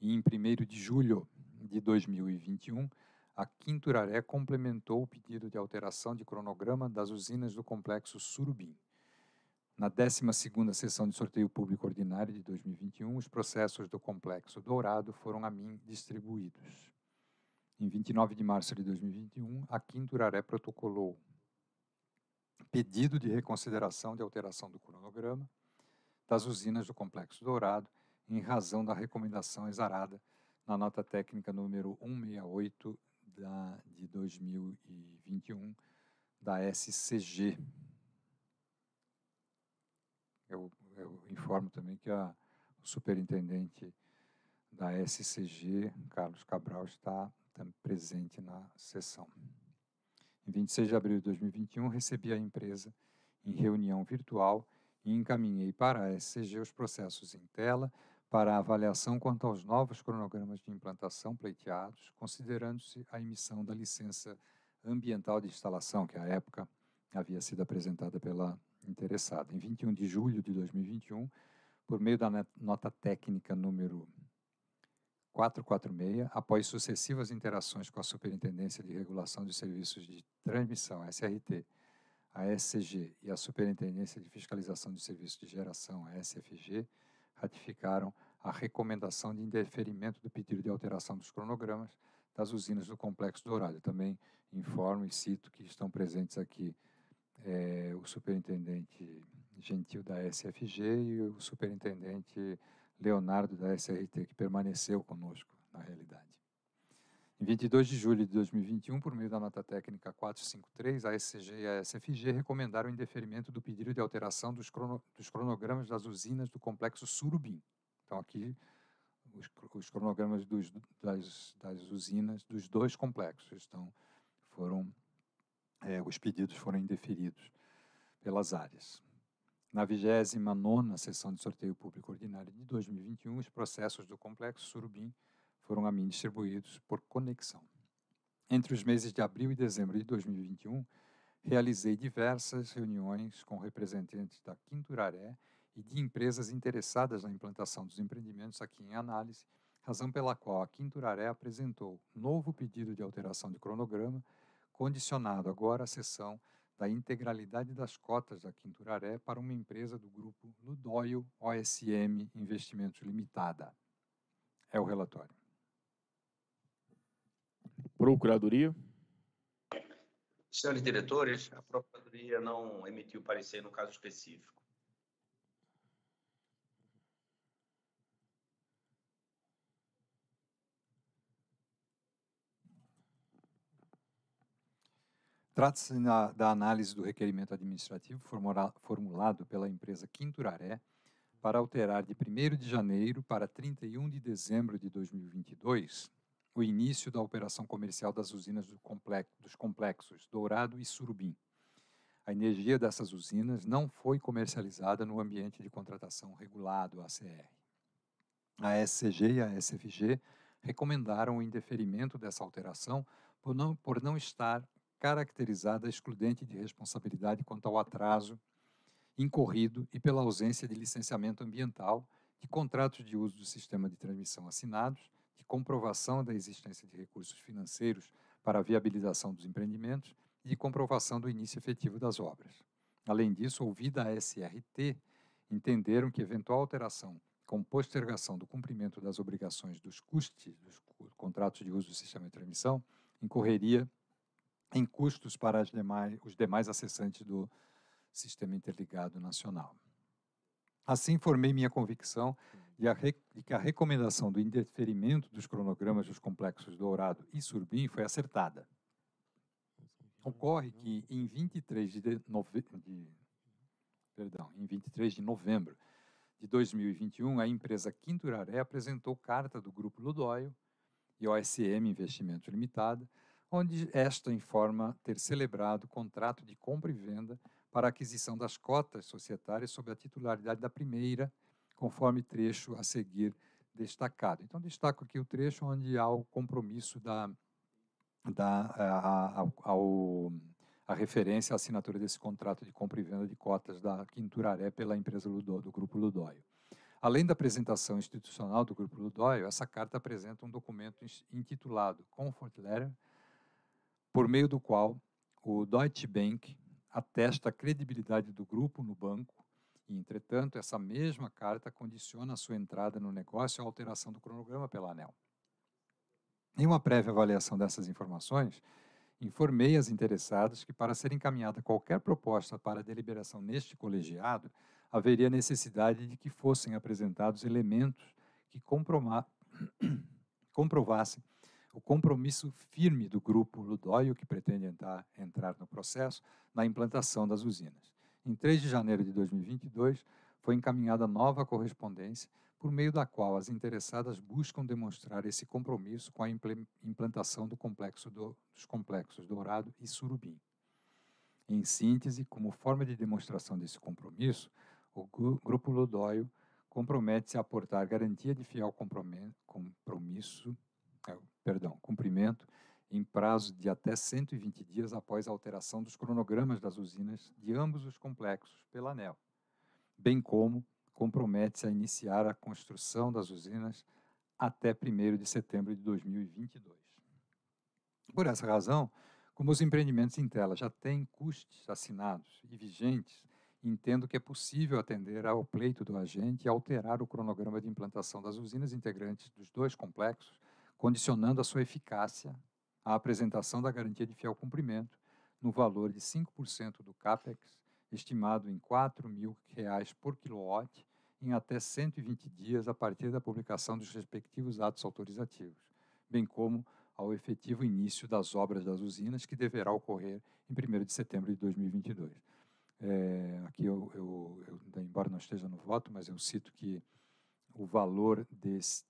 e em 1 de julho de 2021, a Quinturaré complementou o pedido de alteração de cronograma das usinas do Complexo Surubim na 12 sessão de sorteio público ordinário de 2021, os processos do Complexo Dourado foram a mim distribuídos. Em 29 de março de 2021, a Quinturaré protocolou pedido de reconsideração de alteração do cronograma das usinas do Complexo Dourado em razão da recomendação exarada na nota técnica número 168 da, de 2021 da SCG, eu, eu informo também que a, o superintendente da SCG, Carlos Cabral, está, está presente na sessão. Em 26 de abril de 2021, recebi a empresa em reunião virtual e encaminhei para a SCG os processos em tela para avaliação quanto aos novos cronogramas de implantação pleiteados, considerando-se a emissão da licença ambiental de instalação, que à época havia sido apresentada pela interessada. Em 21 de julho de 2021, por meio da nota técnica número 446, após sucessivas interações com a Superintendência de Regulação de Serviços de Transmissão, SRT, a SCG e a Superintendência de Fiscalização de Serviços de Geração, a SFG, ratificaram a recomendação de indeferimento do pedido de alteração dos cronogramas das usinas do Complexo Dourado. Também informo e cito que estão presentes aqui é, o superintendente Gentil da SFG e o superintendente Leonardo da SRT, que permaneceu conosco na realidade. Em 22 de julho de 2021, por meio da nota técnica 453, a SCG e a SFG recomendaram o indeferimento do pedido de alteração dos, crono, dos cronogramas das usinas do complexo Surubim. Então, aqui, os, os cronogramas dos, das, das usinas dos dois complexos estão, foram é, os pedidos foram indeferidos pelas áreas. Na 29 sessão de sorteio público ordinário de 2021, os processos do Complexo Surubim foram a mim distribuídos por conexão. Entre os meses de abril e dezembro de 2021, realizei diversas reuniões com representantes da Quinturaré e de empresas interessadas na implantação dos empreendimentos aqui em análise, razão pela qual a Quinturaré apresentou novo pedido de alteração de cronograma condicionado agora a cessão da integralidade das cotas da Quinturaré para uma empresa do grupo Ludóio OSM Investimentos Limitada. É o relatório. Procuradoria. Senhores diretores, a Procuradoria não emitiu parecer no caso específico. Trata-se da análise do requerimento administrativo formulado pela empresa Quinturaré para alterar de 1 de janeiro para 31 de dezembro de 2022 o início da operação comercial das usinas do complexo, dos complexos Dourado e Surubim. A energia dessas usinas não foi comercializada no ambiente de contratação regulado, ACR. A SCG e a SFG recomendaram o indeferimento dessa alteração por não, por não estar caracterizada excludente de responsabilidade quanto ao atraso incorrido e pela ausência de licenciamento ambiental, de contratos de uso do sistema de transmissão assinados, de comprovação da existência de recursos financeiros para a viabilização dos empreendimentos e de comprovação do início efetivo das obras. Além disso, ouvida a SRT, entenderam que eventual alteração com postergação do cumprimento das obrigações dos custos dos contratos de uso do sistema de transmissão incorreria em custos para demais, os demais acessantes do Sistema Interligado Nacional. Assim, formei minha convicção de, a, de que a recomendação do indeferimento dos cronogramas dos complexos Dourado e Surbim foi acertada. Ocorre que, em 23 de, nove... de, perdão, em 23 de novembro de 2021, a empresa Quinturaré apresentou carta do Grupo Ludóio e OSM Investimentos Limitada, onde esta informa ter celebrado contrato de compra e venda para aquisição das cotas societárias sob a titularidade da primeira, conforme trecho a seguir destacado. Então, destaco aqui o trecho onde há o compromisso da, da a, a, ao, a referência à assinatura desse contrato de compra e venda de cotas da Quinturaré pela empresa Ludo, do Grupo Ludóio. Além da apresentação institucional do Grupo Ludóio, essa carta apresenta um documento intitulado Comfort Letter por meio do qual o Deutsche Bank atesta a credibilidade do grupo no banco e, entretanto, essa mesma carta condiciona a sua entrada no negócio à alteração do cronograma pela ANEL. Em uma prévia avaliação dessas informações, informei as interessadas que, para ser encaminhada qualquer proposta para deliberação neste colegiado, haveria necessidade de que fossem apresentados elementos que comprovassem o compromisso firme do grupo Ludóio, que pretende entrar, entrar no processo, na implantação das usinas. Em 3 de janeiro de 2022, foi encaminhada nova correspondência, por meio da qual as interessadas buscam demonstrar esse compromisso com a implantação do complexo do, dos complexos Dourado e Surubim. Em síntese, como forma de demonstração desse compromisso, o Grupo Lodóio compromete-se a aportar garantia de fiel compromisso, é, perdão, cumprimento em prazo de até 120 dias após a alteração dos cronogramas das usinas de ambos os complexos pela ANEL, bem como compromete-se a iniciar a construção das usinas até 1 de setembro de 2022. Por essa razão, como os empreendimentos em tela já têm custos assinados e vigentes, entendo que é possível atender ao pleito do agente e alterar o cronograma de implantação das usinas integrantes dos dois complexos condicionando a sua eficácia à apresentação da garantia de fiel cumprimento no valor de 5% do CAPEX, estimado em R$ reais por quilowatt, em até 120 dias a partir da publicação dos respectivos atos autorizativos, bem como ao efetivo início das obras das usinas, que deverá ocorrer em 1 de setembro de 2022. É, aqui, eu, eu, eu, embora não esteja no voto, mas eu cito que o valor desse,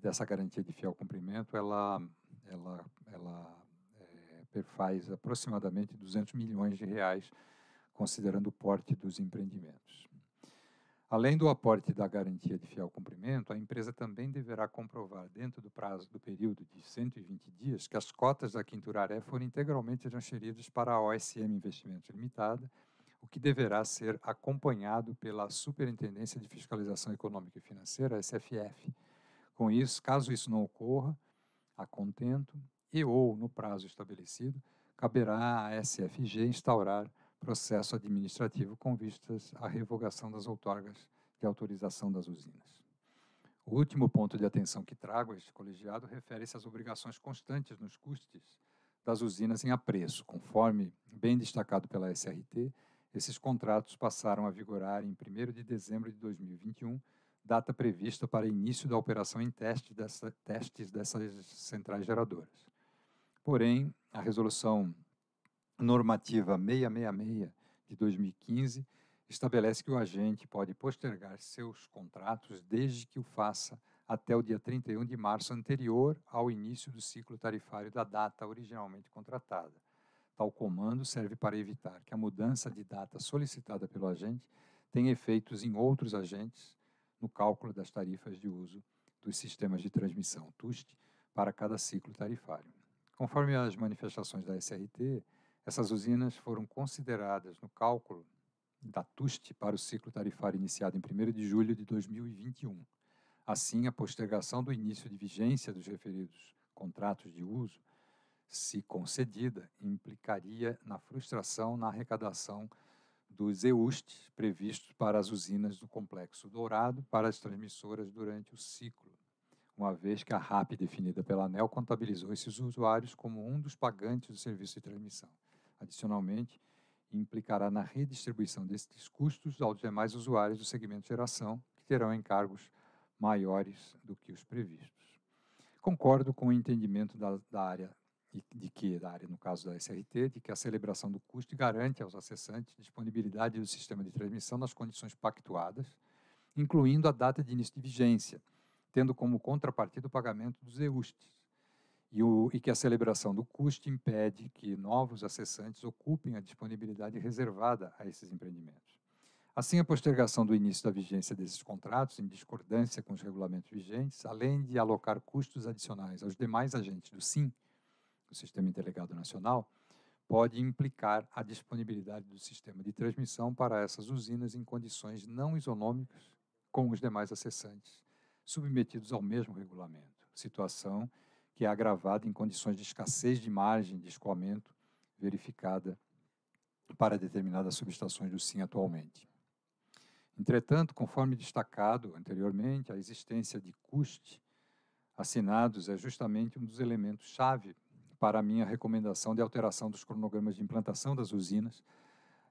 dessa garantia de fiel cumprimento, ela, ela, ela é, perfaz aproximadamente 200 milhões de reais, considerando o porte dos empreendimentos. Além do aporte da garantia de fiel cumprimento, a empresa também deverá comprovar, dentro do prazo do período de 120 dias, que as cotas da Quinturaré foram integralmente transferidas para a OSM Investimentos Limitada, o que deverá ser acompanhado pela Superintendência de Fiscalização Econômica e Financeira, SFF, com isso, caso isso não ocorra, a contento e ou no prazo estabelecido, caberá à SFG instaurar processo administrativo com vistas à revogação das outorgas de autorização das usinas. O último ponto de atenção que trago a este colegiado refere-se às obrigações constantes nos custos das usinas em apreço. Conforme bem destacado pela SRT, esses contratos passaram a vigorar em 1 de dezembro de 2021 data prevista para início da operação em teste dessa, testes dessas centrais geradoras. Porém, a resolução normativa 666 de 2015 estabelece que o agente pode postergar seus contratos desde que o faça até o dia 31 de março anterior ao início do ciclo tarifário da data originalmente contratada. Tal comando serve para evitar que a mudança de data solicitada pelo agente tenha efeitos em outros agentes no cálculo das tarifas de uso dos sistemas de transmissão TUST para cada ciclo tarifário. Conforme as manifestações da SRT, essas usinas foram consideradas no cálculo da TUST para o ciclo tarifário iniciado em 1 de julho de 2021. Assim, a postergação do início de vigência dos referidos contratos de uso, se concedida, implicaria na frustração na arrecadação dos EUST previstos para as usinas do Complexo Dourado para as transmissoras durante o ciclo, uma vez que a RAP, definida pela ANEL, contabilizou esses usuários como um dos pagantes do serviço de transmissão. Adicionalmente, implicará na redistribuição desses custos aos demais usuários do segmento de geração, que terão encargos maiores do que os previstos. Concordo com o entendimento da, da área de que, da área, no caso da SRT, de que a celebração do custo garante aos acessantes disponibilidade do sistema de transmissão nas condições pactuadas, incluindo a data de início de vigência, tendo como contrapartida o pagamento dos EUSTs, e, o, e que a celebração do custo impede que novos acessantes ocupem a disponibilidade reservada a esses empreendimentos. Assim, a postergação do início da vigência desses contratos, em discordância com os regulamentos vigentes, além de alocar custos adicionais aos demais agentes do SIM, o Sistema Interligado Nacional, pode implicar a disponibilidade do sistema de transmissão para essas usinas em condições não isonômicas com os demais acessantes, submetidos ao mesmo regulamento, situação que é agravada em condições de escassez de margem de escoamento verificada para determinadas subestações do SIM atualmente. Entretanto, conforme destacado anteriormente, a existência de custos assinados é justamente um dos elementos-chave para a minha recomendação de alteração dos cronogramas de implantação das usinas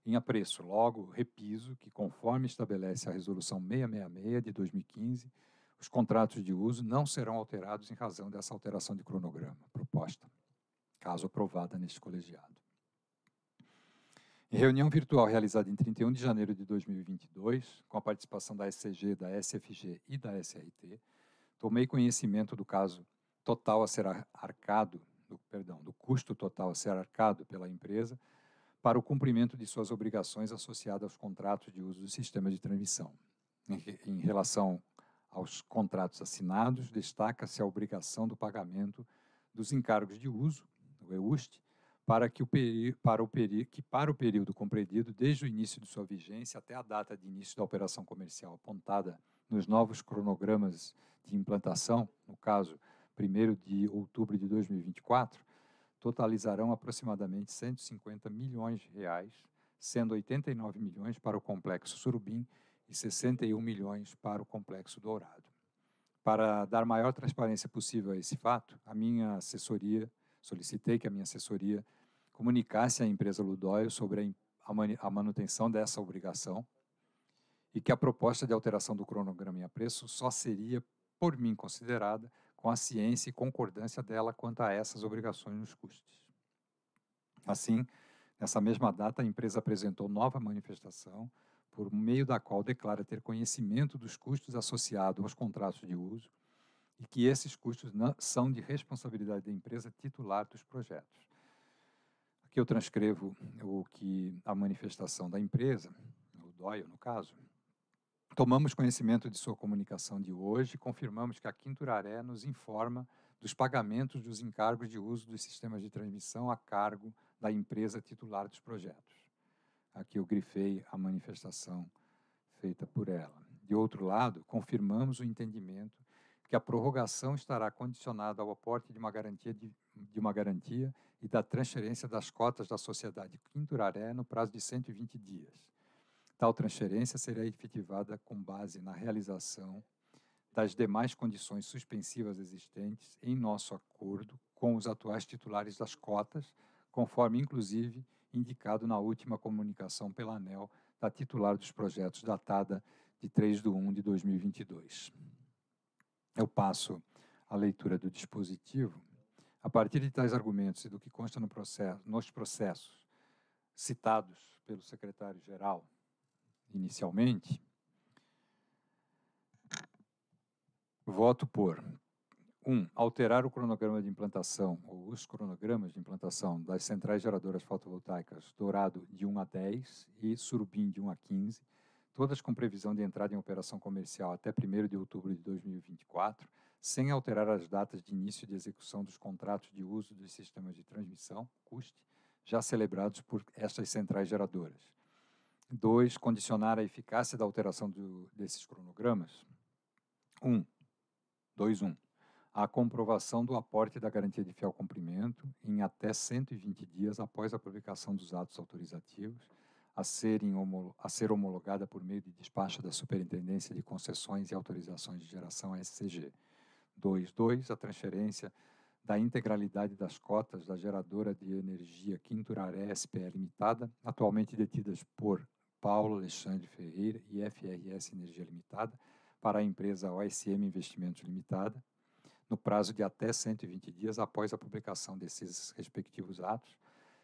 em apreço. Logo, repiso que, conforme estabelece a Resolução 666 de 2015, os contratos de uso não serão alterados em razão dessa alteração de cronograma proposta, caso aprovada neste colegiado. Em reunião virtual realizada em 31 de janeiro de 2022, com a participação da SCG, da SFG e da SRT, tomei conhecimento do caso total a ser arcado do, perdão, do custo total a ser arcado pela empresa para o cumprimento de suas obrigações associadas aos contratos de uso do sistema de transmissão. Em, em relação aos contratos assinados, destaca-se a obrigação do pagamento dos encargos de uso, o EUST, para que, o peri, para o peri, que para o período compreendido desde o início de sua vigência até a data de início da operação comercial apontada nos novos cronogramas de implantação, no caso, 1 de outubro de 2024, totalizarão aproximadamente 150 milhões de reais, sendo 89 milhões para o Complexo Surubim e 61 milhões para o Complexo Dourado. Para dar maior transparência possível a esse fato, a minha assessoria, solicitei que a minha assessoria comunicasse à empresa Ludóio sobre a manutenção dessa obrigação e que a proposta de alteração do cronograma e a preço só seria por mim considerada com a ciência e concordância dela quanto a essas obrigações nos custos. Assim, nessa mesma data, a empresa apresentou nova manifestação, por meio da qual declara ter conhecimento dos custos associados aos contratos de uso e que esses custos não, são de responsabilidade da empresa titular dos projetos. Aqui eu transcrevo o que a manifestação da empresa, o Doyle no caso, Tomamos conhecimento de sua comunicação de hoje e confirmamos que a Quinturaré nos informa dos pagamentos dos encargos de uso dos sistemas de transmissão a cargo da empresa titular dos projetos. Aqui eu grifei a manifestação feita por ela. De outro lado, confirmamos o entendimento que a prorrogação estará condicionada ao aporte de uma garantia de, de uma garantia e da transferência das cotas da sociedade Quinturaré no prazo de 120 dias Tal transferência será efetivada com base na realização das demais condições suspensivas existentes em nosso acordo com os atuais titulares das cotas, conforme inclusive indicado na última comunicação pela ANEL da titular dos projetos, datada de 3 de 1 de 2022. Eu passo a leitura do dispositivo. A partir de tais argumentos e do que consta no processo, nos processos citados pelo secretário-geral, inicialmente, voto por 1. Um, alterar o cronograma de implantação, ou os cronogramas de implantação das centrais geradoras fotovoltaicas Dourado de 1 a 10 e Surubim de 1 a 15, todas com previsão de entrada em operação comercial até 1 de outubro de 2024, sem alterar as datas de início de execução dos contratos de uso dos sistemas de transmissão, CUST, já celebrados por estas centrais geradoras. 2. Condicionar a eficácia da alteração do, desses cronogramas. 1. Um, 2.1. Um, a comprovação do aporte da garantia de fiel cumprimento em até 120 dias após a publicação dos atos autorizativos, a, serem a ser homologada por meio de despacho da Superintendência de Concessões e Autorizações de Geração, SCG. 2.2. A transferência da integralidade das cotas da geradora de energia Quinturaré SPE Limitada, atualmente detidas por Paulo Alexandre Ferreira e FRS Energia Limitada para a empresa OSM Investimentos Limitada, no prazo de até 120 dias após a publicação desses respectivos atos,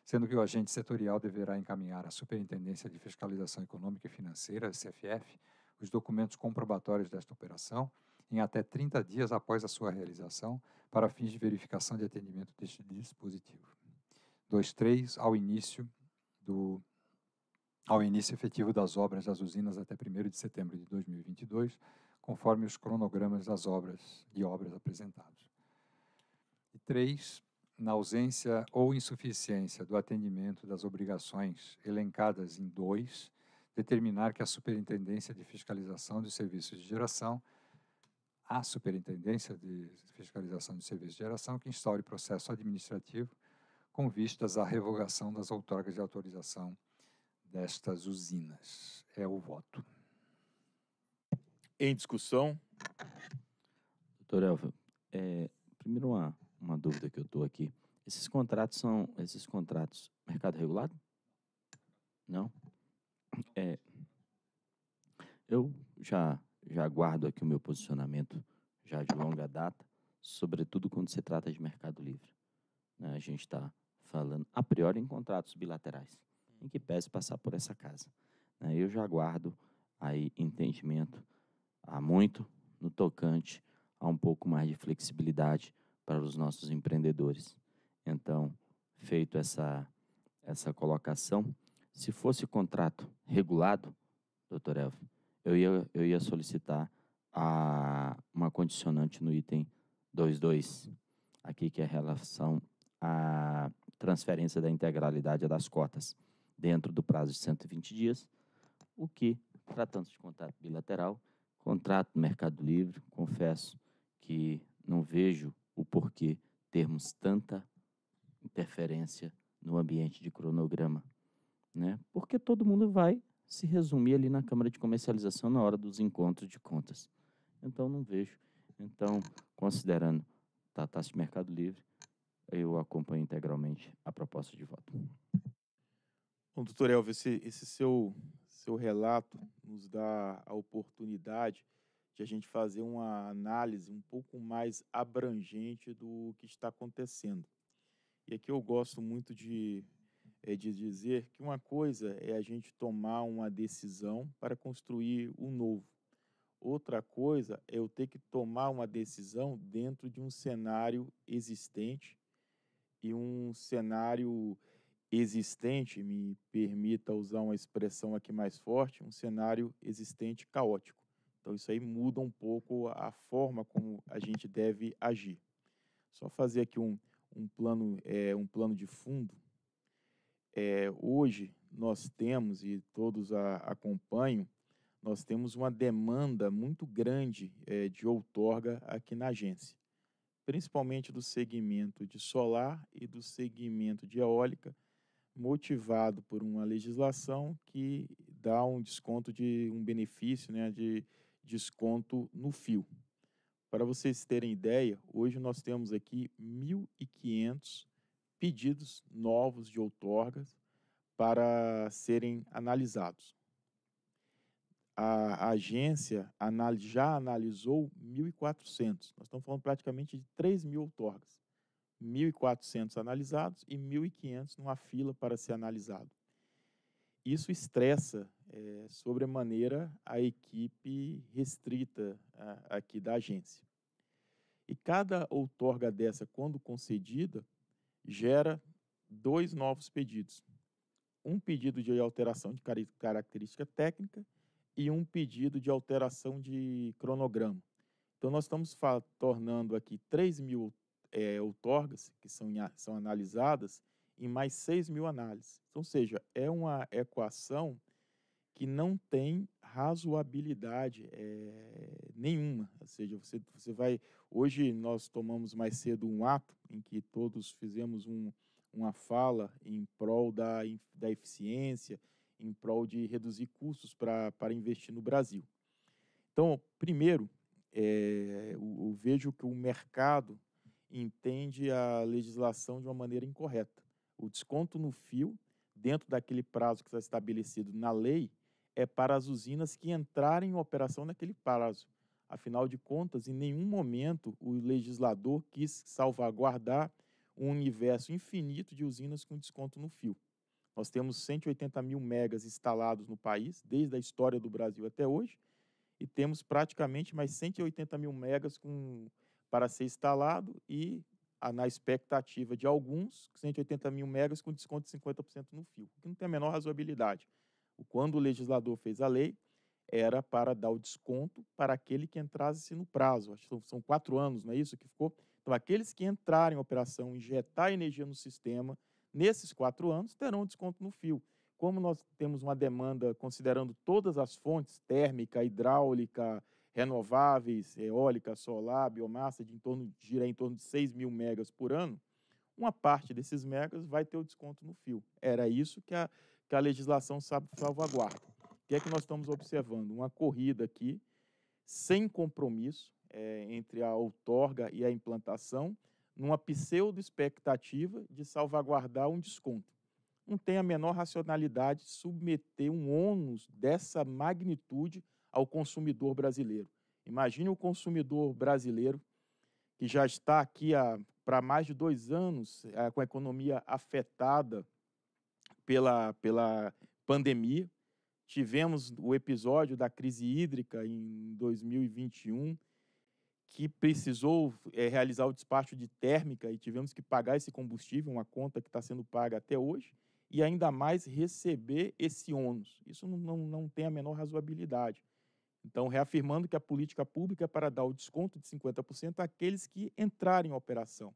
sendo que o agente setorial deverá encaminhar à Superintendência de Fiscalização Econômica e Financeira, SFF, os documentos comprobatórios desta operação em até 30 dias após a sua realização, para fins de verificação de atendimento deste dispositivo. 2.3, ao início do ao início efetivo das obras das usinas até 1 de setembro de 2022, conforme os cronogramas das obras de obras apresentados. E Na ausência ou insuficiência do atendimento das obrigações elencadas em 2, determinar que a Superintendência de Fiscalização de Serviços de Geração, a Superintendência de Fiscalização de Serviços de Geração, que instaure processo administrativo com vistas à revogação das outorgas de autorização destas usinas. É o voto. Em discussão. Doutor Elvio, é, primeiro uma, uma dúvida que eu estou aqui. Esses contratos são esses contratos mercado regulado? Não? É, eu já, já guardo aqui o meu posicionamento já de longa data, sobretudo quando se trata de mercado livre. Né, a gente está falando a priori em contratos bilaterais em que pese passar por essa casa. Né? Eu já aguardo aí entendimento há muito no tocante a um pouco mais de flexibilidade para os nossos empreendedores. Então, feito essa, essa colocação, se fosse contrato regulado, doutor Elvio, eu ia, eu ia solicitar a, uma condicionante no item 2.2, aqui que é relação à transferência da integralidade das cotas dentro do prazo de 120 dias, o que, tratando-se de contrato bilateral, contrato do Mercado Livre, confesso que não vejo o porquê termos tanta interferência no ambiente de cronograma, né? Porque todo mundo vai se resumir ali na Câmara de Comercialização na hora dos encontros de contas. Então não vejo. Então, considerando a taxa de Mercado Livre, eu acompanho integralmente a proposta de voto. Bom, doutor Elvio, esse, esse seu, seu relato nos dá a oportunidade de a gente fazer uma análise um pouco mais abrangente do que está acontecendo. E aqui eu gosto muito de, é, de dizer que uma coisa é a gente tomar uma decisão para construir o um novo. Outra coisa é eu ter que tomar uma decisão dentro de um cenário existente e um cenário existente, me permita usar uma expressão aqui mais forte, um cenário existente caótico. Então, isso aí muda um pouco a forma como a gente deve agir. Só fazer aqui um, um, plano, é, um plano de fundo. É, hoje, nós temos, e todos a, acompanham, nós temos uma demanda muito grande é, de outorga aqui na agência, principalmente do segmento de solar e do segmento de eólica, motivado por uma legislação que dá um desconto de um benefício, né, de desconto no fio. Para vocês terem ideia, hoje nós temos aqui 1.500 pedidos novos de outorgas para serem analisados. A agência já analisou 1.400. Nós estamos falando praticamente de 3.000 mil outorgas. 1.400 analisados e 1.500 numa fila para ser analisado. Isso estressa é, sobremaneira a equipe restrita a, aqui da agência. E cada outorga dessa, quando concedida, gera dois novos pedidos. Um pedido de alteração de característica técnica e um pedido de alteração de cronograma. Então, nós estamos tornando aqui 3 mil é, outorgas, que são, são analisadas, em mais 6 mil análises. Então, ou seja, é uma equação que não tem razoabilidade é, nenhuma. Ou seja, você, você vai. Hoje nós tomamos mais cedo um ato em que todos fizemos um, uma fala em prol da, da eficiência, em prol de reduzir custos para investir no Brasil. Então, primeiro, é, eu, eu vejo que o mercado entende a legislação de uma maneira incorreta. O desconto no fio, dentro daquele prazo que está estabelecido na lei, é para as usinas que entrarem em operação naquele prazo. Afinal de contas, em nenhum momento o legislador quis salvaguardar um universo infinito de usinas com desconto no fio. Nós temos 180 mil megas instalados no país, desde a história do Brasil até hoje, e temos praticamente mais 180 mil megas com para ser instalado e na expectativa de alguns, 180 mil megas com desconto de 50% no fio, que não tem a menor razoabilidade. Quando o legislador fez a lei, era para dar o desconto para aquele que entrasse no prazo. Acho que são quatro anos, não é isso que ficou? Então, aqueles que entrarem em operação, injetar energia no sistema, nesses quatro anos, terão desconto no fio. Como nós temos uma demanda, considerando todas as fontes, térmica, hidráulica, renováveis, eólica, solar, biomassa, de em torno, em torno de 6 mil megas por ano, uma parte desses megas vai ter o desconto no fio. Era isso que a, que a legislação sabe salvaguarda. O que é que nós estamos observando? Uma corrida aqui sem compromisso é, entre a outorga e a implantação, numa pseudo-expectativa de salvaguardar um desconto. Não tem a menor racionalidade submeter um ônus dessa magnitude ao consumidor brasileiro. Imagine o consumidor brasileiro que já está aqui há para mais de dois anos é, com a economia afetada pela, pela pandemia. Tivemos o episódio da crise hídrica em 2021, que precisou é, realizar o despacho de térmica e tivemos que pagar esse combustível, uma conta que está sendo paga até hoje, e ainda mais receber esse ônus. Isso não, não, não tem a menor razoabilidade. Então, reafirmando que a política pública é para dar o desconto de 50% àqueles que entrarem em operação.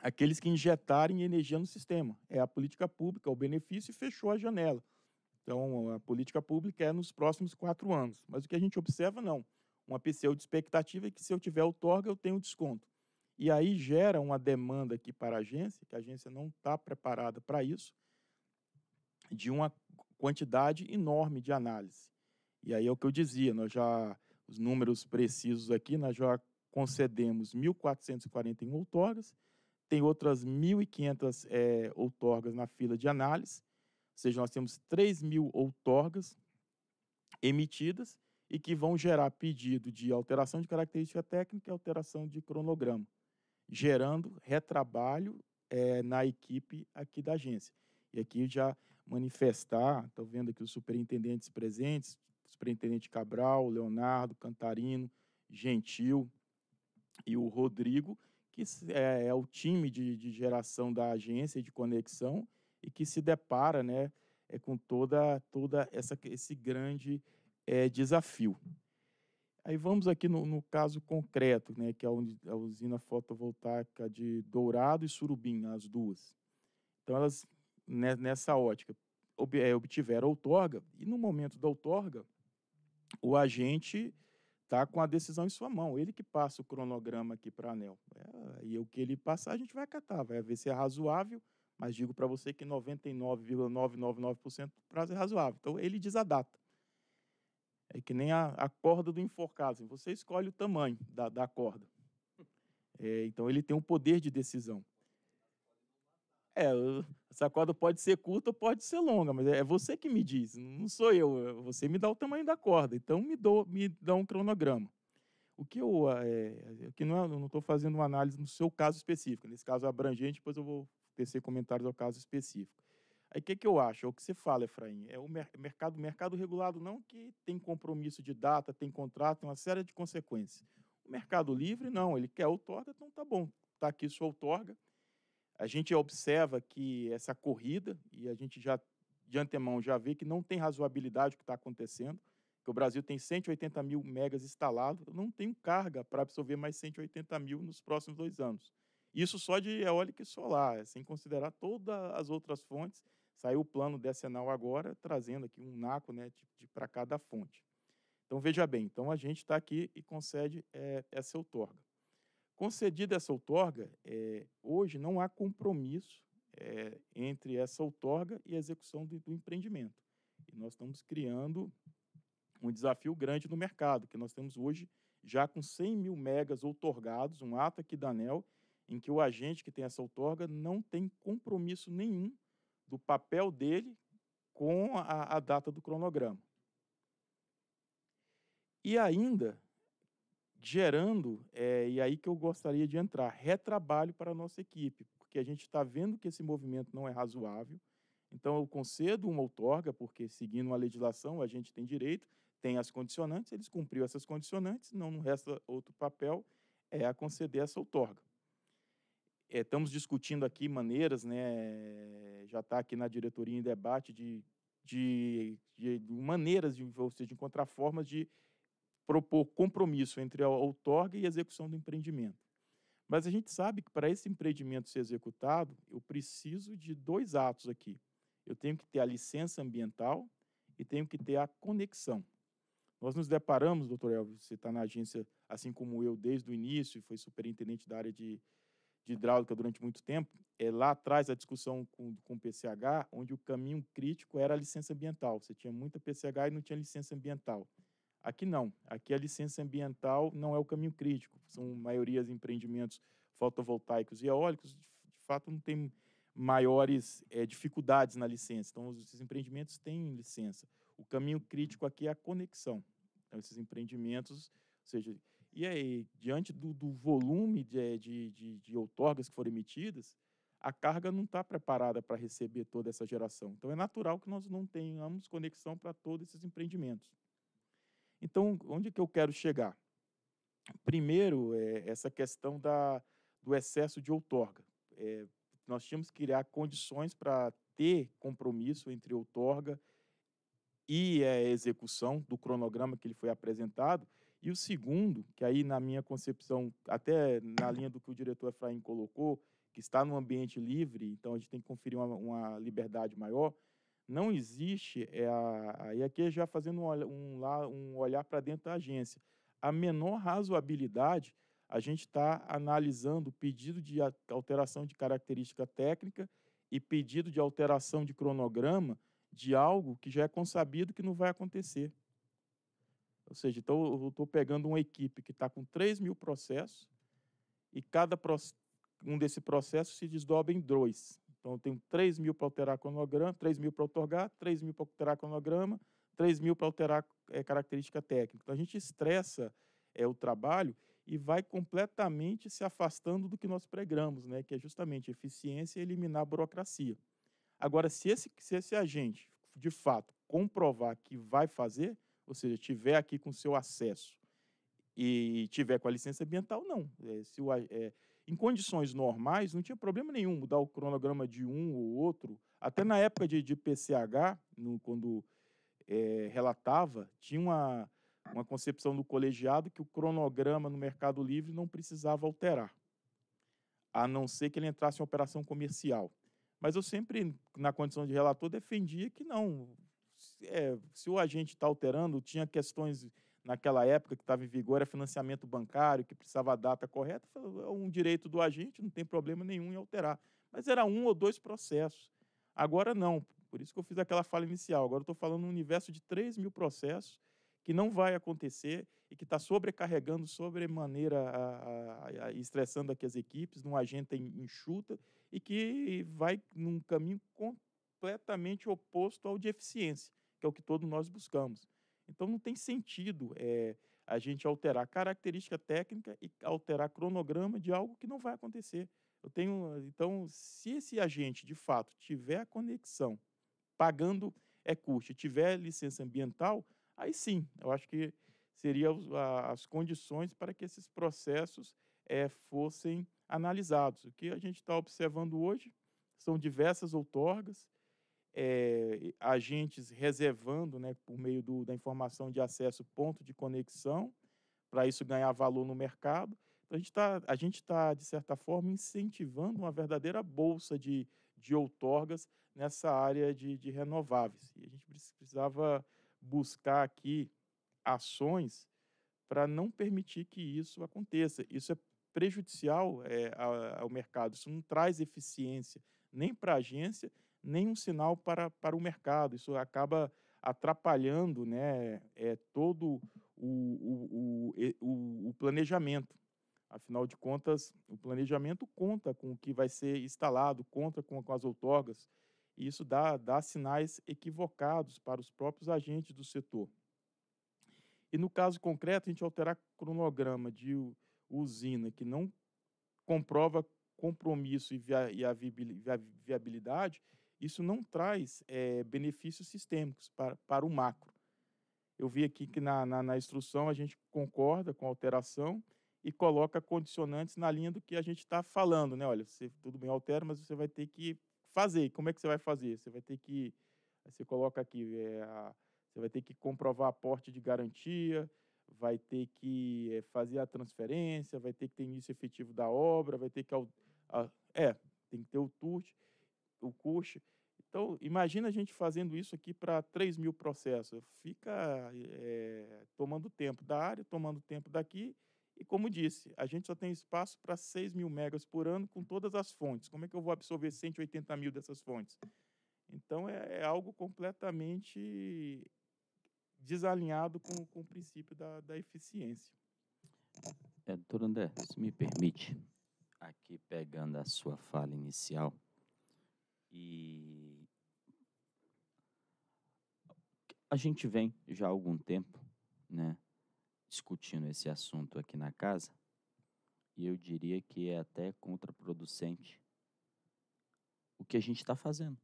Aqueles que injetarem energia no sistema. É a política pública, o benefício fechou a janela. Então, a política pública é nos próximos quatro anos. Mas o que a gente observa, não. Uma PCU de expectativa é que se eu tiver outorga, eu tenho desconto. E aí gera uma demanda aqui para a agência, que a agência não está preparada para isso, de uma quantidade enorme de análise. E aí é o que eu dizia, nós já, os números precisos aqui, nós já concedemos 1.441 outorgas, tem outras 1.500 é, eh, outorgas na fila de análise, ou seja, nós temos 3 mil outorgas emitidas e que vão gerar pedido de alteração de característica técnica e alteração de cronograma, gerando retrabalho é, na equipe aqui da agência. E aqui já manifestar. Estou vendo aqui os superintendentes presentes, superintendente Cabral, Leonardo, Cantarino, Gentil e o Rodrigo, que é, é o time de, de, geração da agência de conexão e que se depara né, é, com toda, toda essa, esse grande é, desafio. Aí vamos aqui no, no, caso concreto, né, que é a usina fotovoltaica de Dourado e Surubim, as duas. Então, elas nessa ótica, eh, obtiver a outorga, e no momento da outorga, o agente está com a decisão em sua mão. Ele que passa o cronograma aqui para a ANEL. É, e o que ele passar, a gente vai acatar, vai ver se é razoável, mas digo para você que 99,999% do prazo é razoável. Então, ele diz a data. É que nem a, a corda do enforcado. Assim, você escolhe o tamanho da, da corda. É, então, ele tem um poder de decisão. É, essa corda pode ser curta ou pode ser longa, mas é, é você que me diz, não sou eu. Você me dá o tamanho da corda, então me, dou, me dá um cronograma. O que eu, é, que não é, estou fazendo uma análise no seu caso específico, nesse caso abrangente, depois eu vou tecer comentários ao caso específico. Aí o que, que eu acho? É o que você fala, Efraim. É o mercado, mercado regulado não que tem compromisso de data, tem contrato, tem uma série de consequências. O mercado livre, não, ele quer outorga, então tá bom, tá aqui sua outorga, a gente observa que essa corrida, e a gente já de antemão já vê que não tem razoabilidade o que está acontecendo, que o Brasil tem 180 mil megas instalados, não tem carga para absorver mais 180 mil nos próximos dois anos. Isso só de eólica e solar, é, sem considerar todas as outras fontes. Saiu o plano decenal agora, trazendo aqui um naco né, para cada fonte. Então, veja bem, então a gente está aqui e concede é, essa outorga. Concedida essa outorga, é, hoje não há compromisso é, entre essa outorga e a execução do, do, empreendimento. E nós estamos criando um desafio grande no mercado, que nós temos hoje já com 100 mil megas outorgados, um ato aqui da ANEL, em que o agente que tem essa outorga não tem compromisso nenhum do papel dele com a, a data do cronograma. E ainda, gerando, é, e aí que eu gostaria de entrar, retrabalho para a nossa equipe, porque a gente está vendo que esse movimento não é razoável, então eu concedo uma outorga, porque seguindo a legislação a gente tem direito, tem as condicionantes, eles cumpriu essas condicionantes, não resta outro papel, é a conceder essa outorga. É, estamos discutindo aqui maneiras, né, já está aqui na diretoria em debate de, de, de maneiras, de, ou seja, de encontrar formas de propor compromisso entre a outorga e a execução do empreendimento. Mas a gente sabe que para esse empreendimento ser executado, eu preciso de dois atos aqui. Eu tenho que ter a licença ambiental e tenho que ter a conexão. Nós nos deparamos, doutor Elvis, você está na agência, assim como eu, desde o início, e foi superintendente da área de, de hidráulica durante muito tempo, é lá atrás a discussão com, com o PCH, onde o caminho crítico era a licença ambiental. Você tinha muita PCH e não tinha licença ambiental. Aqui não. Aqui a licença ambiental não é o caminho crítico. São maioria de empreendimentos fotovoltaicos e eólicos, de fato, não tem maiores é, dificuldades na licença. Então, esses empreendimentos têm licença. O caminho crítico aqui é a conexão. Então, esses empreendimentos, ou seja, e aí, diante do, do volume de, é, de, de, de outorgas que foram emitidas, a carga não está preparada para receber toda essa geração. Então, é natural que nós não tenhamos conexão para todos esses empreendimentos. Então, onde que eu quero chegar? Primeiro, é, essa questão da, do excesso de outorga. É, nós tínhamos que criar condições para ter compromisso entre outorga e a eh, execução do cronograma que ele foi apresentado. E o segundo, que aí na minha concepção, até na linha do que o diretor Efraim colocou, que está no ambiente livre, então a gente tem que conferir uma, uma liberdade maior, não existe, eh, é a, e aqui já fazendo um, um, um olhar para dentro da agência, a menor razoabilidade a gente está analisando o pedido de alteração de característica técnica e pedido de alteração de cronograma de algo que já é consabido que não vai acontecer. Ou seja, então eu estou pegando uma equipe que está com 3 mil processos e cada um desse processo se desdobra em dois. Então, eu tenho 3 mil para alterar cronograma, 3 mil para otorgar, 3 mil para alterar cronograma, 3 mil para alterar é, característica técnica. Então, a gente estressa é, o trabalho e vai completamente se afastando do que nós pregamos, né? que é justamente eficiência e eliminar a burocracia. Agora, se esse, se esse agente, de fato, comprovar que vai fazer, ou seja, tiver aqui com seu acesso e tiver com a licença ambiental, não. É, se o, é, em condições normais, não tinha problema nenhum mudar o cronograma de um ou outro. Até na época de, de PCH, no, quando é, relatava, tinha uma, uma concepção do colegiado que o cronograma no Mercado Livre não precisava alterar, a não ser que ele entrasse em operação comercial. Mas eu sempre, na condição de relator, defendia que não. É, se o agente está alterando, tinha questões naquela época que estava em vigor era financiamento bancário, que precisava a data correta, é um direito do agente, não tem problema nenhum em alterar. Mas era um ou dois processos. Agora não, por isso que eu fiz aquela fala inicial. Agora estou falando um universo de 3 mil processos que não vai acontecer e que está sobrecarregando sobremaneira, a, a, a, estressando aqui as equipes, num agente enxuta e que vai num caminho completamente oposto ao de eficiência, que é o que todos nós buscamos. Então não tem sentido é, a gente alterar característica técnica e alterar cronograma de algo que não vai acontecer. Eu tenho, então, se esse agente de fato tiver a conexão, pagando é custo, tiver licença ambiental, aí sim, eu acho que seriam as condições para que esses processos é, fossem analisados. O que a gente está observando hoje são diversas outorgas, é, agentes reservando, né, por meio do, da informação de acesso, ponto de conexão, para isso ganhar valor no mercado. Então, a gente está, a gente tá, de certa forma, incentivando uma verdadeira bolsa de, de outorgas nessa área de, de renováveis. E a gente precisava buscar aqui ações para não permitir que isso aconteça. Isso é prejudicial é, eh, ao, ao mercado, isso não traz eficiência nem para a agência nenhum sinal para, para o mercado. Isso acaba atrapalhando né, é, todo o, o, o, o, planejamento. Afinal de contas, o planejamento conta com o que vai ser instalado, conta com, com as outorgas, e isso dá, dá sinais equivocados para os próprios agentes do setor. E no caso concreto, a gente alterar cronograma de usina que não comprova compromisso e, via, e a viabilidade, isso não traz é, benefícios sistêmicos para, para o macro. Eu vi aqui que na, na, na instrução a gente concorda com a alteração e coloca condicionantes na linha do que a gente está falando, né? Olha, você tudo bem altera, mas você vai ter que fazer. Como é que você vai fazer? Você vai ter que, você coloca aqui, é, a, você vai ter que comprovar aporte de garantia, vai ter que é, fazer a transferência, vai ter que ter início efetivo da obra, vai ter que a, é, tem que ter o TURT, o curso. Então, imagina a gente fazendo isso aqui para 3 mil processos. Fica é, tomando tempo da área, tomando tempo daqui. E como disse, a gente só tem espaço para 6 mil megas por ano com todas as fontes. Como é que eu vou absorver 180 mil dessas fontes? Então, é, é algo completamente desalinhado com, com o princípio da, da eficiência. É, doutor André, se me permite, aqui pegando a sua fala inicial e A gente vem já há algum tempo, né, discutindo esse assunto aqui na casa, e eu diria que é até contraproducente o que a gente está fazendo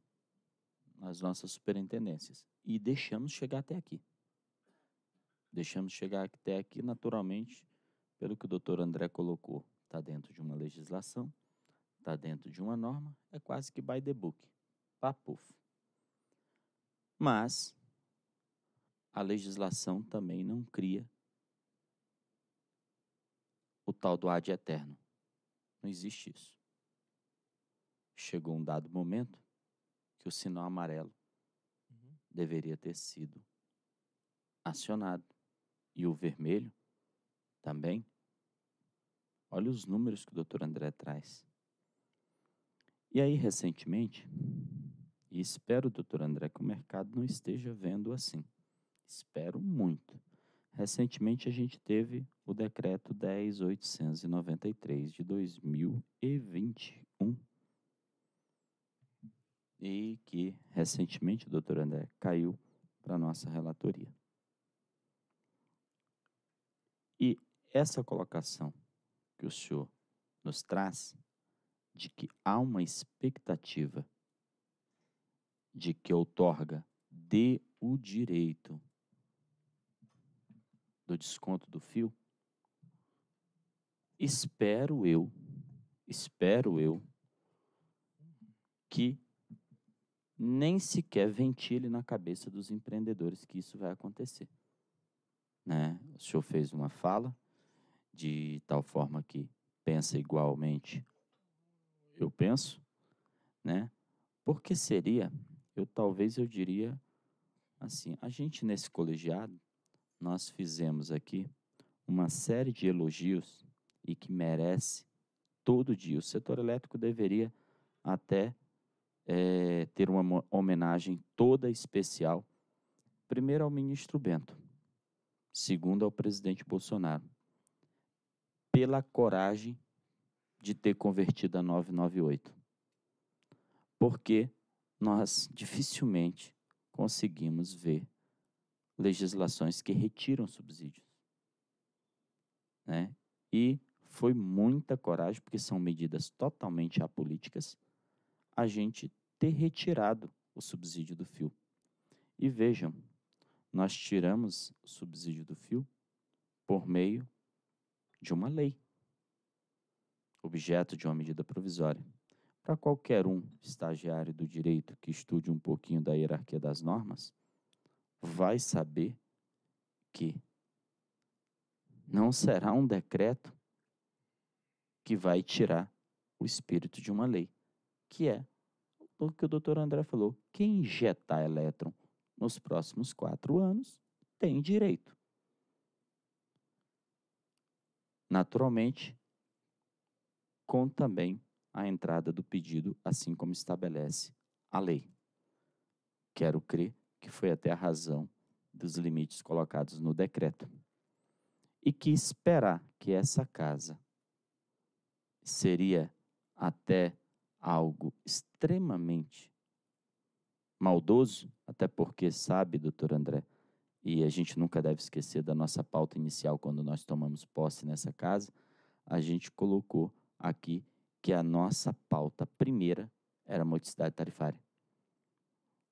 nas nossas superintendências. E deixamos chegar até aqui. Deixamos chegar até aqui, naturalmente, pelo que o doutor André colocou. Está dentro de uma legislação, está dentro de uma norma, é quase que by the book. Papuf. Mas a legislação também não cria o tal do ad eterno. Não existe isso. Chegou um dado momento que o sinal amarelo uhum. deveria ter sido acionado. E o vermelho também. Olha os números que o doutor André traz. E aí, recentemente, e espero, doutor André, que o mercado não esteja vendo assim. Espero muito. Recentemente a gente teve o decreto 10893 de 2021. E que recentemente, doutor André, caiu para nossa relatoria. E essa colocação que o senhor nos traz de que há uma expectativa de que outorga dê o direito do desconto do fio? Espero eu, espero eu, que nem sequer ventile na cabeça dos empreendedores que isso vai acontecer. Né? O senhor fez uma fala de tal forma que pensa igualmente eu penso, né? Porque seria, eu talvez eu diria assim, a gente nesse colegiado nós fizemos aqui uma série de elogios e que merece todo dia. O setor elétrico deveria até é, ter uma homenagem toda especial, primeiro ao ministro Bento, segundo ao presidente Bolsonaro, pela coragem de ter convertido a 998. Porque nós dificilmente conseguimos ver legislações que retiram subsídios. Né? E foi muita coragem, porque são medidas totalmente apolíticas, a gente ter retirado o subsídio do fio. E vejam, nós tiramos o subsídio do fio por meio de uma lei, objeto de uma medida provisória. Para qualquer um estagiário do direito que estude um pouquinho da hierarquia das normas, vai saber que não será um decreto que vai tirar o espírito de uma lei, que é o que o doutor André falou. Quem injetar elétron nos próximos quatro anos tem direito. Naturalmente, com também a entrada do pedido, assim como estabelece a lei. Quero crer que foi até a razão dos limites colocados no decreto. E que esperar que essa casa seria até algo extremamente maldoso, até porque sabe, doutor André, e a gente nunca deve esquecer da nossa pauta inicial quando nós tomamos posse nessa casa, a gente colocou aqui que a nossa pauta primeira era a modicidade tarifária.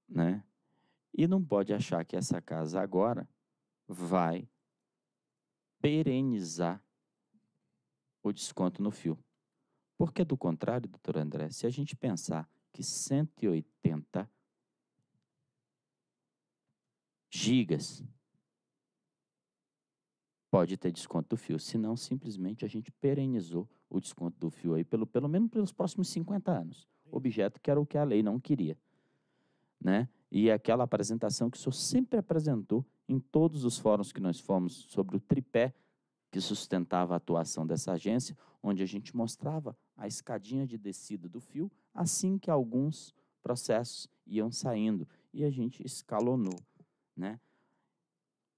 Né? E não pode achar que essa casa agora vai perenizar o desconto no fio. Porque, do contrário, doutor André, se a gente pensar que 180 gigas pode ter desconto do fio, senão simplesmente a gente perenizou o desconto do fio aí pelo, pelo menos pelos próximos 50 anos, objeto que era o que a lei não queria, né? e é aquela apresentação que o senhor sempre apresentou em todos os fóruns que nós fomos sobre o tripé que sustentava a atuação dessa agência, onde a gente mostrava a escadinha de descida do fio assim que alguns processos iam saindo e a gente escalonou, né?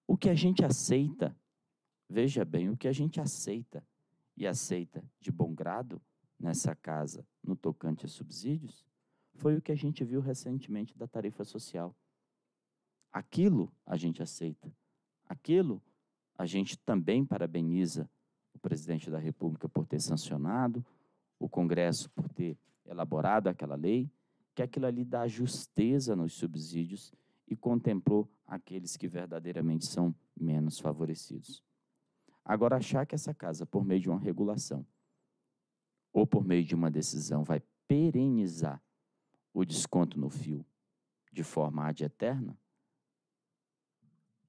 O que a gente aceita, veja bem, o que a gente aceita e aceita de bom grado nessa casa no tocante a subsídios foi o que a gente viu recentemente da tarifa social. Aquilo a gente aceita. Aquilo a gente também parabeniza o presidente da República por ter sancionado, o Congresso por ter elaborado aquela lei, que aquilo ali dá justeza nos subsídios e contemplou aqueles que verdadeiramente são menos favorecidos. Agora, achar que essa casa, por meio de uma regulação ou por meio de uma decisão, vai perenizar o desconto no fio de forma ad eterna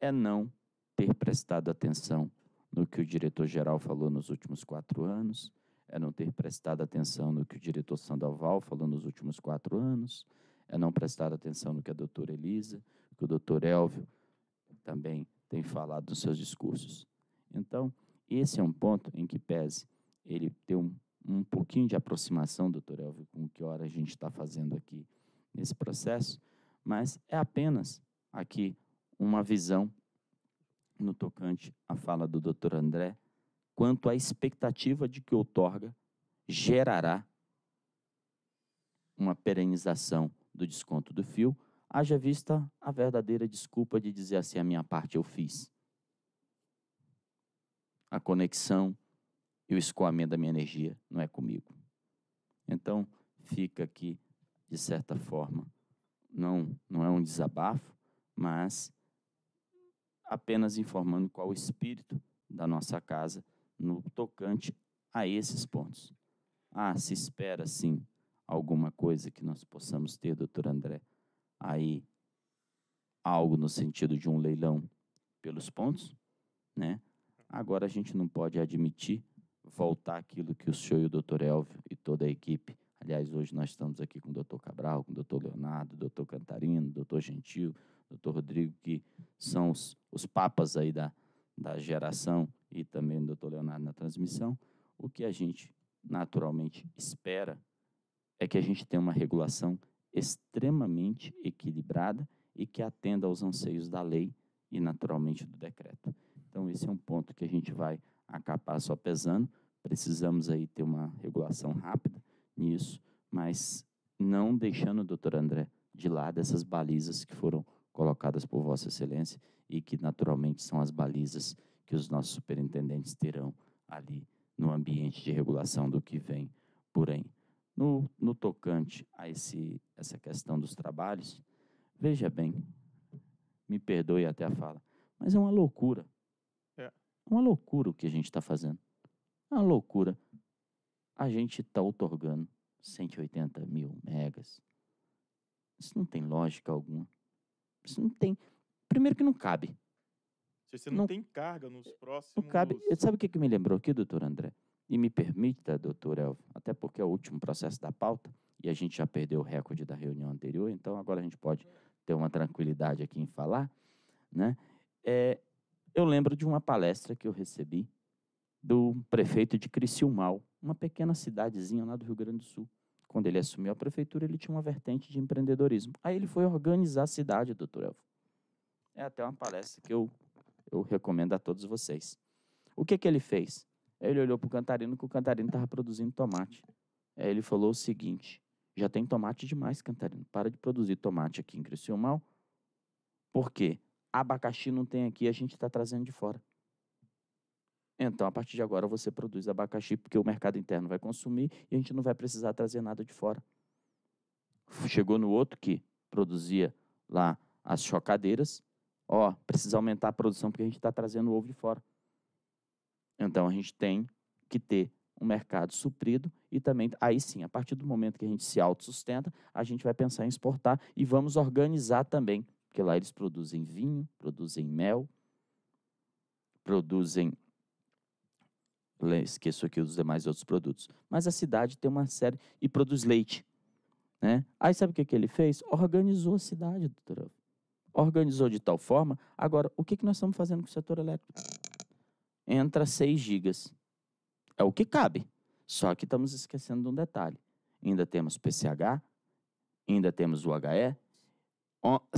é não ter prestado atenção no que o diretor-geral falou nos últimos quatro anos, é não ter prestado atenção no que o diretor Sandoval falou nos últimos quatro anos, é não prestar atenção no que a doutora Elisa, que o doutor Elvio também tem falado nos seus discursos. Então, esse é um ponto em que pese ele ter um um pouquinho de aproximação, doutor Elvio, com o que hora a gente está fazendo aqui nesse processo, mas é apenas aqui uma visão no tocante à fala do doutor André quanto à expectativa de que outorga gerará uma perenização do desconto do fio, haja vista a verdadeira desculpa de dizer assim: a minha parte eu fiz. A conexão e o escoamento da minha energia não é comigo. Então, fica aqui, de certa forma, não, não é um desabafo, mas apenas informando qual o espírito da nossa casa no tocante a esses pontos. Ah, se espera sim alguma coisa que nós possamos ter, doutor André, aí algo no sentido de um leilão pelos pontos, né? Agora a gente não pode admitir voltar aquilo que o senhor e o doutor Elvio e toda a equipe, aliás, hoje nós estamos aqui com o doutor Cabral, com o doutor Leonardo, doutor Cantarino, doutor Gentil, doutor Rodrigo, que são os, os papas aí da, da geração e também o doutor Leonardo na transmissão, o que a gente naturalmente espera é que a gente tenha uma regulação extremamente equilibrada e que atenda aos anseios da lei e naturalmente do decreto. Então esse é um ponto que a gente vai acabar só pesando, Precisamos aí ter uma regulação rápida nisso, mas não deixando, doutor André, de lado essas balizas que foram colocadas por Vossa Excelência e que naturalmente são as balizas que os nossos superintendentes terão ali no ambiente de regulação do que vem por aí. No, no tocante a esse, essa questão dos trabalhos, veja bem, me perdoe até a fala, mas é uma loucura. É, é uma loucura o que a gente está fazendo. É uma loucura. A gente está otorgando 180 mil megas. Isso não tem lógica alguma. Isso não tem. Primeiro que não cabe. Você não, não tem carga nos próximos. Não cabe. Sabe o que, que me lembrou aqui, doutor André? E me permita, doutor Elvio, até porque é o último processo da pauta e a gente já perdeu o recorde da reunião anterior, então agora a gente pode ter uma tranquilidade aqui em falar, né? É, eu lembro de uma palestra que eu recebi do prefeito de Criciúmal, uma pequena cidadezinha lá do Rio Grande do Sul. Quando ele assumiu a prefeitura, ele tinha uma vertente de empreendedorismo. Aí ele foi organizar a cidade, doutor Elvo. É até uma palestra que eu, eu recomendo a todos vocês. O que, que ele fez? Ele olhou para o Cantarino, que o Cantarino estava produzindo tomate. Aí ele falou o seguinte, já tem tomate demais, Cantarino. Para de produzir tomate aqui em Criciúmal. Por quê? Abacaxi não tem aqui, a gente está trazendo de fora. Então, a partir de agora, você produz abacaxi porque o mercado interno vai consumir e a gente não vai precisar trazer nada de fora. Chegou no outro que produzia lá as chocadeiras. Ó, precisa aumentar a produção porque a gente está trazendo ovo de fora. Então, a gente tem que ter um mercado suprido e também, aí sim, a partir do momento que a gente se autossustenta, a gente vai pensar em exportar e vamos organizar também, porque lá eles produzem vinho, produzem mel, produzem esqueço aqui os demais outros produtos. Mas a cidade tem uma série e produz leite. Né? Aí sabe o que, que ele fez? Organizou a cidade, doutor Organizou de tal forma. Agora, o que, que nós estamos fazendo com o setor elétrico? Entra 6 gigas. É o que cabe. Só que estamos esquecendo de um detalhe. Ainda temos PCH, ainda temos o HE.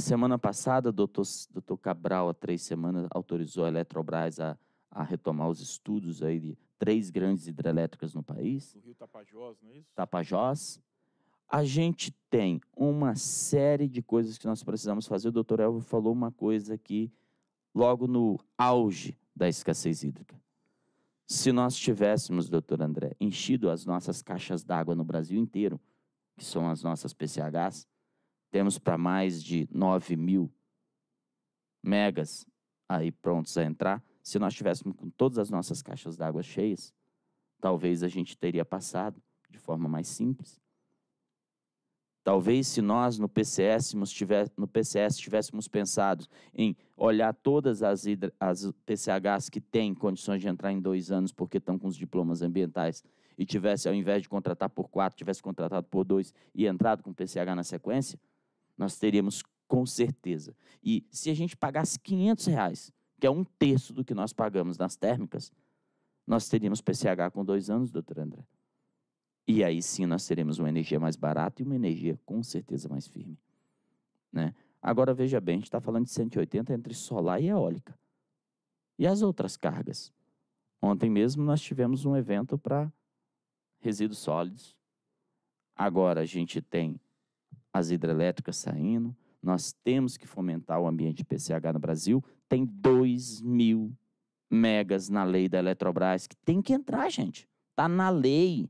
semana passada, o doutor, doutor Cabral, há três semanas, autorizou a Eletrobras a, a retomar os estudos aí de, três grandes hidrelétricas no país. O Rio Tapajós, não é isso? Tapajós. A gente tem uma série de coisas que nós precisamos fazer. O doutor Elvio falou uma coisa aqui logo no auge da escassez hídrica. Se nós tivéssemos, doutor André, enchido as nossas caixas d'água no Brasil inteiro, que são as nossas PCHs, temos para mais de 9 mil megas aí prontos a entrar. Se nós tivéssemos com todas as nossas caixas d'água cheias, talvez a gente teria passado de forma mais simples. Talvez se nós no PCS, no PCS tivéssemos pensado em olhar todas as, as PCHs que têm condições de entrar em dois anos porque estão com os diplomas ambientais e tivesse, ao invés de contratar por quatro, tivesse contratado por dois e entrado com PCH na sequência, nós teríamos com certeza. E se a gente pagasse 500 reais que é um terço do que nós pagamos nas térmicas, nós teríamos PCH com dois anos, doutor André. E aí sim nós teremos uma energia mais barata e uma energia com certeza mais firme. Né? Agora veja bem, a gente está falando de 180 entre solar e eólica. E as outras cargas? Ontem mesmo nós tivemos um evento para resíduos sólidos. Agora a gente tem as hidrelétricas saindo. Nós temos que fomentar o ambiente PCH no Brasil tem 2 mil megas na lei da Eletrobras, que tem que entrar, gente. Tá na lei.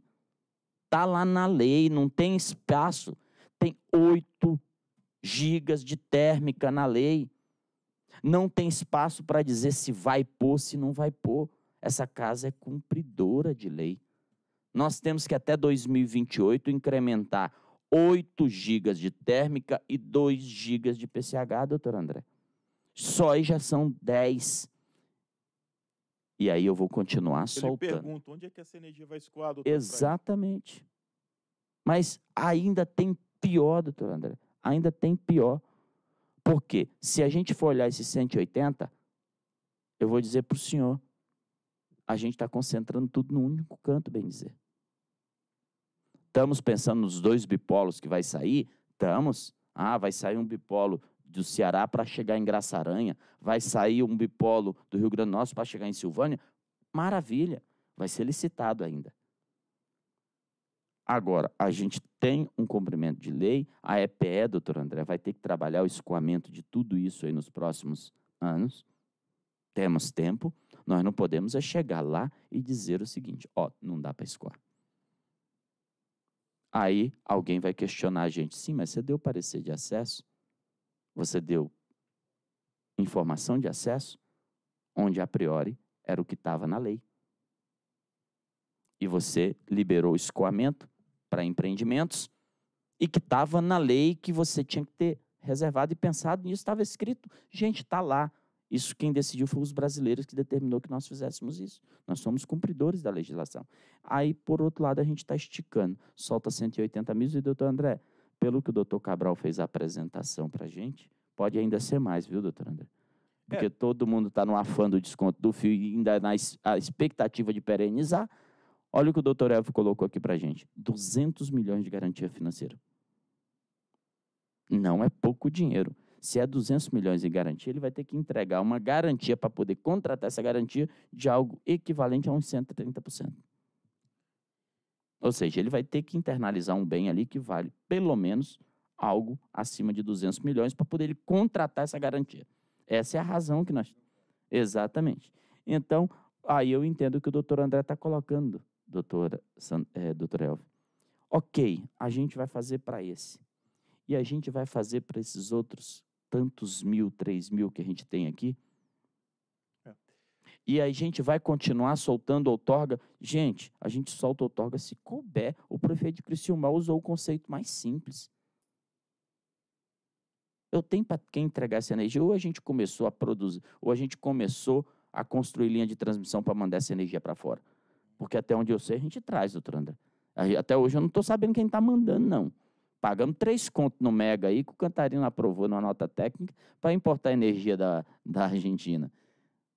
Tá lá na lei, não tem espaço. Tem 8 gigas de térmica na lei. Não tem espaço para dizer se vai pôr, se não vai pôr. Essa casa é cumpridora de lei. Nós temos que até 2028 incrementar 8 gigas de térmica e 2 gigas de PCH, doutor André. Só e já são 10. E aí eu vou continuar Ele soltando. pergunto, onde é que essa energia vai escoar, doutor? Exatamente. Mas ainda tem pior, doutor André. Ainda tem pior. Porque se a gente for olhar esses 180, eu vou dizer para o senhor, a gente está concentrando tudo num único canto, bem dizer. Estamos pensando nos dois bipolos que vai sair? Estamos. Ah, vai sair um bipolo do Ceará para chegar em Graça Aranha, vai sair um bipolo do Rio Grande do Norte para chegar em Silvânia, maravilha, vai ser licitado ainda. Agora, a gente tem um cumprimento de lei, a EPE, doutor André, vai ter que trabalhar o escoamento de tudo isso aí nos próximos anos. Temos tempo, nós não podemos é chegar lá e dizer o seguinte: ó, não dá para escoar. Aí alguém vai questionar a gente: sim, mas você deu parecer de acesso? Você deu informação de acesso onde a priori era o que estava na lei. E você liberou escoamento para empreendimentos e que estava na lei que você tinha que ter reservado e pensado nisso, estava escrito. Gente, está lá. Isso quem decidiu foi os brasileiros que determinou que nós fizéssemos isso. Nós somos cumpridores da legislação. Aí, por outro lado, a gente está esticando. Solta 180 mil e, doutor André, pelo que o doutor Cabral fez a apresentação para a gente, pode ainda ser mais, viu, doutor André? É. Porque é. todo mundo está no afã do desconto do fio e ainda na a expectativa de perenizar. Olha o que o doutor Elvio colocou aqui para a gente: 200 milhões de garantia financeira. Não é pouco dinheiro. Se é 200 milhões em garantia, ele vai ter que entregar uma garantia para poder contratar essa garantia de algo equivalente a uns 130%. Ou seja, ele vai ter que internalizar um bem ali que vale pelo menos algo acima de 200 milhões para poder ele contratar essa garantia. Essa é a razão que nós. Exatamente. Então, aí eu entendo que o doutor André está colocando, doutora, é, eh, doutora Elvio. Ok, a gente vai fazer para esse. E a gente vai fazer para esses outros tantos mil, três mil que a gente tem aqui e a gente vai continuar soltando outorga. Gente, a gente solta outorga se couber. O prefeito de Criciúma usou o conceito mais simples. Eu tenho para quem entregar essa energia. Ou a gente começou a produzir, ou a gente começou a construir linha de transmissão para mandar essa energia para fora. Porque até onde eu sei, a gente traz, doutor André. Até hoje eu não estou sabendo quem está mandando, não. Pagamos três contos no Mega aí, que o Cantarino aprovou numa nota técnica para importar energia da, da Argentina.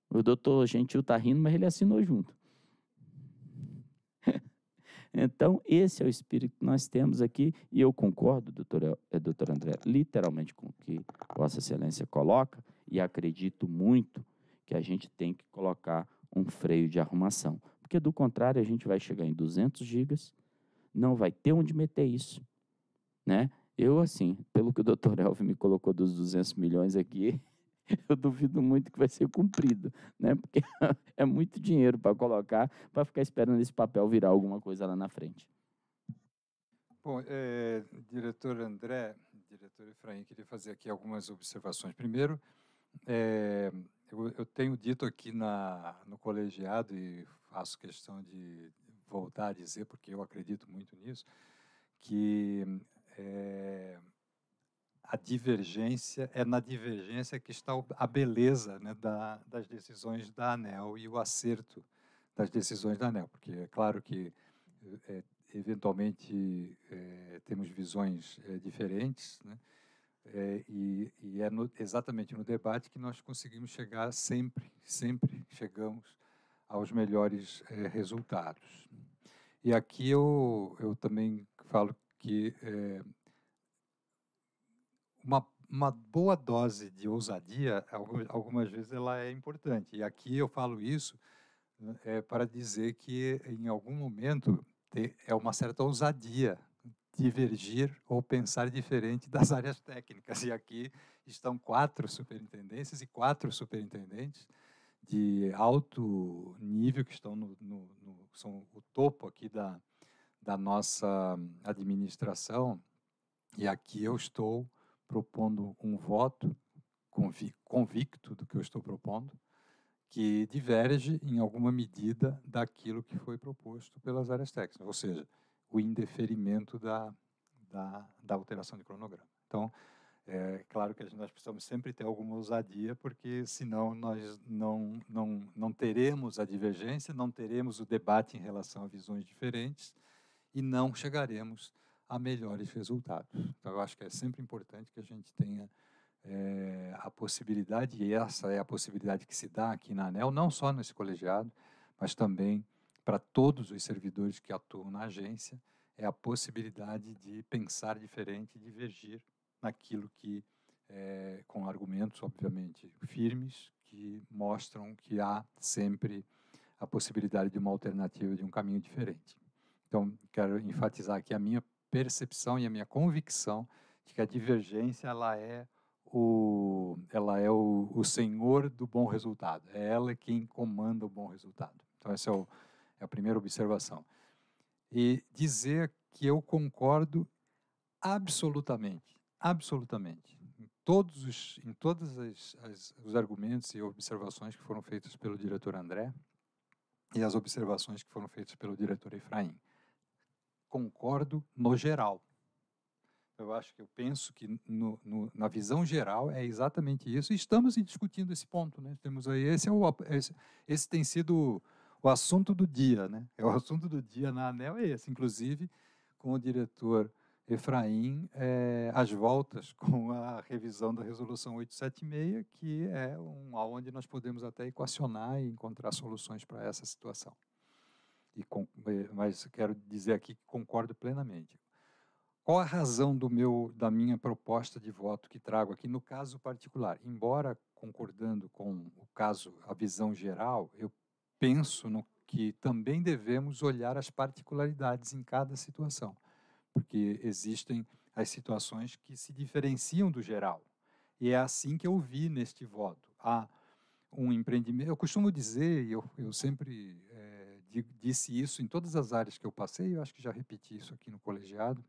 O doutor Gentil está rindo, mas ele assinou junto. então, esse é o espírito que nós temos aqui, e eu concordo, doutor, eh, doutor André, literalmente com o que Vossa Excelência coloca, e acredito muito que a gente tem que colocar um freio de arrumação. Porque, do contrário, a gente vai chegar em 200 gigas, não vai ter onde meter isso. Né? Eu, assim, pelo que o doutor Elvio me colocou dos 200 milhões aqui. eu duvido muito que vai ser cumprido, né? Porque é muito dinheiro para colocar, para ficar esperando esse papel virar alguma coisa lá na frente. Bom, é, diretor André, diretor Efraim, queria fazer aqui algumas observações. Primeiro, é, eu, eu, tenho dito aqui na, no colegiado, e faço questão de voltar a dizer, porque eu acredito muito nisso, que é, a divergência, é na divergência que está a beleza né, da, das decisões da ANEL e o acerto das decisões da ANEL, porque é claro que eh, é, eventualmente é, temos visões é, diferentes, né? e, e, é no, exatamente no debate que nós conseguimos chegar sempre, sempre chegamos aos melhores resultados. E aqui eu, eu também falo que uma, uma boa dose de ousadia, algumas vezes ela é importante. E aqui eu falo isso é, para dizer que em algum momento é uma certa ousadia divergir ou pensar diferente das áreas técnicas. E aqui estão quatro superintendências e quatro superintendentes de alto nível que estão no, no, no são o topo aqui da, da nossa administração. E aqui eu estou propondo um voto convicto do que eu estou propondo, que diverge em alguma medida daquilo que foi proposto pelas áreas técnicas, ou seja, o indeferimento da, da, da alteração de cronograma. Então, é claro que nós precisamos sempre ter alguma ousadia, porque senão nós não, não, não teremos a divergência, não teremos o debate em relação a visões diferentes e não chegaremos a melhores resultados. Então, eu acho que é sempre importante que a gente tenha é, a possibilidade, e essa é a possibilidade que se dá aqui na ANEL, não só nesse colegiado, mas também para todos os servidores que atuam na agência, é a possibilidade de pensar diferente, divergir naquilo que, é, com argumentos, obviamente, firmes, que mostram que há sempre a possibilidade de uma alternativa, de um caminho diferente. Então, quero enfatizar aqui a minha percepção e a minha convicção de que a divergência ela é o, ela é o, o senhor do bom resultado. É ela quem comanda o bom resultado. Então essa é, o, é a primeira observação. E dizer que eu concordo absolutamente, absolutamente, em todos os, em todas as, as, os argumentos e observações que foram feitos pelo diretor André e as observações que foram feitas pelo diretor Efraim concordo no geral. Eu acho que eu penso que no, no, na visão geral é exatamente isso. E estamos discutindo esse ponto, né? Temos aí esse é o esse, esse tem sido o assunto do dia, né? É o assunto do dia na ANEL é esse, inclusive com o diretor Efraim é, voltas com a revisão da resolução 876, que é um aonde nós podemos até equacionar e encontrar soluções para essa situação e com, eh, mas quero dizer aqui que concordo plenamente. Qual a razão do meu, da minha proposta de voto que trago aqui no caso particular? Embora concordando com o caso, a visão geral, eu penso no que também devemos olhar as particularidades em cada situação, porque existem as situações que se diferenciam do geral. E é assim que eu vi neste voto. Há um empreendimento. Eu costumo dizer, e eu, eu sempre disse isso em todas as áreas que eu passei, eu acho que já repeti isso aqui no colegiado.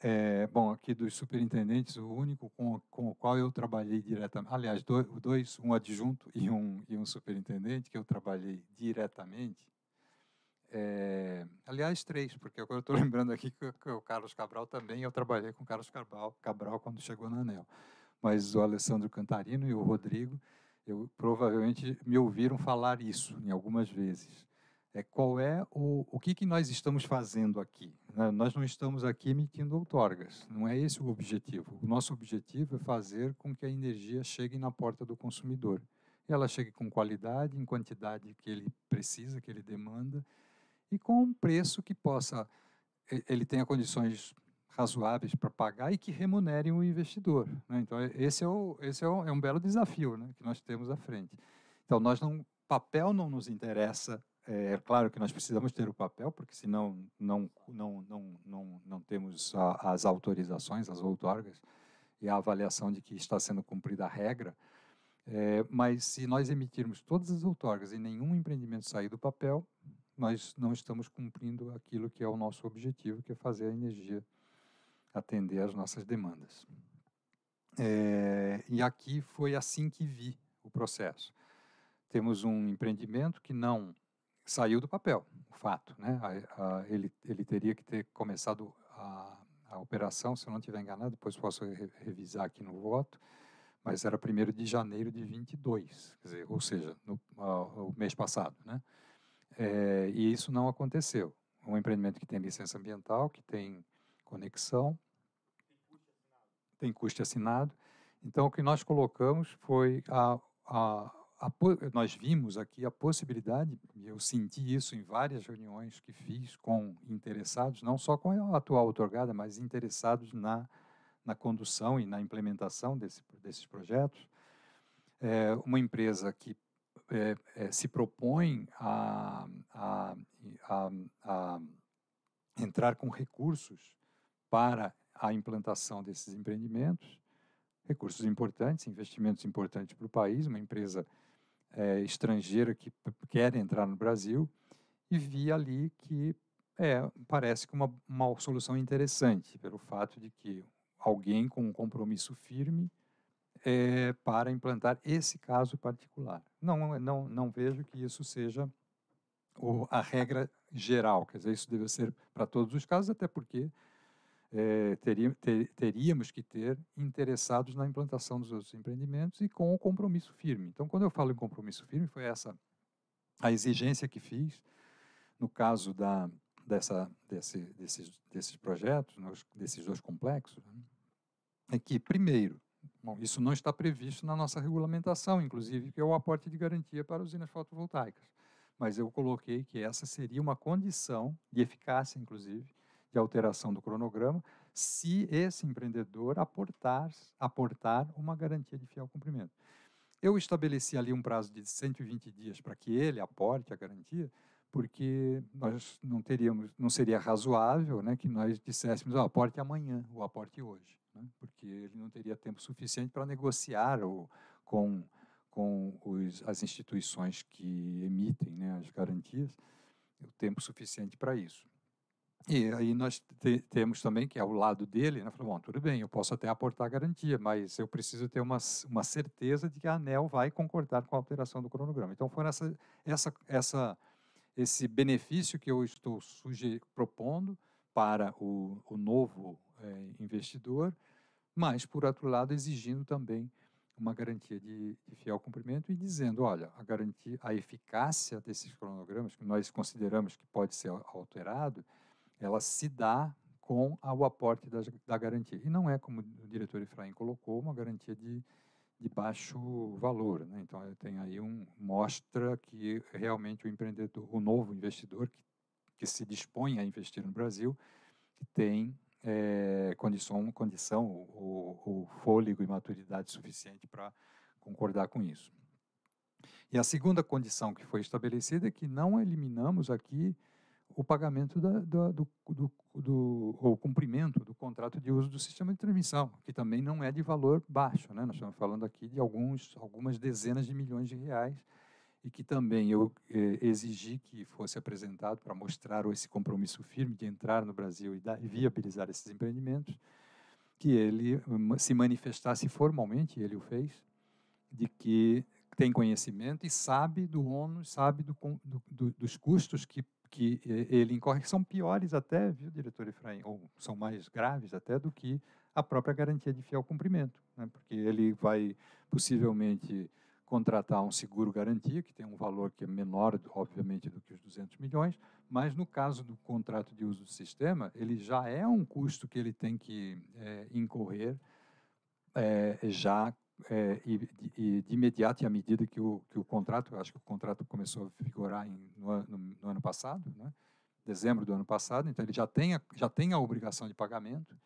É, bom, aqui dos superintendentes, o único com, com o qual eu trabalhei diretamente, aliás, dois, um adjunto e um, e um superintendente que eu trabalhei diretamente, é, aliás, três, porque agora eu estou lembrando aqui que, que, o Carlos Cabral também, eu trabalhei com o Carlos Cabral, Cabral quando chegou na ANEL. Mas o Alessandro Cantarino e o Rodrigo eu provavelmente me ouviram falar isso em algumas vezes. É qual é o, o que, que nós estamos fazendo aqui? Né, nós não estamos aqui emitindo outorgas, não é esse o objetivo. O nosso objetivo é fazer com que a energia chegue na porta do consumidor. E ela chegue com qualidade, em quantidade que ele precisa, que ele demanda, e com um preço que possa ele tenha condições razoáveis para pagar e que remunerem o investidor. Né? Então, esse, é, o, esse é, o, é um belo desafio né, que nós temos à frente. Então, nós não, papel não nos interessa. É, é claro que nós precisamos ter o papel, porque senão não, não, não, não, não temos a, as autorizações, as outorgas e a avaliação de que está sendo cumprida a regra. É, mas se nós emitirmos todas as outorgas e nenhum empreendimento sair do papel, nós não estamos cumprindo aquilo que é o nosso objetivo, que é fazer a energia atender às nossas demandas. É, e aqui foi assim que vi o processo. Temos um empreendimento que não saiu do papel, o fato. Né? A, a, ele, ele teria que ter começado a, a operação, se eu não estiver enganado, depois posso re, revisar aqui no voto, mas era 1 de janeiro de 22, quer dizer, ou seja, no, o mês passado. Né? É, e isso não aconteceu. Um empreendimento que tem licença ambiental, que tem conexão, tem custo assinado. Então, o que nós colocamos foi a, a, a, nós vimos aqui a possibilidade, e eu senti isso em várias reuniões que fiz com interessados, não só com a atual otorgada, mas interessados na, na condução e na implementação desse, desses projetos. É, uma empresa que é, é, se propõe a, a, a, a entrar com recursos para a implantação desses empreendimentos, recursos importantes, investimentos importantes para o país, uma empresa é, estrangeira que quer entrar no Brasil, e vi ali que é, parece que uma, uma solução interessante, pelo fato de que alguém com um compromisso firme é, para implantar esse caso particular. Não, não, não vejo que isso seja o, a regra geral, quer dizer, isso deve ser para todos os casos, até porque é, ter, teríamos que ter interessados na implantação dos outros empreendimentos e com o compromisso firme. Então, quando eu falo em compromisso firme, foi essa a exigência que fiz no caso da, dessa, desse, desses, desses projetos, nos, desses dois complexos, né? é que, primeiro, bom, isso não está previsto na nossa regulamentação, inclusive, que é o aporte de garantia para usinas fotovoltaicas. Mas eu coloquei que essa seria uma condição de eficácia, inclusive, de alteração do cronograma, se esse empreendedor aportar, aportar uma garantia de fiel cumprimento. Eu estabeleci ali um prazo de 120 dias para que ele aporte a garantia, porque nós não teríamos, não seria razoável, né, que nós disséssemos o oh, aporte amanhã, o aporte hoje, né, porque ele não teria tempo suficiente para negociar o, com com os, as instituições que emitem né, as garantias, o tempo suficiente para isso. E aí nós te, temos também, que é o lado dele, né? Falou, bom, tudo bem, eu posso até aportar garantia, mas eu preciso ter uma, uma certeza de que a ANEL vai concordar com a alteração do cronograma. Então, foi essa, essa, essa, esse benefício que eu estou suger, propondo para o, o novo é, investidor, mas, por outro lado, exigindo também uma garantia de, de, fiel cumprimento e dizendo, olha, a garantia, a eficácia desses cronogramas que nós consideramos que pode ser alterado, ela se dá com o aporte da, da garantia. E não é, como o diretor Efraim colocou, uma garantia de, de baixo valor. Né? Então, eu tem aí um mostra que realmente o empreendedor, o novo investidor que, que se dispõe a investir no Brasil, tem é, condição, condição o, o fôlego e maturidade suficiente para concordar com isso. E a segunda condição que foi estabelecida é que não eliminamos aqui o pagamento da, do, do, do, ou cumprimento do contrato de uso do sistema de transmissão, que também não é de valor baixo. Né? Nós estamos falando aqui de alguns, algumas dezenas de milhões de reais e que também eu eh, exigi que fosse apresentado para mostrar esse compromisso firme de entrar no Brasil e, da, e viabilizar esses empreendimentos, que ele se manifestasse formalmente, e ele o fez, de que tem conhecimento e sabe do ônus, sabe do, do, dos custos que que ele incorre, que são piores até, viu, diretor Efraim, ou são mais graves até do que a própria garantia de fiel cumprimento, né? porque ele vai possivelmente contratar um seguro garantia, que tem um valor que é menor, obviamente, do que os 200 milhões, mas no caso do contrato de uso do sistema, ele já é um custo que ele tem que é, incorrer é, já é, e, e, de imediato, e à medida que o, que o contrato, acho que o contrato começou a vigorar em, no, no, no, ano passado, né? dezembro do ano passado, então ele já tem a, já tem a obrigação de pagamento,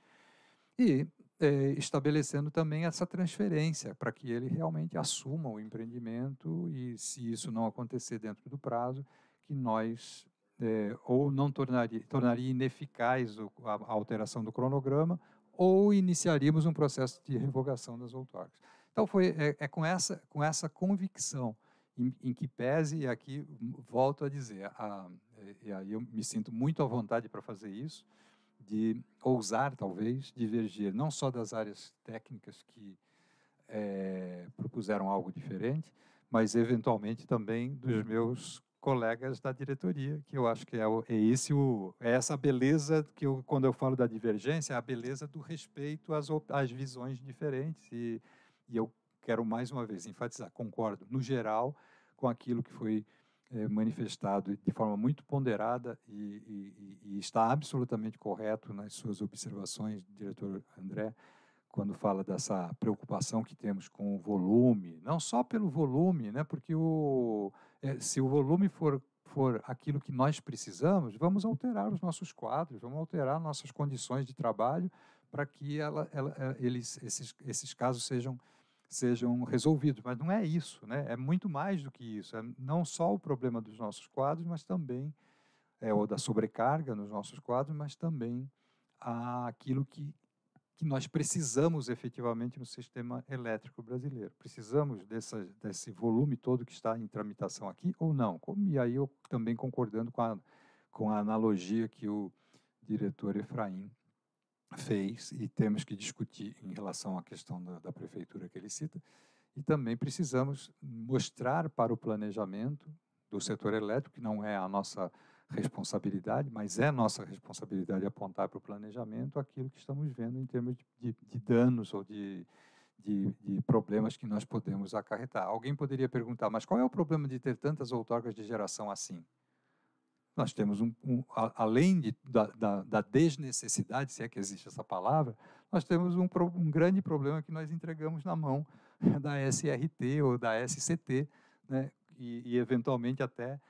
e é, estabelecendo também essa transferência, para que ele realmente assuma o empreendimento e, se isso não acontecer dentro do prazo, que nós é, ou não tornaria, tornaria ineficaz o, a, a alteração do cronograma, ou iniciaríamos um processo de revogação das outorgas. Então foi é, é com essa com essa convicção em, em, que pese e aqui volto a dizer a, é, e aí eu me sinto muito à vontade para fazer isso de ousar talvez divergir não só das áreas técnicas que é, propuseram algo diferente, mas eventualmente também dos hum. meus colegas da diretoria, que eu acho que é, o, é esse o, é essa beleza que eu, quando eu falo da divergência, é a beleza do respeito às, às visões diferentes e e eu quero mais uma vez enfatizar, concordo, no geral, com aquilo que foi é, manifestado de forma muito ponderada e, e, e, está absolutamente correto nas suas observações, diretor André, quando fala dessa preocupação que temos com o volume, não só pelo volume, né, porque o, é, se o volume for for aquilo que nós precisamos, vamos alterar os nossos quadros, vamos alterar nossas condições de trabalho para que ela, ela, eles, esses, esses casos sejam sejam resolvidos. Mas não é isso, né? é muito mais do que isso. É não só o problema dos nossos quadros, mas também, é, ou da sobrecarga nos nossos quadros, mas também aquilo que, que nós precisamos efetivamente no sistema elétrico brasileiro. Precisamos dessa, desse volume todo que está em tramitação aqui ou não? e aí eu também concordando com a, com a analogia que o diretor Efraim fez e temos que discutir em relação à questão da, da prefeitura que ele cita. E também precisamos mostrar para o planejamento do setor elétrico, que não é a nossa responsabilidade, mas é nossa responsabilidade apontar para o planejamento aquilo que estamos vendo em termos de, de, de danos ou de, de, de, problemas que nós podemos acarretar. Alguém poderia perguntar, mas qual é o problema de ter tantas outorgas de geração assim? nós temos um, um além de, da, da, da, desnecessidade, se é que existe essa palavra, nós temos um, um, grande problema que nós entregamos na mão da SRT ou da SCT, né? e, e eventualmente até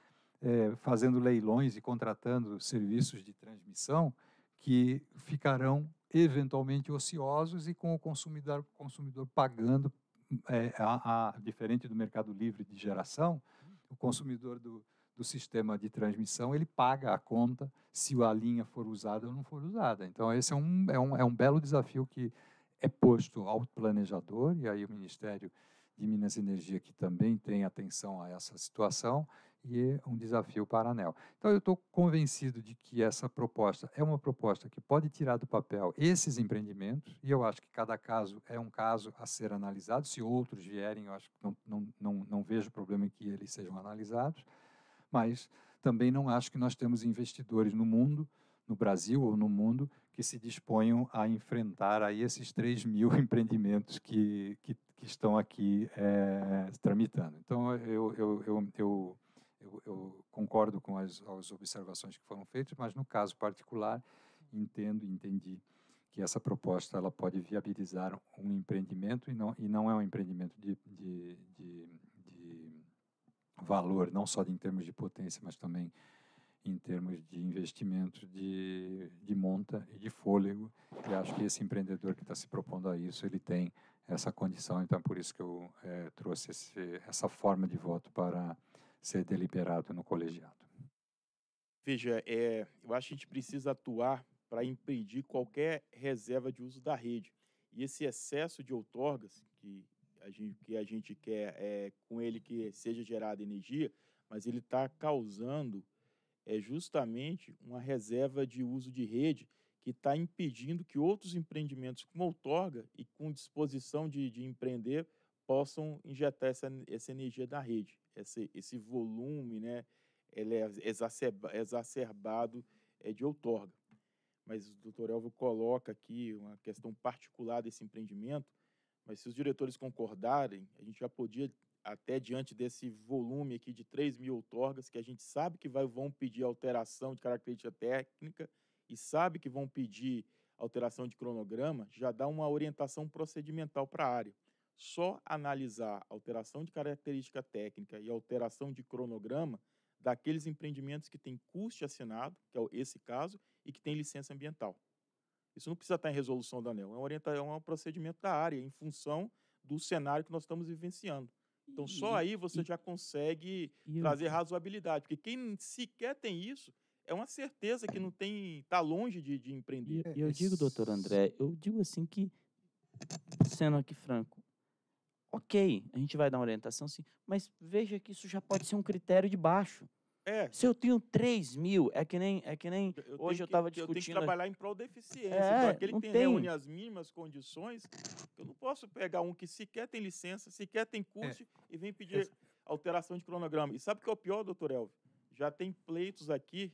é, fazendo leilões e contratando serviços de transmissão que ficarão eventualmente ociosos e com o consumidor, consumidor pagando, é, a, a, diferente do mercado livre de geração, o consumidor do, do sistema de transmissão, ele paga a conta se a linha for usada ou não for usada. Então, esse é um, é um, é um belo desafio que é posto ao planejador, e aí o Ministério de Minas e Energia, que também tem atenção a essa situação, e é um desafio para a ANEL. Então, eu estou convencido de que essa proposta é uma proposta que pode tirar do papel esses empreendimentos, e eu acho que cada caso é um caso a ser analisado. Se outros vierem, eu acho que não, não, não, não vejo problema em que eles sejam analisados mas também não acho que nós temos investidores no mundo, no Brasil ou no mundo, que se disponham a enfrentar aí esses 3 mil empreendimentos que, que, que estão aqui é, tramitando. Então, eu, eu, eu, eu eu, eu, concordo com as, as, observações que foram feitas, mas no caso particular, entendo e entendi que essa proposta ela pode viabilizar um empreendimento e não, e não é um empreendimento de, de, de valor, não só em termos de potência, mas também em termos de investimento, de, de monta e de fôlego. E acho que esse empreendedor que está se propondo a isso, ele tem essa condição. Então, é por isso que eu é, trouxe esse, essa forma de voto para ser deliberado no colegiado. Veja, é, eu acho que a gente precisa atuar para impedir qualquer reserva de uso da rede. E esse excesso de outorgas, que a gente, que a gente quer é com ele que seja gerada energia, mas ele está causando é justamente uma reserva de uso de rede que está impedindo que outros empreendimentos com outorga e com disposição de, de empreender possam injetar essa, essa energia da rede, esse, esse volume né, ele é exacerba, exacerbado é, de outorga. Mas o doutor Elvio coloca aqui uma questão particular desse empreendimento, mas se os diretores concordarem, a gente já podia, até diante desse volume aqui de 3 mil outorgas, que a gente sabe que vai, vão pedir alteração de característica técnica e sabe que vão pedir alteração de cronograma, já dá uma orientação procedimental para a área. Só analisar alteração de característica técnica e alteração de cronograma daqueles empreendimentos que têm custe assinado, que é esse caso, e que têm licença ambiental. Isso não precisa estar em resolução do anel, é um, orienta, é um procedimento da área, em função do cenário que nós estamos vivenciando. Então, e, só aí você e, já consegue trazer eu... razoabilidade, porque quem sequer tem isso é uma certeza que não tem, está longe de, de empreender. E, eu digo, doutor André, eu digo assim que, sendo aqui franco, ok, a gente vai dar uma orientação sim, mas veja que isso já pode ser um critério de baixo. É. Se eu tenho 3 mil, é que nem. É que nem eu hoje eu estava discutindo. Eu tenho que trabalhar em prol da eficiência. É, então, aquele que tem, reúne as mínimas condições, eu não posso pegar um que sequer tem licença, sequer tem curso é. e vem pedir alteração de cronograma. E sabe o que é o pior, doutor Elvio? Já tem pleitos aqui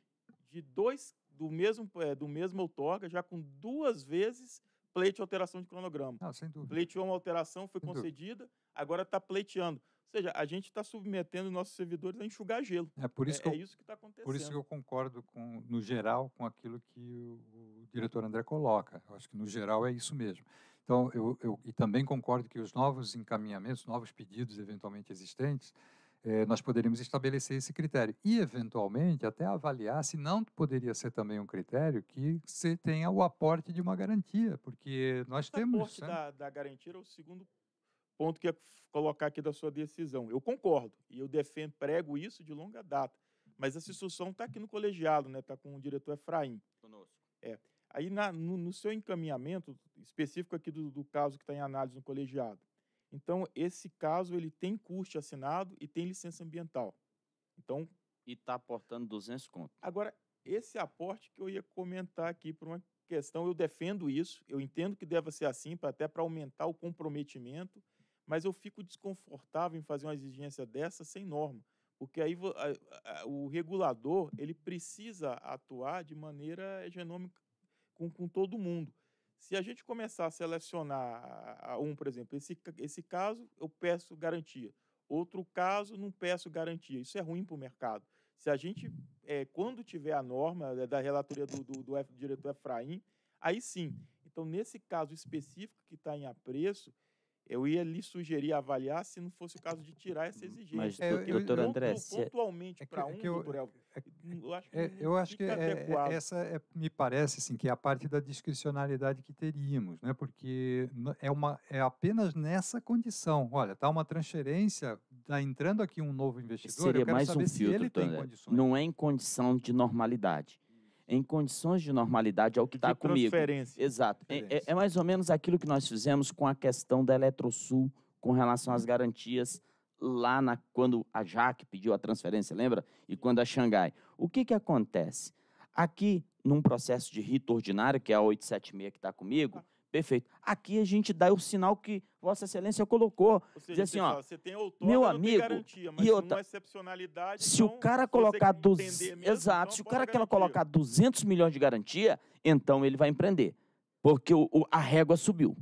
de dois do mesmo é, do mesmo outorga, já com duas vezes pleite alteração de cronograma. Ah, sem dúvida. Pleiteou uma alteração, foi sem concedida, dúvida. agora está pleiteando seja, a gente está submetendo nossos servidores a enxugar gelo. É, por isso, é, que, é eu, é isso que está acontecendo. Por isso que eu concordo, com, no geral, com aquilo que o, o diretor André coloca. Eu acho que, no geral, é isso mesmo. Então, eu, eu e também concordo que os novos encaminhamentos, novos pedidos eventualmente existentes, é, nós poderíamos estabelecer esse critério. E, eventualmente, até avaliar se não poderia ser também um critério que se tenha o aporte de uma garantia, porque nós o temos... O aporte né? da, da garantia é o segundo ponto que ia é colocar aqui da sua decisão. Eu concordo, e eu defendo, prego isso de longa data. Mas essa uhum. instrução está aqui no colegiado, né? Está com o diretor Efraim. Conosco. É. Aí, na, no, no, seu encaminhamento específico aqui do, do caso que está em análise no colegiado, então esse caso ele tem custo assinado e tem licença ambiental. Então. E está aportando 200 contos Agora, esse aporte que eu ia comentar aqui por uma questão, eu defendo isso, eu entendo que deve ser assim, pra, até para aumentar o comprometimento mas eu fico desconfortável em fazer uma exigência dessa sem norma, porque aí o regulador ele precisa atuar de maneira genômica com, com todo mundo. Se a gente começar a selecionar um, por exemplo, esse, esse caso eu peço garantia, outro caso não peço garantia, isso é ruim para o mercado. Se a gente, é, quando tiver a norma eh, da relatoria do, do, do diretor Efraim, aí sim. Então, nesse caso específico que está em apreço, eu ia lhe sugerir avaliar se não fosse o caso de tirar essa exigência. Mas, é, eu, doutor eu, André... Pontualmente é, para é um, que eu, doutor Elvio, é hum, eu acho que, é, eu acho que é, essa é, me parece assim, que é a parte da discricionalidade que teríamos, né? porque é, uma, é apenas nessa condição. Olha, está uma transferência, está entrando aqui um novo investidor, Seria eu quero mais saber um filtro, se ele doutor, tem condições. Não é em condição de normalidade em condições de normalidade ao é que está comigo. Transferência. Exato. Transferência. É, é, é mais ou menos aquilo que nós fizemos com a questão da Eletrosul com relação às garantias lá na, quando a Jaque pediu a transferência, lembra? E quando a Xangai. O que, que acontece? Aqui, num processo de rito ordinário, que é a 876 que está comigo, tá. Perfeito. Aqui a gente dá o sinal que Vossa Excelência colocou. seja, diz assim, ó, você tem meu amigo, garantia, mas excepcionalidade. Se então, o cara colocar dos, mesmo, então, exato, então se o cara quer colocar 200 milhões de garantia, então ele vai empreender, porque o, o a régua subiu.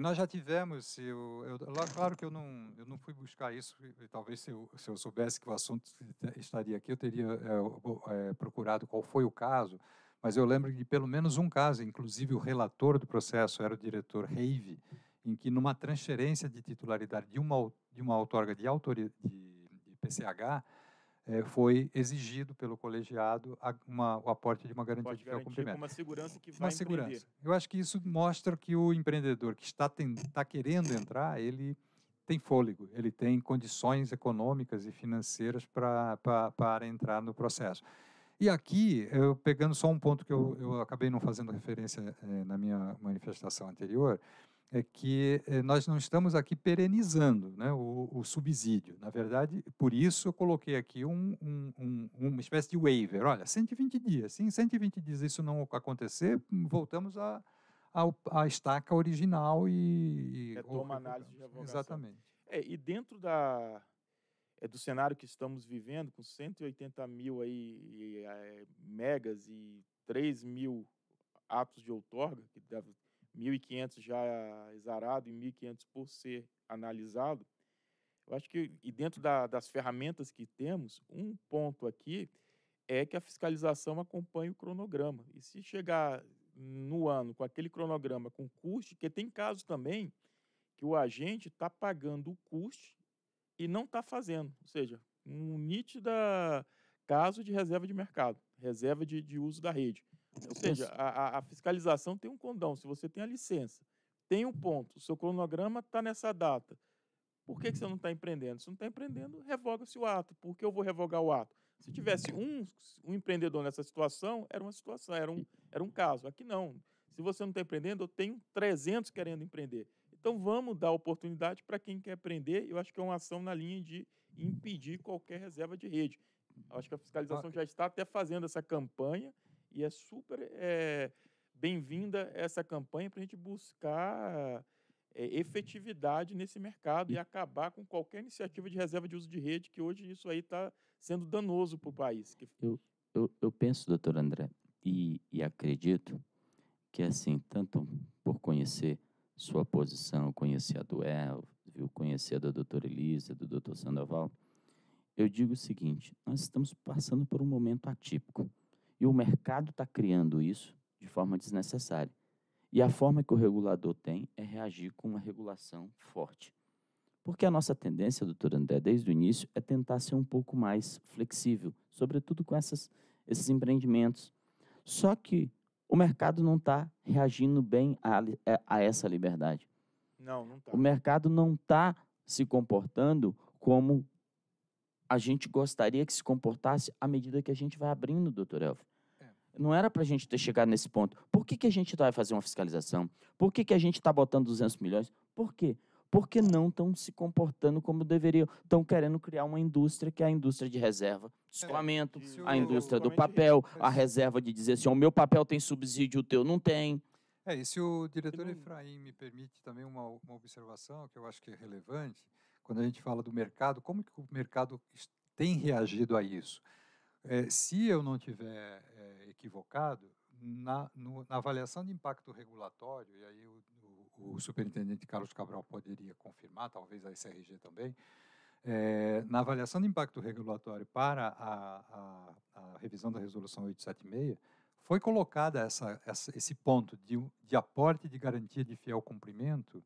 nós já tivemos, eu, eu, claro que eu não, eu não fui buscar isso, e talvez se eu, se eu soubesse que o assunto estaria aqui, eu teria é, é, procurado qual foi o caso, mas eu lembro de pelo menos um caso, inclusive o relator do processo era o diretor Reive, em que numa transferência de titularidade de uma, de uma outorga de, de, de PCH, é, eh, foi exigido pelo colegiado a, uma, o aporte de uma garantia de fiel cumprimento. Uma segurança que vai segurança. Empreender. Eu acho que isso mostra que o empreendedor que está, está querendo entrar, ele tem fôlego, ele tem condições econômicas e financeiras para entrar no processo. E aqui, eu, pegando só um ponto que eu, eu acabei não fazendo referência é, na minha manifestação anterior, é que eh, nós não estamos aqui perenizando né, o, o, subsídio. Na verdade, por isso eu coloquei aqui um, um, um, uma espécie de waiver. Olha, 120 dias. Se em 120 dias isso não acontecer, voltamos à a, a, a, estaca original e... Retoma é, análise de revogação. Exatamente. É, e dentro da, é, do cenário que estamos vivendo, com 180 mil aí, eh, megas e 3 mil atos de outorga, que deve 1.500 já exarado e 1.500 por ser analisado, eu acho que, e dentro da, das ferramentas que temos, um ponto aqui é que a fiscalização acompanhe o cronograma. E se chegar no ano com aquele cronograma, com custo, que tem casos também que o agente está pagando o custo e não está fazendo. Ou seja, um nítido caso de reserva de mercado, reserva de, de uso da rede. Ou seja, a, a, fiscalização tem um condão. Se você tem a licença, tem um ponto, o seu cronograma está nessa data. Por que, que você não está empreendendo? Se não está empreendendo, revoga-se o ato. Por que eu vou revogar o ato? Se tivesse um, um empreendedor nessa situação, era uma situação, era um, era um caso. Aqui não. Se você não está empreendendo, eu tenho 300 querendo empreender. Então vamos dar oportunidade para quem quer aprender. Eu acho que é uma ação na linha de impedir qualquer reserva de rede. Eu acho que a ah, fiscalização ah, já está até fazendo essa campanha e é super é, bem-vinda essa campanha para a gente buscar é, efetividade nesse mercado e acabar com qualquer iniciativa de reserva de uso de rede, que hoje isso aí está sendo danoso para o país. Eu, eu, eu, penso, doutor André, e, e acredito que assim, tanto por conhecer sua posição, conhecer a do El, conhecer a da doutora Elisa, do doutor Sandoval, eu digo o seguinte: nós estamos passando por um momento atípico e o mercado está criando isso de forma desnecessária. E a forma que o regulador tem é reagir com uma regulação forte. Porque a nossa tendência, doutor André, desde o início, é tentar ser um pouco mais flexível, sobretudo com essas, esses empreendimentos. Só que o mercado não está reagindo bem a, é, a, essa liberdade. Não, não está. O mercado não está se comportando como a gente gostaria que se comportasse à medida que a gente vai abrindo, doutor Elf. É. Não era para a gente ter chegado nesse ponto. Por que, que a gente tá, vai fazer uma fiscalização? Por que, que a gente está botando 200 milhões? Por quê? porque não estão se comportando como deveriam. Estão querendo criar uma indústria que é a indústria de reserva de é, escoamento, é, a indústria do papel, a reserva de dizer assim, o meu papel tem subsídio, o teu não tem. É, e se o diretor Efraim me permite também uma, uma observação que eu acho que é relevante, quando a gente fala do mercado, como que o mercado tem reagido a isso? É, se eu não tiver é, equivocado, na, no, na, avaliação de impacto regulatório, e aí o, o superintendente Carlos Cabral poderia confirmar, talvez a SRG também, é, na avaliação de impacto regulatório para a, a, a revisão da resolução 876, foi colocada essa, essa, esse ponto de, de, aporte de garantia de fiel cumprimento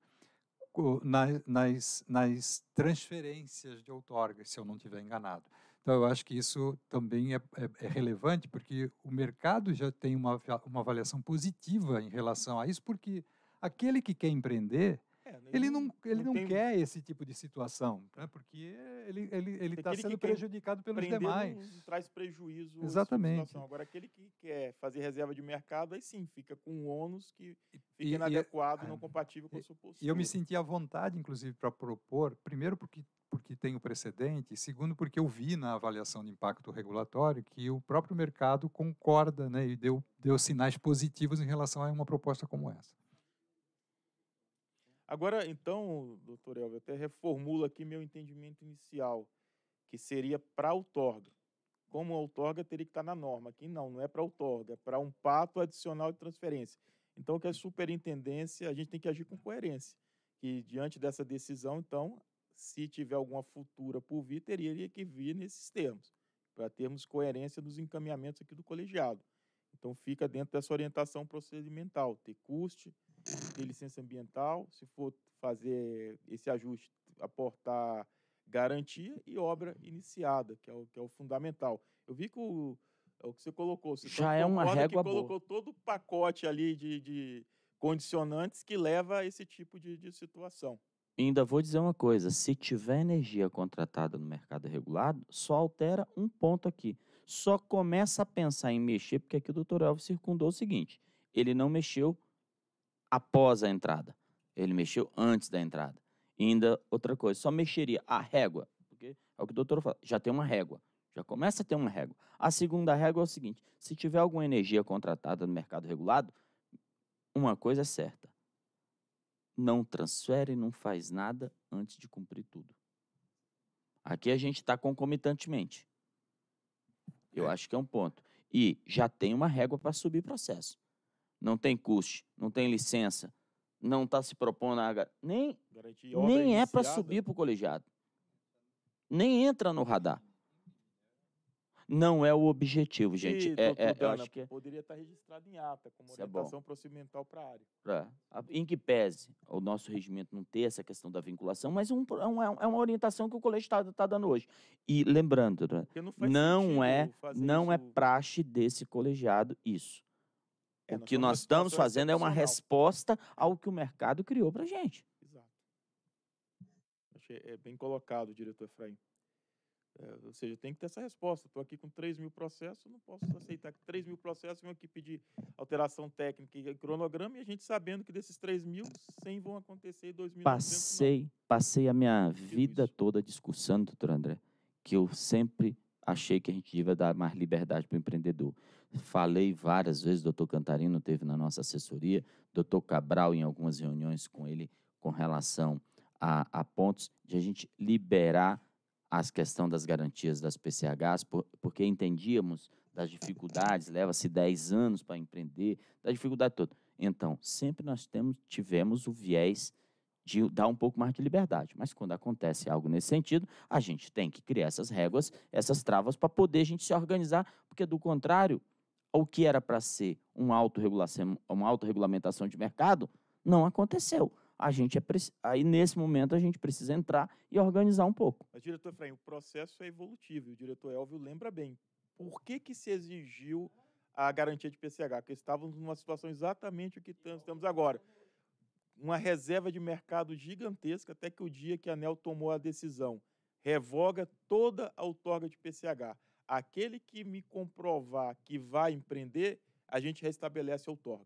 nas, nas, nas, transferências de outorga, se eu não estiver enganado. Então, eu acho que isso também é, é, é relevante, porque o mercado já tem uma, uma avaliação positiva em relação a isso, porque aquele que quer empreender, é, né, ele não, ele não, tem... quer esse tipo de situação, né? porque ele está sendo prejudicado pelos demais. Não, traz prejuízo Exatamente. Agora, aquele que quer fazer reserva de mercado, aí sim, fica com um ônus que fica e, é inadequado, e, não ah, compatível com a sua posição. E eu me senti à vontade, inclusive, para propor, primeiro porque, porque tem o precedente, segundo porque eu vi na avaliação de impacto regulatório que o próprio mercado concorda né, e deu, deu sinais positivos em relação a uma proposta como essa. Agora, então, doutor Elvio, até reformulo aqui meu entendimento inicial, que seria para outorga. Como outorga teria que estar tá na norma. Aqui não, não é para outorga, é para um pato adicional de transferência. Então, que a é superintendência, a gente tem que agir com coerência. Que diante dessa decisão, então, se tiver alguma futura por vir, teria que vir nesses termos, para termos coerência nos encaminhamentos aqui do colegiado. Então, fica dentro dessa orientação procedimental, ter custe, ter licença ambiental, se for fazer esse ajuste, aportar garantia e obra iniciada, que é o, que é o fundamental. Eu vi que o, é o que você colocou. Você Já é uma régua que colocou boa. todo o pacote ali de, de, condicionantes que leva a esse tipo de, de situação. ainda vou dizer uma coisa: se tiver energia contratada no mercado regulado, só altera um ponto aqui. Só começa a pensar em mexer, porque aqui o doutor Alves circundou o seguinte: ele não mexeu após a entrada. Ele mexeu antes da entrada. E ainda outra coisa, só mexeria a régua, porque é o que o doutor fala, já tem uma régua, já começa a ter uma régua. A segunda régua é o seguinte: se tiver alguma energia contratada no mercado regulado, uma coisa é certa. Não transfere, não faz nada antes de cumprir tudo. Aqui a gente está concomitantemente. Eu é. acho que é um ponto. E já tem uma régua para subir processo não tem custe, não tem licença, não está se propondo a nem nem é para subir para o colegiado, nem entra no radar. Não é o objetivo, gente. E, é, é, Dana, eu acho que é... poderia estar tá registrado em ata como Isso é orientação é procedimental para a área. É. Em que pese o nosso regimento não ter essa questão da vinculação, mas um, é é um, é uma orientação que o colégio está tá dando hoje. E lembrando, né, não, não é não isso... é praxe desse colegiado isso. É, o que nós estamos fazendo é uma resposta ao que o mercado criou para a gente. Exato. Achei é bem colocado, diretor Efraim. É, ou seja, tem que ter essa resposta. Estou aqui com 3 mil processos, não posso aceitar que 3 mil processos uma equipe de alteração técnica e cronograma, e a gente sabendo que desses 3 mil, 100 vão acontecer em 2000. Passei, passei a minha vida isso. toda discursando, doutor André, que eu sempre achei que a gente devia dar mais liberdade para o empreendedor. Falei várias vezes, doutor Cantarino teve na nossa assessoria, doutor Cabral em algumas reuniões com ele com relação a, a pontos de a gente liberar as questão das garantias das PCHs, por, porque entendíamos das dificuldades, leva-se 10 anos para empreender, da dificuldade toda. Então, sempre nós temos, tivemos o viés de dar um pouco mais de liberdade. Mas quando acontece algo nesse sentido, a gente tem que criar essas réguas, essas travas, para poder a gente se organizar, porque do contrário, o que era para ser uma autorregulação, uma autorregulamentação de mercado, não aconteceu. A gente é aí nesse momento a gente precisa entrar e organizar um pouco. Mas diretor Efraim, o processo é evolutivo, o diretor Elvio lembra bem. Por que que se exigiu a garantia de PCH? Porque estávamos numa situação exatamente o que estamos agora. Uma reserva de mercado gigantesca até que o dia que a ANEL tomou a decisão revoga toda a outorga de PCH aquele que me comprovar que vai empreender, a gente restabelece a outorga.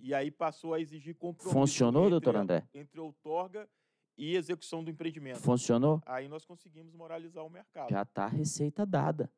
E aí passou a exigir compromisso. Funcionou, entre, doutor André? Entre outorga e execução do empreendimento. Funcionou? Aí nós conseguimos moralizar o mercado. Já está a receita dada.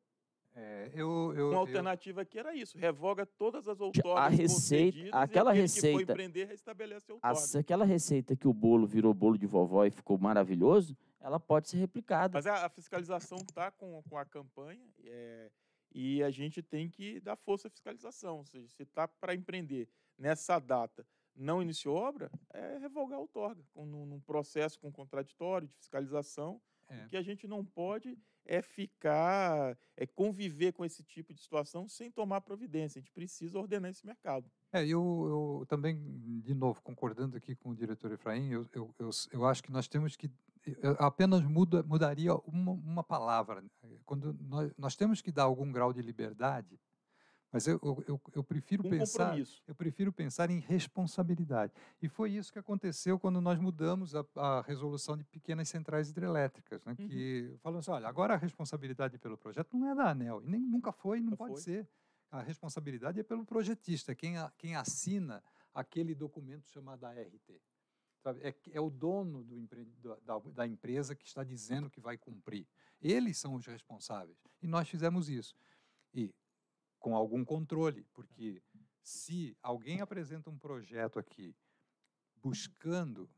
É, eu, eu, Uma alternativa eu... aqui era isso: revoga todas as outorgas. A receita, aquela receita. Que foi empreender, restabelece a outorga. Aquela receita que o bolo virou bolo de vovó e ficou maravilhoso, ela pode ser replicada. Mas é, a, fiscalização está com, com a campanha é, e a gente tem que dar força à fiscalização. Ou seja, se está para empreender nessa data, não iniciou obra, é revogar a outorga, com, num, num processo com contraditório de fiscalização. É. O que a gente não pode é ficar, é conviver com esse tipo de situação sem tomar providência. A gente precisa ordenar esse mercado. É, eu, eu também, de novo, concordando aqui com o diretor Efraim, eu, eu, eu, eu acho que nós temos que apenas muda, mudaria uma, uma, palavra. Né? Eh, quando nós, nós, temos que dar algum grau de liberdade, mas eu, eu, eu prefiro um pensar, eu prefiro pensar em responsabilidade. E foi isso que aconteceu quando nós mudamos a, a resolução de pequenas centrais hidrelétricas, né, uhum. que falamos assim, olha, agora a responsabilidade pelo projeto não é da ANEL, e nem, nunca foi, não pode foi. ser. A responsabilidade é pelo projetista, quem, a, quem assina aquele documento chamado ART. Sabe? É, é o dono do empre... da, da empresa que está dizendo que vai cumprir. Eles são os responsáveis. E nós fizemos isso. E com algum controle, porque se alguém apresenta um projeto aqui buscando,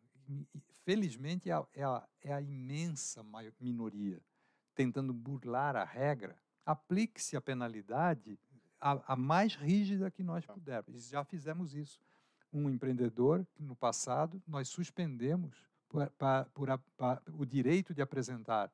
felizmente é a, é a, é a imensa minoria tentando burlar a regra, aplique-se a penalidade a, a, mais rígida que nós tá. pudermos. Já fizemos isso um empreendedor, no passado, nós suspendemos por, por, o direito de apresentar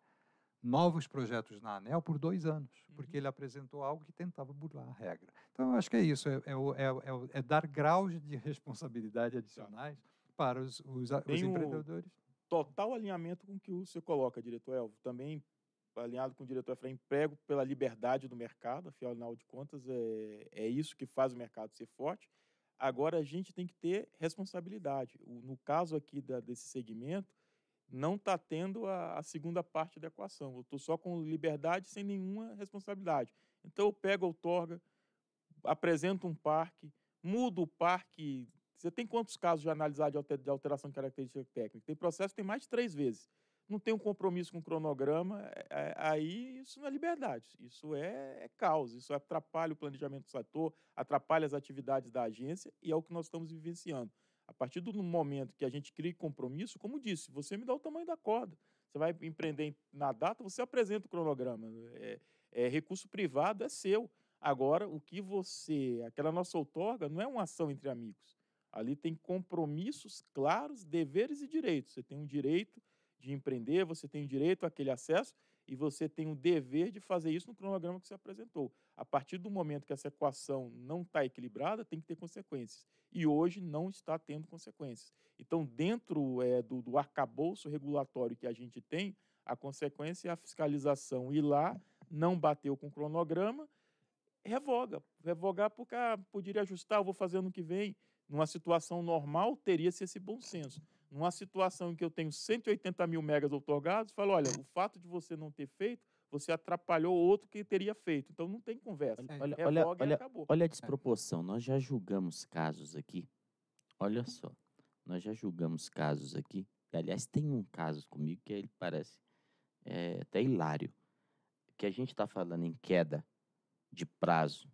novos projetos na ANEL por dois anos, uhum. porque ele apresentou algo que tentava burlar a regra. Então, eu acho que é isso, é, é, é, é dar graus de responsabilidade adicionais tá. para os, os, os empreendedores. Total alinhamento com o que você coloca, diretor Elvo. Também alinhado com o diretor Efraim, emprego pela liberdade do mercado, afinal de contas, é, é isso que faz o mercado ser forte. Agora a gente tem que ter responsabilidade. No caso aqui da, desse segmento, não está tendo a, a, segunda parte da equação. Eu estou só com liberdade sem nenhuma responsabilidade. Então eu pego a outorga, apresento um parque, mudo o parque. Você tem quantos casos de analisar de alteração de característica técnica? Tem processo tem mais de três vezes não tem um compromisso com o cronograma, é, é, aí isso não é liberdade, isso é, é caos, isso atrapalha o planejamento do setor, atrapalha as atividades da agência e é o que nós estamos vivenciando. A partir do momento que a gente cria compromisso, como disse, você me dá o tamanho da corda. Você vai empreender na data, você apresenta o cronograma. É, é, recurso privado é seu. Agora, o que você. Aquela nossa outorga não é uma ação entre amigos. Ali tem compromissos claros, deveres e direitos. Você tem um direito de empreender, você tem o direito àquele acesso e você tem o dever de fazer isso no cronograma que você apresentou. A partir do momento que essa equação não está equilibrada, tem que ter consequências. E hoje não está tendo consequências. Então, dentro é, do, do arcabouço regulatório que a gente tem, a consequência é a fiscalização ir lá, não bateu com o cronograma, revoga. Revogar porque ah, poderia ajustar, eu vou fazer ano que vem. Numa situação normal, teria-se esse bom senso numa situação em que eu tenho 180 mil megas otorgados, falo, olha, o fato de você não ter feito, você atrapalhou outro que teria feito. Então não tem conversa. Olha, olha, olha, olha a é. desproporção. É. Nós já julgamos casos aqui. Olha só. Nós já julgamos casos aqui. Aliás, tem um caso comigo que ele parece é, até hilário. Que a gente está falando em queda de prazo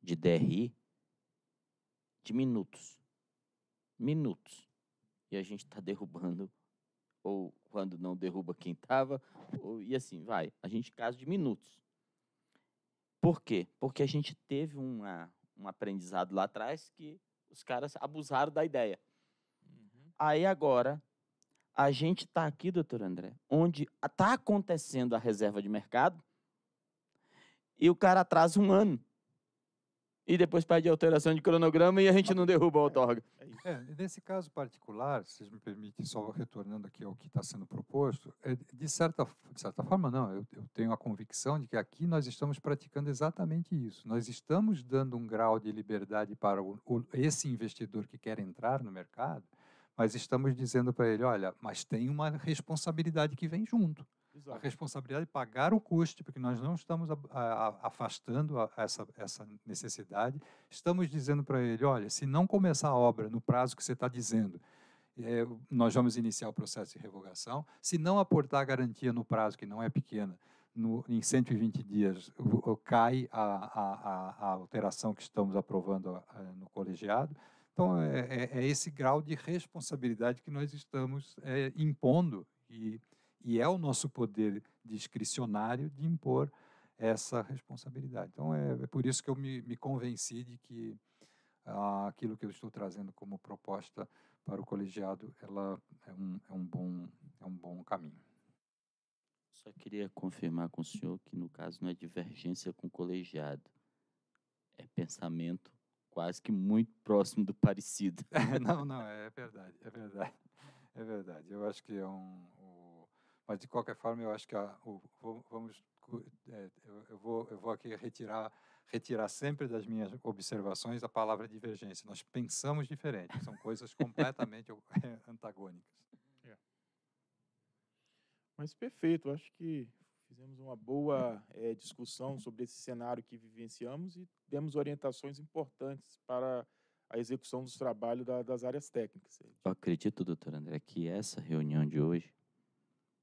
de DRI de minutos. Minutos e a gente está derrubando, ou quando não derruba quem estava, e assim vai. A gente caso de minutos. Por quê? Porque a gente teve uma, um aprendizado lá atrás que os caras abusaram da ideia. Uhum. Aí agora, a gente está aqui, doutor André, onde está acontecendo a reserva de mercado e o cara atrasa um ano e depois pede alteração de cronograma e a gente não derruba a outorga. É, é, é nesse caso particular, se me permite, só retornando aqui ao que está sendo proposto, é, de, certa, de certa forma, não, eu, eu, tenho a convicção de que aqui nós estamos praticando exatamente isso. Nós estamos dando um grau de liberdade para o, o, esse investidor que quer entrar no mercado, mas estamos dizendo para ele: olha, mas tem uma responsabilidade que vem junto. Exato. a responsabilidade de pagar o custo, porque nós não estamos a, a, afastando a, essa, essa necessidade, estamos dizendo para ele, olha, se não começar a obra no prazo que você está dizendo, é, nós vamos iniciar o processo de revogação, se não aportar a garantia no prazo, que não é pequena, no, em 120 dias cai a, alteração que estamos aprovando no colegiado, então, é, é, é, esse grau de responsabilidade que nós estamos é, impondo. E e é o nosso poder discricionário de impor essa responsabilidade. Então, é, é por isso que eu me, me convenci de que ah, aquilo que eu estou trazendo como proposta para o colegiado ela é um, é um, bom, é um bom caminho. Só queria confirmar com o senhor que, no caso, não é divergência com o colegiado, é pensamento quase que muito próximo do parecido. não, não, é verdade, é verdade. É verdade. Eu acho que é um, mas, de qualquer forma, eu acho que a, o, vamos, é, eu, vou, eu vou aqui retirar, retirar sempre das minhas observações a palavra divergência. Nós pensamos diferente, são coisas completamente é, antagônicas. É. Mas perfeito, acho que fizemos uma boa é, discussão sobre esse cenário que vivenciamos e demos orientações importantes para a execução dos trabalhos da, das áreas técnicas. Eu acredito, doutor André, que essa reunião de hoje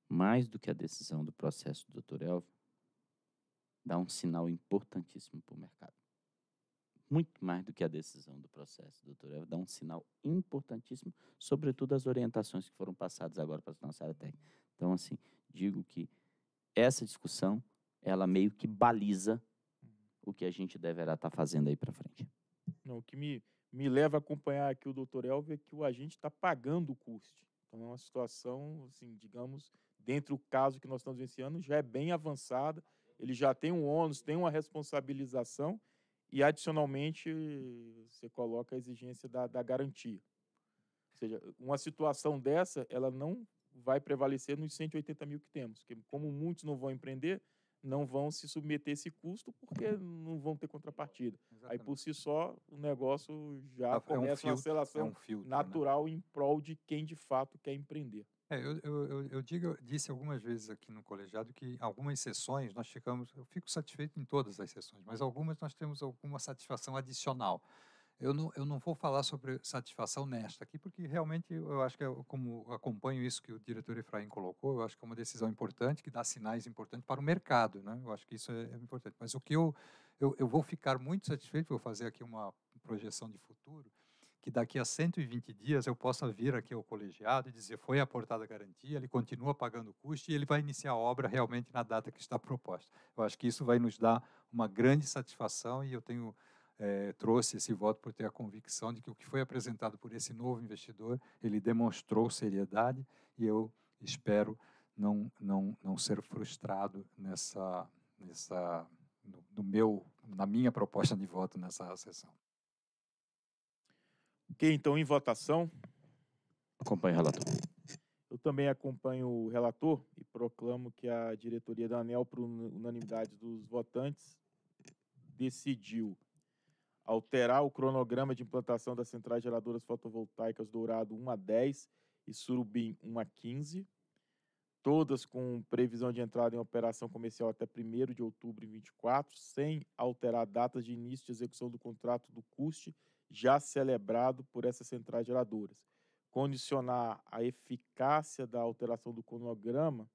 mais do que a decisão do processo do Dr. Elvio, dá um sinal importantíssimo para o mercado. Muito mais do que a decisão do processo do Dr. Elvio, dá um sinal importantíssimo, sobretudo as orientações que foram passadas agora para a nossa área técnica. Então, assim, digo que essa discussão, ela meio que baliza o que a gente deverá estar tá fazendo aí para frente. Não, o que me, me leva a acompanhar aqui o doutor Elvio é que o agente está pagando o custo. Então é uma situação, assim, digamos, dentro do caso que nós estamos vivenciando, já é bem avançada, ele já tem um ônus, tem uma responsabilização e, adicionalmente, você coloca a exigência da, da garantia. Ou seja, uma situação dessa, ela não vai prevalecer nos 180 mil que temos, porque como muitos não vão empreender, não vão se submeter a esse custo porque não vão ter contrapartida. Exatamente. Aí, por si só, o negócio já é começa é um filtro, uma seleção é né? um filtro, natural né? em prol de quem de fato quer empreender. É, eu, eu, eu, digo, eu disse algumas vezes aqui no colegiado que algumas sessões nós ficamos, eu fico satisfeito em todas as sessões, mas algumas nós temos alguma satisfação adicional. Eu não, eu não vou falar sobre satisfação nesta aqui, porque realmente eu acho que, eu, é como acompanho isso que o diretor Efraim colocou, eu acho que é uma decisão importante, que dá sinais importantes para o mercado, né? Eu acho que isso é, é importante. Mas o que eu, eu, eu vou ficar muito satisfeito, vou fazer aqui uma projeção de futuro, que daqui a 120 dias eu possa vir aqui ao colegiado e dizer foi aportada a garantia, ele continua pagando o custo e ele vai iniciar a obra realmente na data que está proposta. Eu acho que isso vai nos dar uma grande satisfação e eu tenho é, trouxe esse voto por ter a convicção de que o que foi apresentado por esse novo investidor, ele demonstrou seriedade e eu espero não, não, não ser frustrado nessa, nessa no, no meu, na minha proposta de voto nessa sessão. Ok, então em votação. Acompanho o relator. Eu também acompanho o relator e proclamo que a diretoria da ANEL, por unanimidade dos votantes, decidiu alterar o cronograma de implantação das centrais geradoras fotovoltaicas Dourado 1 a 10 e Surubim 1 a 15, todas com previsão de entrada em operação comercial até 1 de outubro de 24, sem alterar datas de início de execução do contrato do CUST já celebrado por essas centrais geradoras. Condicionar a eficácia da alteração do cronograma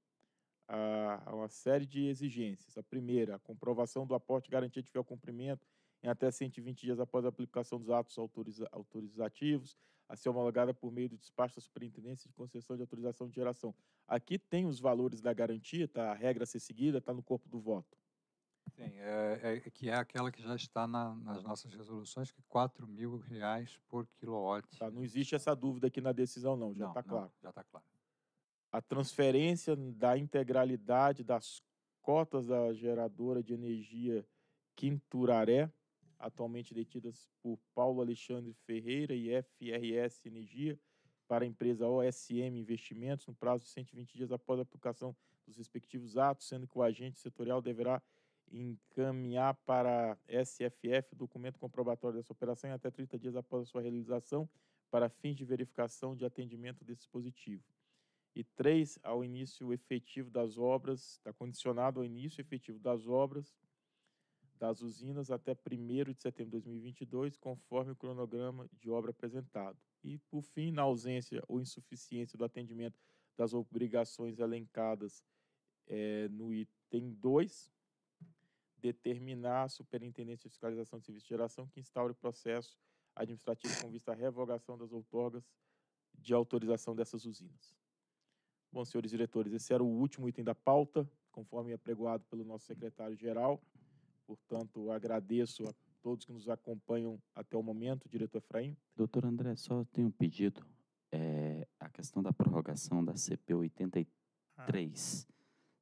a, uma série de exigências. A primeira, a comprovação do aporte garantia de fiel cumprimento em até 120 dias após a aplicação dos atos autoriza autorizativos, a ser homologada por meio do despacho da Superintendência de Concessão de Autorização de Geração. Aqui tem os valores da garantia, tá? a regra a ser seguida está no corpo do voto. Sim, é, é, que é aquela que já está na, nas nossas resoluções, que R$ mil reais por quilowatt. Tá, não existe essa dúvida aqui na decisão, não, já está claro. Já está claro. A transferência da integralidade das cotas da geradora de energia Quinturaré, atualmente detidas por Paulo Alexandre Ferreira e FRS Energia, para a empresa OSM Investimentos no prazo de 120 dias após a aplicação dos respectivos atos, sendo que o agente setorial deverá encaminhar para SFF o documento comprobatório dessa operação em até 30 dias após a sua realização para fins de verificação de atendimento desse dispositivo E três, ao início efetivo das obras, está condicionado ao início efetivo das obras das usinas até 1 de setembro de 2022, conforme o cronograma de obra apresentado. E, por fim, na ausência ou insuficiência do atendimento das obrigações elencadas é, no item 2, determinar a Superintendência de Fiscalização de Serviços de Geração que instaure o processo administrativo com vista à revogação das outorgas de autorização dessas usinas. Bom, senhores diretores, esse era o último item da pauta, conforme apregoado pelo nosso secretário-geral. Portanto, agradeço a todos que nos acompanham até o momento, diretor Efraim. Doutor André, só tenho um pedido. É, a questão da prorrogação da CP 83. Ah.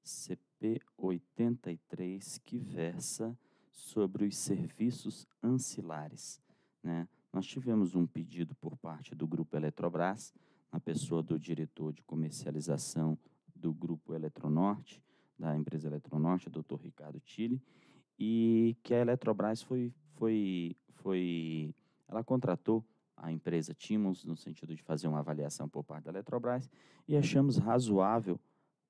CP 83 que versa sobre os serviços ancilares. Né? Nós tivemos um pedido por parte do Grupo Eletrobras, na pessoa do diretor de comercialização do Grupo Eletronorte, da empresa Eletronorte, doutor Ricardo Tille, e que a Eletrobras foi, foi, foi, ela contratou a empresa Timons no sentido de fazer uma avaliação por parte da Eletrobras e achamos razoável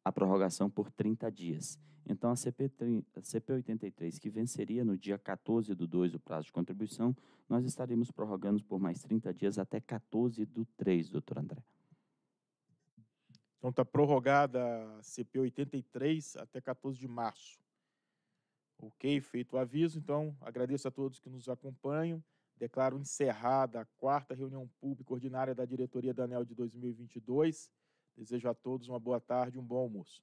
a prorrogação por 30 dias. Então, a, CP, a CP83, que venceria no dia 14 do 2 o prazo de contribuição, nós estaremos prorrogando por mais 30 dias até 14 do 3, doutor André. Então, está prorrogada a CP83 até 14 de março. Ok, feito o aviso. Então, agradeço a todos que nos acompanham. Declaro encerrada a quarta reunião pública ordinária da diretoria da ANEL de 2022 Desejo a todos uma boa tarde, um bom almoço.